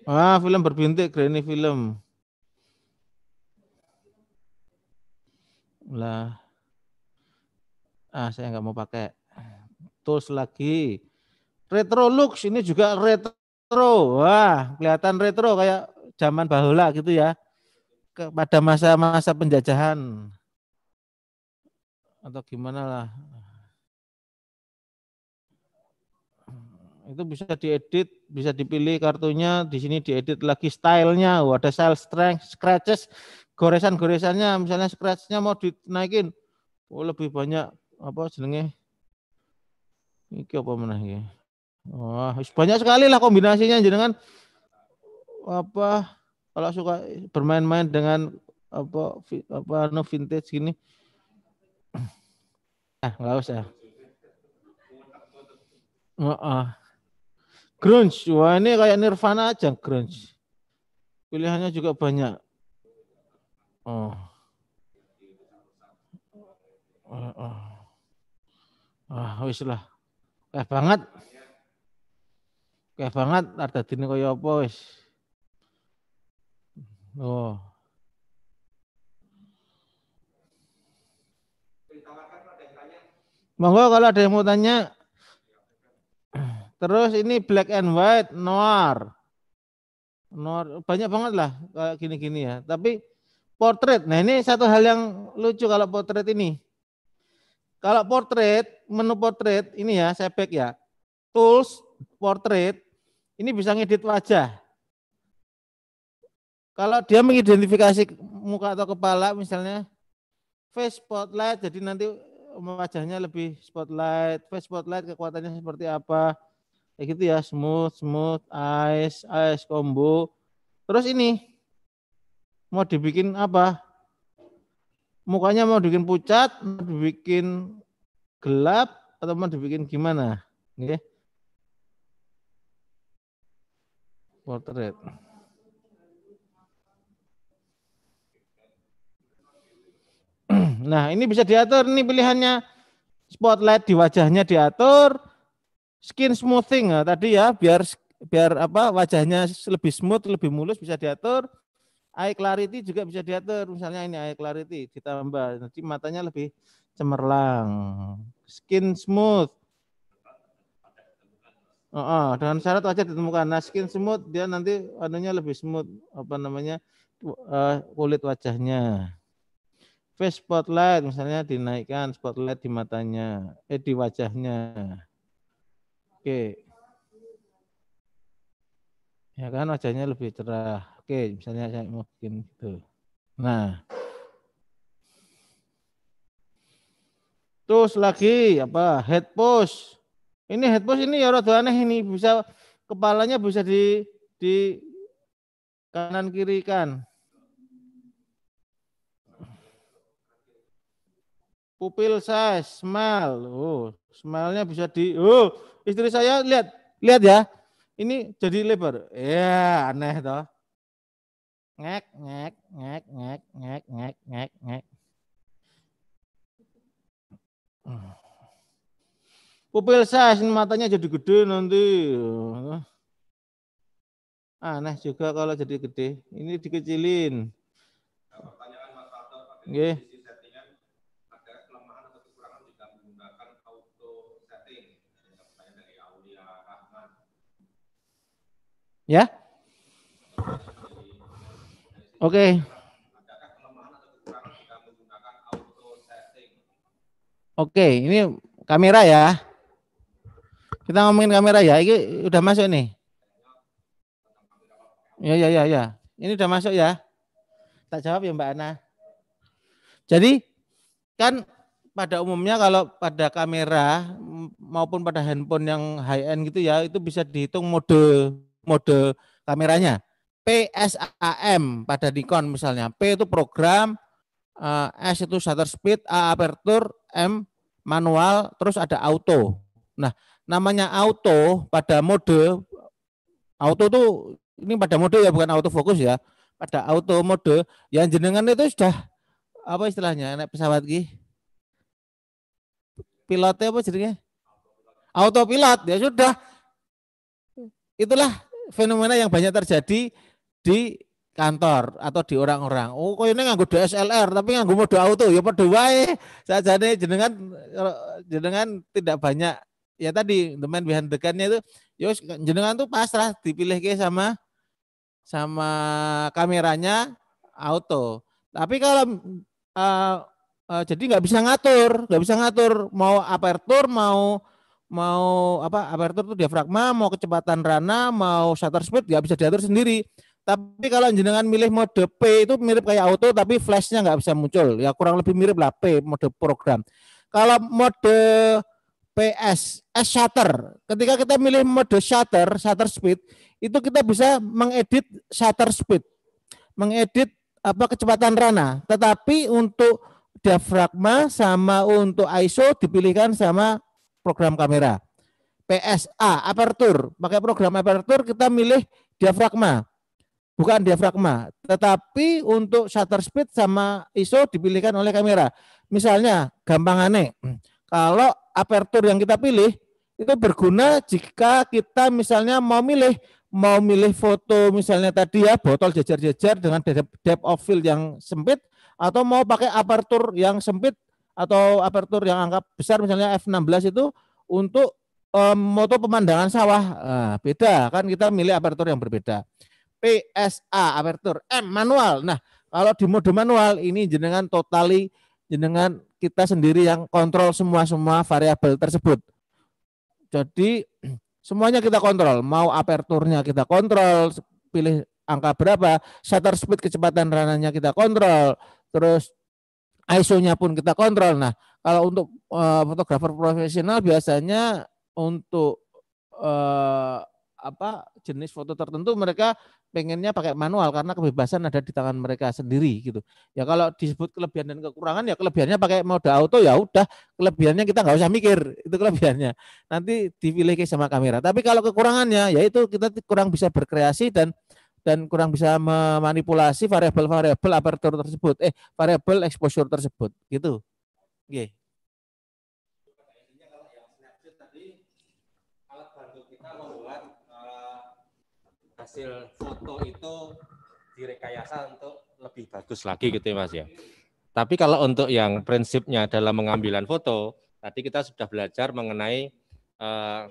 Ah, film berbintik granny film. Lah. Ah, saya nggak mau pakai. Tools lagi. Retro looks ini juga retro. Wah, kelihatan retro kayak zaman bahula gitu ya kepada masa-masa penjajahan atau gimana lah itu bisa diedit bisa dipilih kartunya di sini diedit lagi stylenya oh, ada style strength scratches goresan-goresannya misalnya scratchnya mau dinaikin oh lebih banyak apa jenenge ini apa mana ya wah banyak sekali lah kombinasinya jenengan apa kalau suka bermain-main dengan apa apa no anu, vintage gini ah nggak usah uh -uh. grunge wah ini kayak Nirvana aja grunge pilihannya juga banyak oh oh, oh. Ah, wis lah. Kayak banget. Kayak banget ada dini kaya apa wis. Oh. Monggo kalau ada yang mau tanya. Terus ini black and white, noir. Noir banyak banget lah kayak gini-gini ya. Tapi portrait. Nah, ini satu hal yang lucu kalau portrait ini. Kalau portrait, menu portrait ini ya, saya back ya. Tools portrait ini bisa ngedit wajah. Kalau dia mengidentifikasi muka atau kepala misalnya face spotlight jadi nanti wajahnya lebih spotlight, face spotlight kekuatannya seperti apa. Ya gitu ya, smooth, smooth, eyes, eyes combo. Terus ini mau dibikin apa? Mukanya mau dibikin pucat, mau dibikin gelap atau mau dibikin gimana? Nggih. Okay. Portrait. Nah, ini bisa diatur nih pilihannya. Spotlight di wajahnya diatur, skin smoothing ya, tadi ya biar biar apa wajahnya lebih smooth, lebih mulus bisa diatur. Eye clarity juga bisa diatur. Misalnya ini eye clarity ditambah, nanti matanya lebih cemerlang. Skin smooth. Oh, oh, dengan syarat wajah ditemukan. Nah, skin smooth dia nanti anunya lebih smooth apa namanya? Uh, kulit wajahnya face spotlight misalnya dinaikkan spotlight di matanya, eh di wajahnya. Oke. Ya kan wajahnya lebih cerah. Oke, misalnya saya mungkin gitu. Nah. Terus lagi apa? Head pose Ini head pose ini ya rada aneh ini bisa kepalanya bisa di di kanan kiri kan pupil saya smell. Oh, smellnya bisa di Oh, istri saya lihat, lihat ya. Ini jadi lebar. Ya, aneh toh. Ngek, ngek, ngek, ngek, ngek, ngek, ngek, ngek. Pupil saya matanya jadi gede nanti. Aneh juga kalau jadi gede. Ini dikecilin. Oke. Okay. Ya. Oke. Oke, ini kamera ya. Kita ngomongin kamera ya. Ini udah masuk nih. Ya, ya, ya, ya. Ini udah masuk ya. Tak jawab ya Mbak Ana. Jadi kan pada umumnya kalau pada kamera maupun pada handphone yang high end gitu ya itu bisa dihitung mode mode kameranya. PSAM pada Nikon misalnya. P itu program, eh, S itu shutter speed, A aperture, M manual, terus ada auto. Nah, namanya auto pada mode auto itu ini pada mode ya bukan auto fokus ya. Pada auto mode yang jenengan itu sudah apa istilahnya naik pesawat ki? Pilotnya apa jadinya? Autopilot ya sudah. Itulah fenomena yang banyak terjadi di kantor atau di orang-orang. Oh, kok ini nganggo DSLR tapi nganggo mode auto ya padha wae. Sajane jenengan jenengan tidak banyak ya tadi the man behind the gun itu ya jenengan tuh pasrah dipilih ke sama sama kameranya auto. Tapi kalau uh, uh, jadi nggak bisa ngatur, nggak bisa ngatur mau aperture mau mau apa aperture itu diafragma, mau kecepatan rana, mau shutter speed nggak bisa diatur sendiri. Tapi kalau jenengan milih mode P itu mirip kayak auto tapi flashnya nggak bisa muncul. Ya kurang lebih mirip lah P mode program. Kalau mode PS, S shutter. Ketika kita milih mode shutter, shutter speed, itu kita bisa mengedit shutter speed, mengedit apa kecepatan rana. Tetapi untuk diafragma sama untuk ISO dipilihkan sama program kamera. PSA, apertur. Pakai program apertur kita milih diafragma. Bukan diafragma, tetapi untuk shutter speed sama ISO dipilihkan oleh kamera. Misalnya, gampang aneh kalau apertur yang kita pilih itu berguna jika kita misalnya mau milih mau milih foto misalnya tadi ya botol jejer-jejer dengan depth of field yang sempit atau mau pakai apertur yang sempit atau aperture yang angka besar misalnya F16 itu untuk um, moto pemandangan sawah. Nah, beda kan kita milih aperture yang berbeda. PSA aperture M manual. Nah, kalau di mode manual ini jenengan totali jenengan kita sendiri yang kontrol semua-semua variabel tersebut. Jadi semuanya kita kontrol, mau aperturnya kita kontrol, pilih angka berapa, shutter speed kecepatan rananya kita kontrol, terus ISO-nya pun kita kontrol. Nah, kalau untuk uh, fotografer profesional biasanya untuk uh, apa jenis foto tertentu mereka pengennya pakai manual karena kebebasan ada di tangan mereka sendiri gitu. Ya kalau disebut kelebihan dan kekurangan ya kelebihannya pakai mode auto ya udah kelebihannya kita nggak usah mikir itu kelebihannya. Nanti dipilih sama kamera. Tapi kalau kekurangannya yaitu kita kurang bisa berkreasi dan dan kurang bisa memanipulasi variabel-variabel aperture tersebut, eh variabel exposure tersebut, gitu. Oke. Okay. hasil foto itu direkayasa untuk lebih bagus lagi gitu ya mas ya. Tapi kalau untuk yang prinsipnya dalam mengambilan foto, tadi kita sudah belajar mengenai eh,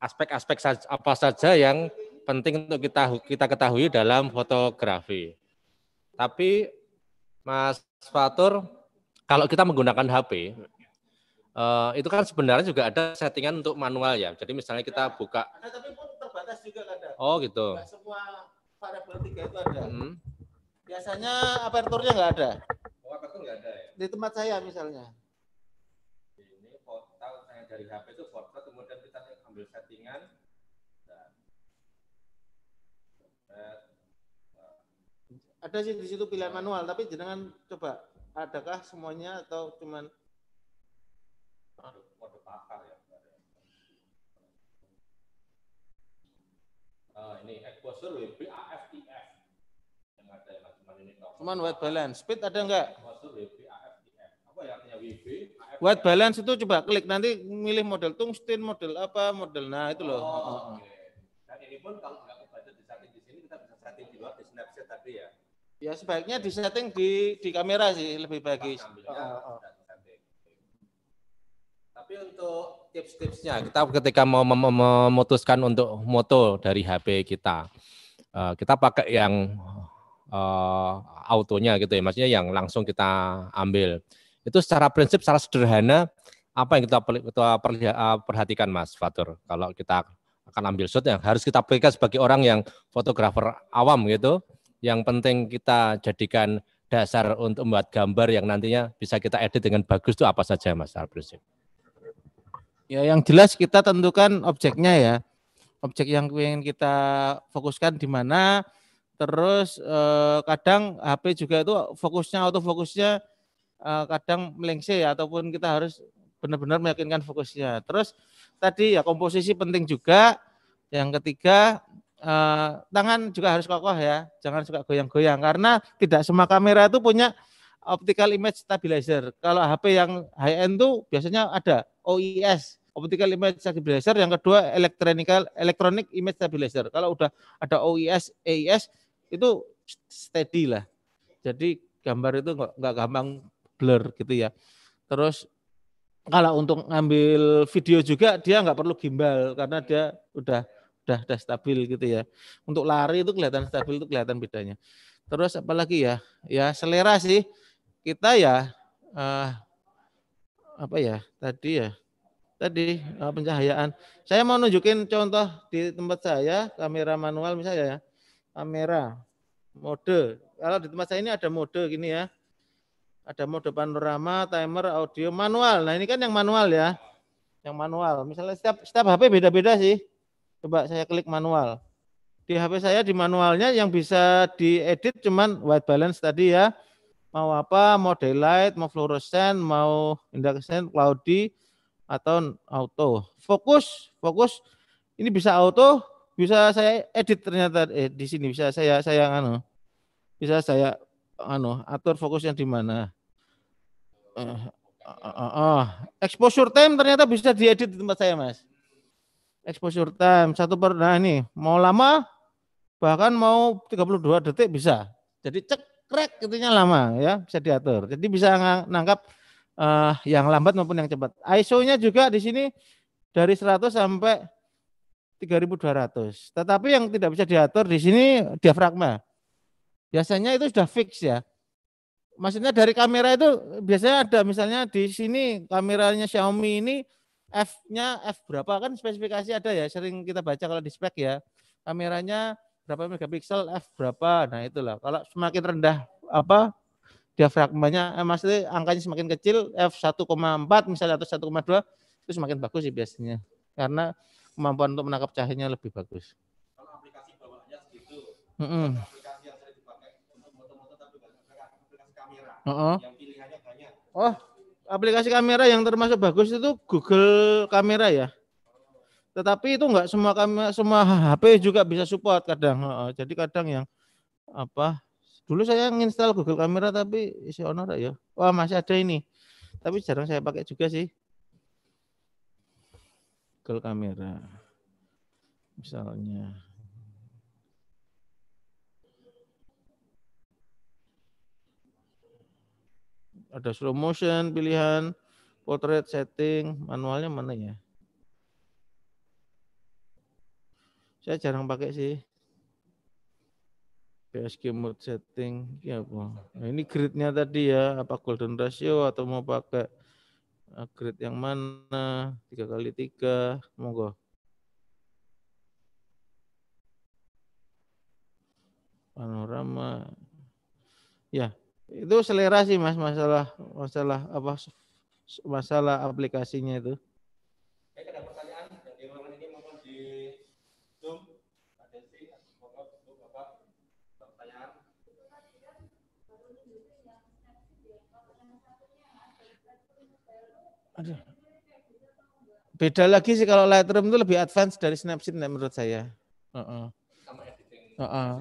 aspek-aspek uh, aspek -aspek apa saja yang penting untuk kita kita ketahui dalam fotografi. Tapi Mas Fatur, kalau kita menggunakan HP, uh, eh, itu kan sebenarnya juga ada settingan untuk manual ya. Jadi misalnya kita buka. Ada, tapi pun terbatas juga kan, ada. Oh gitu. Nggak semua variabel tiga itu ada. Hmm. Biasanya aperturnya nggak ada. Oh, apertur nggak ada ya. Di tempat saya misalnya. Ini foto saya dari HP itu foto, kemudian kita ambil settingan, ada sih di situ pilihan manual tapi jenengan coba adakah semuanya atau cuman Uh, ini exposure WB AFTF yang ada yang cuman ini cuman white balance speed ada enggak exposure WB AFTF apa ya artinya WB white balance itu coba klik nanti milih model tungsten model apa model nah itu loh oh, okay. dan ini pun kalau Ya sebaiknya di disetting di di kamera sih lebih bagus. Oh, ya, oh, oh. Tapi untuk tips-tipsnya kita ketika mau mem memutuskan untuk moto dari HP kita, uh, kita pakai yang uh, autonya gitu ya, maksudnya yang langsung kita ambil. Itu secara prinsip secara sederhana apa yang kita, eh, perhatikan Mas Fatur kalau kita akan ambil shot yang harus kita pilihkan sebagai orang yang fotografer awam gitu yang penting kita jadikan dasar untuk membuat gambar yang nantinya bisa kita edit dengan bagus itu apa saja Mas Albrusik? Ya yang jelas kita tentukan objeknya ya. Objek yang ingin kita fokuskan di mana terus eh, kadang HP juga itu fokusnya fokusnya eh, kadang melengsi ya, ataupun kita harus benar-benar meyakinkan fokusnya. Terus tadi ya komposisi penting juga. Yang ketiga Eh, tangan juga harus kokoh ya, jangan suka goyang-goyang karena tidak semua kamera itu punya optical image stabilizer. Kalau HP yang high end tuh biasanya ada OIS, optical image stabilizer, yang kedua electronic electronic image stabilizer. Kalau udah ada OIS, AIS itu steady lah. Jadi gambar itu nggak gampang blur gitu ya. Terus kalau untuk ngambil video juga dia nggak perlu gimbal karena dia udah udah udah stabil gitu ya. Untuk lari itu kelihatan stabil itu kelihatan bedanya. Terus apalagi ya? Ya selera sih. Kita ya eh, apa ya? Tadi ya. Tadi eh, pencahayaan. Saya mau nunjukin contoh di tempat saya kamera manual misalnya ya. Kamera mode. Kalau di tempat saya ini ada mode gini ya. Ada mode panorama, timer, audio, manual. Nah, ini kan yang manual ya. Yang manual. Misalnya setiap setiap HP beda-beda sih Coba saya klik manual. Di HP saya di manualnya yang bisa diedit cuman white balance tadi ya. Mau apa, mau daylight, mau fluorescent, mau indeksen, cloudy, atau auto. Fokus, fokus. Ini bisa auto, bisa saya edit ternyata eh, di sini bisa saya saya anu. Bisa saya anu atur fokusnya di mana. Uh, uh, uh, uh. Exposure time ternyata bisa diedit di tempat saya, Mas exposure time satu per nah ini mau lama bahkan mau 32 detik bisa jadi cekrek krek itunya lama ya bisa diatur jadi bisa nangkap uh, yang lambat maupun yang cepat ISO-nya juga di sini dari 100 sampai 3200 tetapi yang tidak bisa diatur di sini diafragma biasanya itu sudah fix ya maksudnya dari kamera itu biasanya ada misalnya di sini kameranya Xiaomi ini F-nya F berapa kan spesifikasi ada ya sering kita baca kalau di spek ya kameranya berapa megapiksel F berapa nah itulah kalau semakin rendah apa diafragmanya eh, maksudnya angkanya semakin kecil F 1,4 misalnya atau 1,2 itu semakin bagus sih biasanya karena kemampuan untuk menangkap cahayanya lebih bagus. Oh, aplikasi kamera yang termasuk bagus itu Google Kamera ya. Tetapi itu enggak semua kamera semua HP juga bisa support kadang. Jadi kadang yang apa dulu saya nginstal Google Kamera tapi isi honor ya. Wah, masih ada ini. Tapi jarang saya pakai juga sih. Google Kamera. Misalnya ada slow motion pilihan, portrait setting, manualnya mana ya? Saya jarang pakai sih. PSG mode setting ya apa? Nah, ini gridnya tadi ya, apa golden ratio atau mau pakai eh, grid yang mana? tiga kali tiga, monggo. Panorama. Ya, itu selera sih Mas masalah masalah apa masalah aplikasinya itu. Beda lagi sih kalau Lightroom itu lebih advance dari Snapseed menurut saya. Uh -uh. Uh -uh.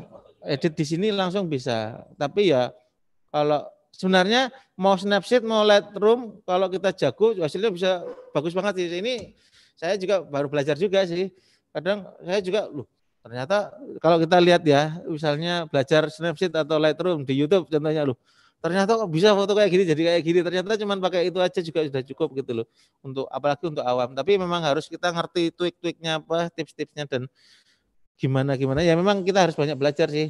Edit di sini langsung bisa. Tapi ya kalau sebenarnya mau snapshot, mau Lightroom, kalau kita jago hasilnya bisa bagus banget sih. Ini saya juga baru belajar juga sih. Kadang saya juga loh ternyata kalau kita lihat ya misalnya belajar snapshot atau Lightroom di YouTube contohnya loh ternyata kok bisa foto kayak gini jadi kayak gini ternyata cuman pakai itu aja juga sudah cukup gitu loh untuk apalagi untuk awam tapi memang harus kita ngerti tweak-tweaknya apa tips-tipsnya dan gimana gimana ya memang kita harus banyak belajar sih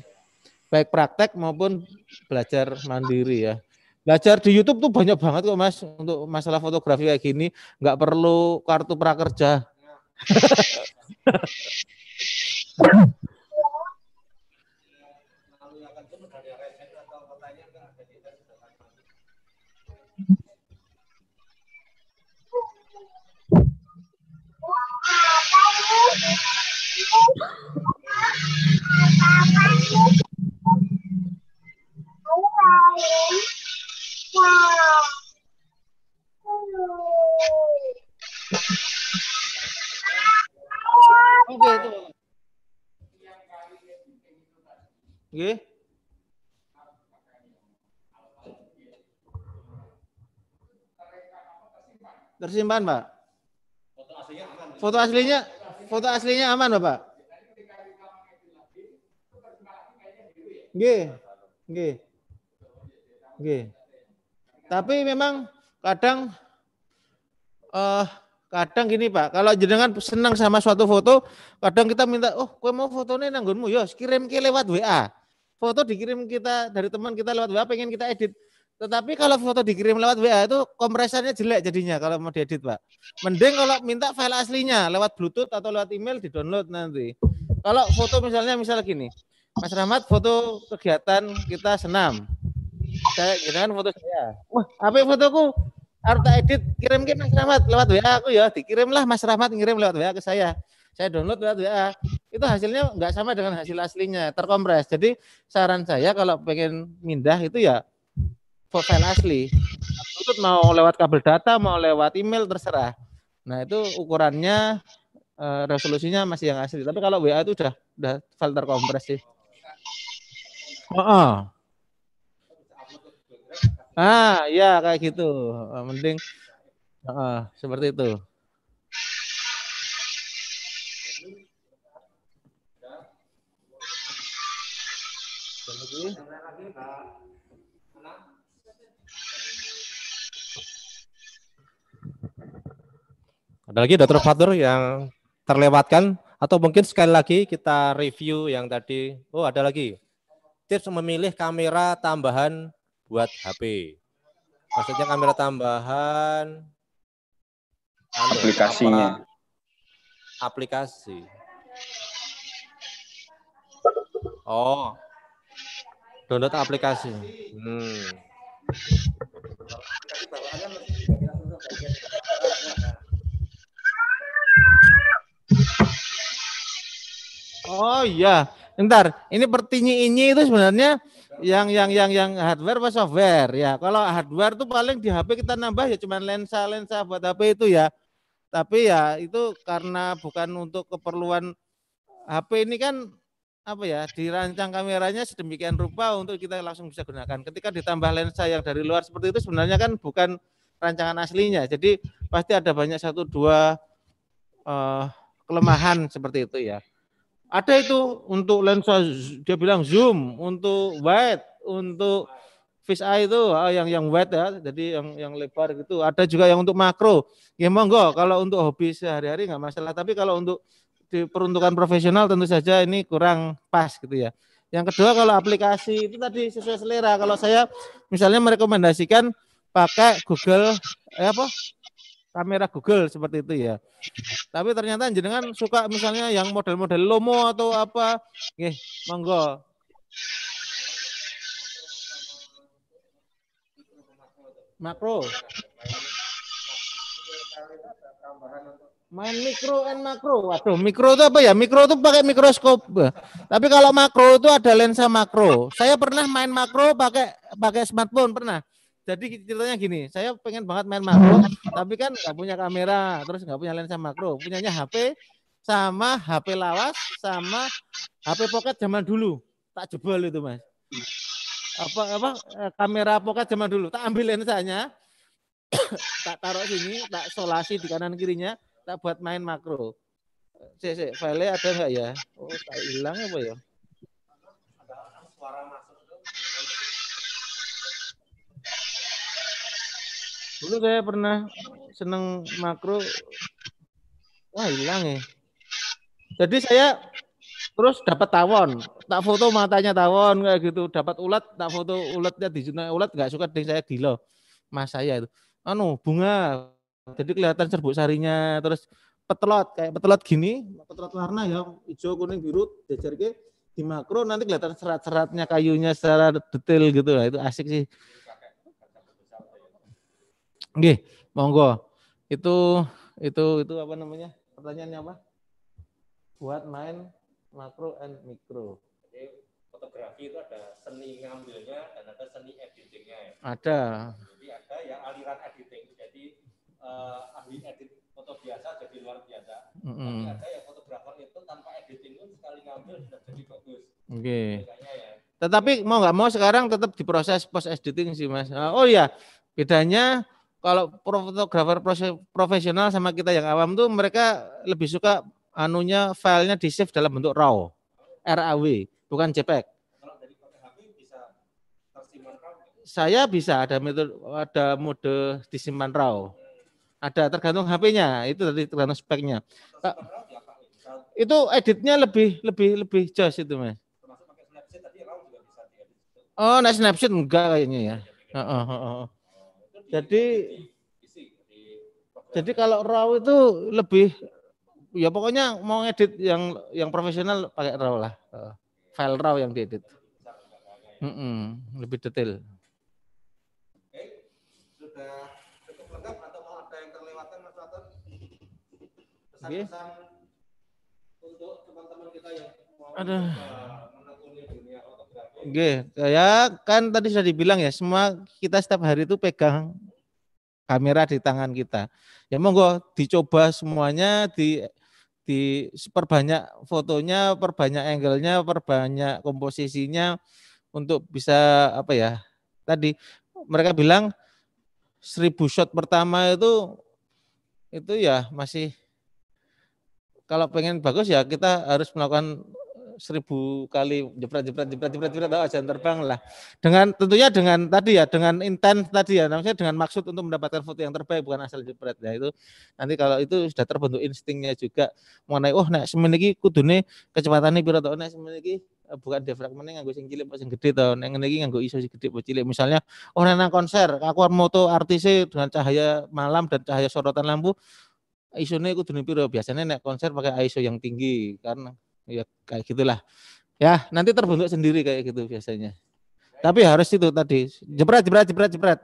baik praktek maupun belajar mandiri ya. Belajar di YouTube tuh banyak banget kok Mas untuk masalah fotografi kayak gini, nggak perlu kartu prakerja. tersimpan, Pak? Foto aslinya aman. Foto aslinya, foto aslinya aman, Bapak? G, G, G. Tapi memang kadang eh uh, kadang gini Pak, kalau jenengan senang sama suatu foto, kadang kita minta, oh kue mau fotonya nanggunmu, yos ya, kirim ke lewat WA. Foto dikirim kita dari teman kita lewat WA, pengen kita edit tetapi kalau foto dikirim lewat WA itu kompresannya jelek jadinya kalau mau diedit, Pak. Mending kalau minta file aslinya lewat Bluetooth atau lewat email di-download nanti. Kalau foto misalnya misal gini, Mas Rahmat foto kegiatan kita senam. Saya kirimkan gitu foto saya. Wah, apa fotoku? Harus edit, kirim ke Mas Rahmat lewat WA aku ya. Dikirimlah Mas Rahmat ngirim lewat WA ke saya. Saya download lewat WA. Itu hasilnya enggak sama dengan hasil aslinya, terkompres. Jadi saran saya kalau pengen mindah itu ya file asli. Bluetooth mau lewat kabel data, mau lewat email terserah. Nah, itu ukurannya eh, resolusinya masih yang asli. Tapi kalau WA itu udah udah file terkompres sih. Oh, oh. Ah, ya kayak gitu. Eh, mending uh, seperti itu. Ada lagi Dr. Fatur yang terlewatkan atau mungkin sekali lagi kita review yang tadi. Oh, ada lagi. Tips memilih kamera tambahan buat HP. Maksudnya kamera tambahan aplikasinya. Aplikasi. Oh. Download aplikasi. Hmm. Oh iya. ntar ini pertinyi ini itu sebenarnya yang yang yang yang hardware apa software ya. Kalau hardware tuh paling di HP kita nambah ya cuman lensa-lensa buat HP itu ya. Tapi ya itu karena bukan untuk keperluan HP ini kan apa ya dirancang kameranya sedemikian rupa untuk kita langsung bisa gunakan. Ketika ditambah lensa yang dari luar seperti itu sebenarnya kan bukan rancangan aslinya. Jadi pasti ada banyak satu dua uh, kelemahan seperti itu ya. Ada itu untuk lensa dia bilang zoom, untuk wide, untuk fish eye itu ah, yang yang wide ya, jadi yang yang lebar gitu. Ada juga yang untuk makro. Ya monggo kalau untuk hobi sehari-hari nggak masalah, tapi kalau untuk diperuntukkan profesional tentu saja ini kurang pas gitu ya. Yang kedua kalau aplikasi itu tadi sesuai selera. Kalau saya misalnya merekomendasikan pakai Google eh apa? kamera Google seperti itu ya. Tapi ternyata jenengan suka misalnya yang model-model Lomo atau apa. Nggih, monggo. Makro. Main mikro and makro. Waduh, mikro itu apa ya? Mikro itu pakai mikroskop. Tapi kalau makro itu ada lensa makro. Saya pernah main makro pakai pakai smartphone pernah jadi ceritanya gini, saya pengen banget main makro, tapi kan nggak punya kamera, terus nggak punya lensa makro, punyanya HP sama HP lawas sama HP pocket zaman dulu. Tak jebol itu, Mas. Apa apa eh, kamera pocket zaman dulu, tak ambil lensanya, tak taruh sini, tak solasi di kanan kirinya, tak buat main makro. Cc cek, file ada nggak ya? Oh, tak hilang apa ya? dulu saya pernah seneng makro wah hilang ya jadi saya terus dapat tawon tak foto matanya tawon kayak gitu dapat ulat tak foto ulatnya di ulat nggak suka deh saya gila mas saya itu anu bunga jadi kelihatan serbuk sarinya terus petelot kayak petelot gini petelot warna ya hijau kuning biru jajar ke di makro nanti kelihatan serat-seratnya kayunya secara detail gitu lah itu asik sih Oke, monggo. Itu itu itu apa namanya? Pertanyaannya apa? Buat main makro and mikro. Jadi fotografi itu ada seni ngambilnya dan ada seni editingnya ya. Ada. Jadi ada yang aliran editing. Jadi uh, ahli edit foto biasa jadi luar biasa. Mm -hmm. Tapi ada yang fotografer itu tanpa editing pun sekali ngambil sudah jadi bagus. Oke. Okay. Ya. Tetapi mau nggak mau sekarang tetap diproses post editing sih mas. Oh iya, bedanya kalau fotografer profesional sama kita yang awam tuh mereka lebih suka anunya filenya di save dalam bentuk RAW, RAW, bukan JPEG. Saya bisa ada metode ada mode disimpan RAW. Ada tergantung HP-nya, itu tadi tergantung speknya. Itu editnya lebih lebih lebih jos itu, Mas. Oh, nah Snapchat enggak kayaknya ya. Oh, oh, oh. Jadi jadi kalau raw itu lebih ya pokoknya mau ngedit yang yang profesional pakai raw lah. Eh, file raw yang diedit. Mm -mm, lebih detail. okay. untuk teman-teman kita yang mau Aduh. Oke, ya kan tadi sudah dibilang ya semua kita setiap hari itu pegang kamera di tangan kita. Ya monggo dicoba semuanya di di perbanyak fotonya, perbanyak angle-nya, perbanyak komposisinya untuk bisa apa ya? Tadi mereka bilang 1000 shot pertama itu itu ya masih kalau pengen bagus ya kita harus melakukan seribu kali jepret jepret jepret jepret jepret oh, jangan terbang lah dengan tentunya dengan tadi ya dengan intens tadi ya namanya dengan maksud untuk mendapatkan foto yang terbaik bukan asal jepret ya nah, itu nanti kalau itu sudah terbentuk instingnya juga mengenai oh nek semeniki kudune kecepatannya pira to nek semeniki eh, bukan defragmennya nganggo gue cilik pas sing gede to nek ngene iki gue iso si gede pas cilik misalnya oh nang konser aku moto artisnya dengan cahaya malam dan cahaya sorotan lampu aku dunia pira biasanya naik konser pakai ISO yang tinggi karena ya kayak gitulah ya nanti terbentuk sendiri kayak gitu biasanya tapi harus itu tadi jebret jebret jebret jebret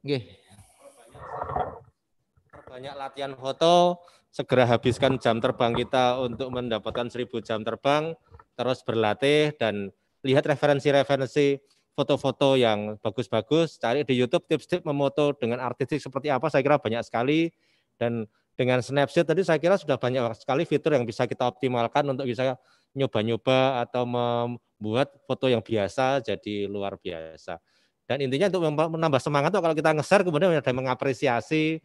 Oke. Banyak latihan foto, segera habiskan jam terbang kita untuk mendapatkan seribu jam terbang, terus berlatih dan lihat referensi-referensi foto-foto yang bagus-bagus, cari di YouTube tips-tips memoto dengan artistik seperti apa, saya kira banyak sekali dan dengan Snapseed tadi saya kira sudah banyak sekali fitur yang bisa kita optimalkan untuk bisa nyoba-nyoba atau membuat foto yang biasa jadi luar biasa. Dan intinya untuk menambah semangat tuh kalau kita nge-share kemudian ada mengapresiasi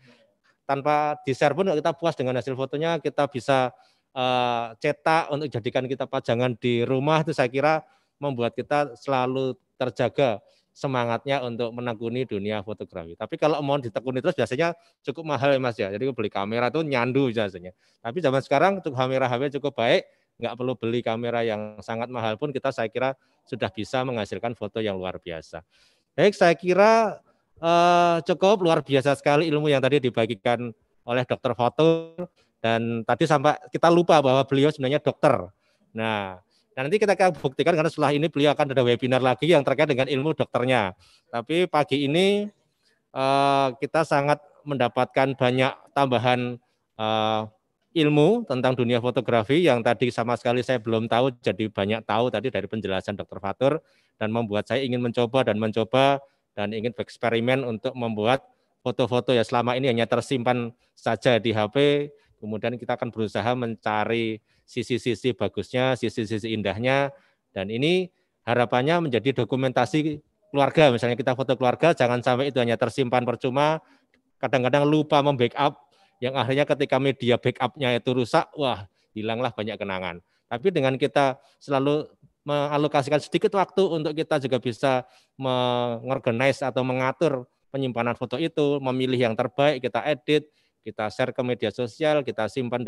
tanpa di-share pun kita puas dengan hasil fotonya, kita bisa uh, cetak untuk jadikan kita pajangan di rumah itu saya kira membuat kita selalu terjaga semangatnya untuk menekuni dunia fotografi. Tapi kalau mau ditekuni terus biasanya cukup mahal ya Mas ya. Jadi beli kamera tuh nyandu biasanya. Tapi zaman sekarang untuk kamera HP cukup baik, nggak perlu beli kamera yang sangat mahal pun kita saya kira sudah bisa menghasilkan foto yang luar biasa. Baik, saya kira eh, cukup luar biasa sekali ilmu yang tadi dibagikan oleh dokter foto dan tadi sampai kita lupa bahwa beliau sebenarnya dokter. Nah, dan nah, nanti kita akan buktikan karena setelah ini beliau akan ada webinar lagi yang terkait dengan ilmu dokternya. Tapi pagi ini uh, kita sangat mendapatkan banyak tambahan uh, ilmu tentang dunia fotografi yang tadi sama sekali saya belum tahu jadi banyak tahu tadi dari penjelasan dokter Fatur dan membuat saya ingin mencoba dan mencoba dan ingin bereksperimen untuk membuat foto-foto ya selama ini hanya tersimpan saja di HP Kemudian kita akan berusaha mencari sisi-sisi bagusnya, sisi-sisi indahnya, dan ini harapannya menjadi dokumentasi keluarga. Misalnya kita foto keluarga, jangan sampai itu hanya tersimpan percuma, kadang-kadang lupa membackup, yang akhirnya ketika media backupnya itu rusak, wah hilanglah banyak kenangan. Tapi dengan kita selalu mengalokasikan sedikit waktu untuk kita juga bisa mengorganize atau mengatur penyimpanan foto itu, memilih yang terbaik, kita edit, kita share ke media sosial, kita simpan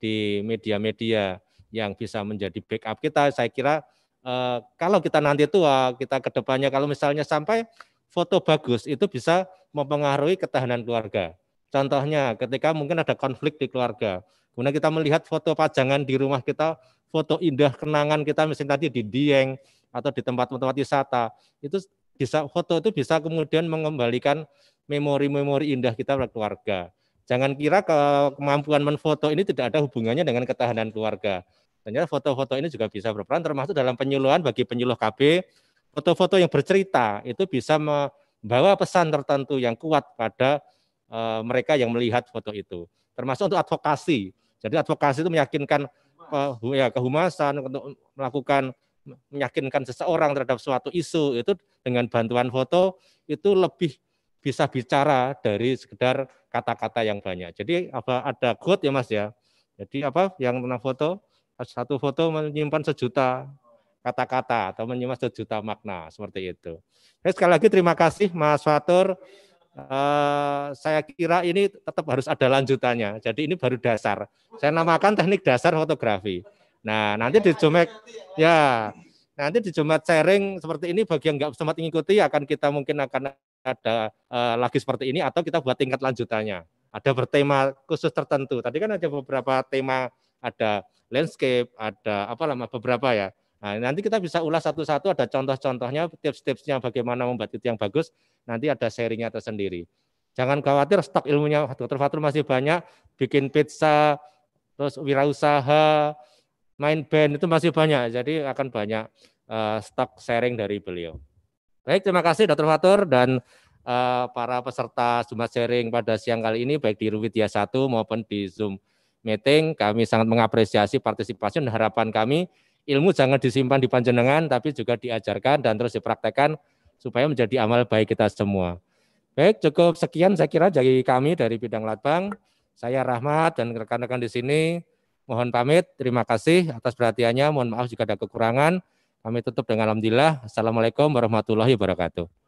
di media-media yang bisa menjadi backup kita. Saya kira eh, kalau kita nanti tua, kita kedepannya kalau misalnya sampai foto bagus itu bisa mempengaruhi ketahanan keluarga. Contohnya ketika mungkin ada konflik di keluarga, kemudian kita melihat foto pajangan di rumah kita, foto indah kenangan kita misalnya tadi di Dieng atau di tempat-tempat wisata, itu bisa foto itu bisa kemudian mengembalikan memori-memori indah kita pada keluarga. Jangan kira ke kemampuan menfoto ini tidak ada hubungannya dengan ketahanan keluarga. Ternyata foto-foto ini juga bisa berperan termasuk dalam penyuluhan bagi penyuluh KB. Foto-foto yang bercerita itu bisa membawa pesan tertentu yang kuat pada uh, mereka yang melihat foto itu. Termasuk untuk advokasi. Jadi advokasi itu meyakinkan uh, ya, kehumasan untuk melakukan meyakinkan seseorang terhadap suatu isu itu dengan bantuan foto itu lebih bisa bicara dari sekedar kata-kata yang banyak. Jadi apa ada quote ya Mas ya. Jadi apa yang pernah foto satu foto menyimpan sejuta kata-kata atau menyimpan sejuta makna seperti itu. Jadi sekali lagi terima kasih Mas Fatur. Uh, saya kira ini tetap harus ada lanjutannya. Jadi ini baru dasar. Saya namakan teknik dasar fotografi. Nah nanti di Jumat ya nanti di Jumat sharing seperti ini bagi yang nggak sempat mengikuti akan kita mungkin akan ada uh, lagi seperti ini atau kita buat tingkat lanjutannya. Ada bertema khusus tertentu. Tadi kan ada beberapa tema, ada landscape, ada apa lama beberapa ya. Nah, nanti kita bisa ulas satu-satu ada contoh-contohnya, tips-tipsnya bagaimana membuat itu yang bagus. Nanti ada sharingnya tersendiri. Jangan khawatir stok ilmunya Dr. Fatul masih banyak, bikin pizza, terus wirausaha, main band itu masih banyak. Jadi akan banyak uh, stok sharing dari beliau. Baik, terima kasih Dr. Fatur dan uh, para peserta Zoom Sharing pada siang kali ini baik di Ruwidia 1 maupun di Zoom meeting. Kami sangat mengapresiasi partisipasi dan harapan kami ilmu jangan disimpan di panjenengan tapi juga diajarkan dan terus dipraktekkan supaya menjadi amal baik kita semua. Baik, cukup sekian saya kira dari kami dari bidang Latbang. Saya Rahmat dan rekan-rekan di sini mohon pamit. Terima kasih atas perhatiannya. Mohon maaf jika ada kekurangan. Kami tutup dengan alhamdulillah. Assalamualaikum warahmatullahi wabarakatuh.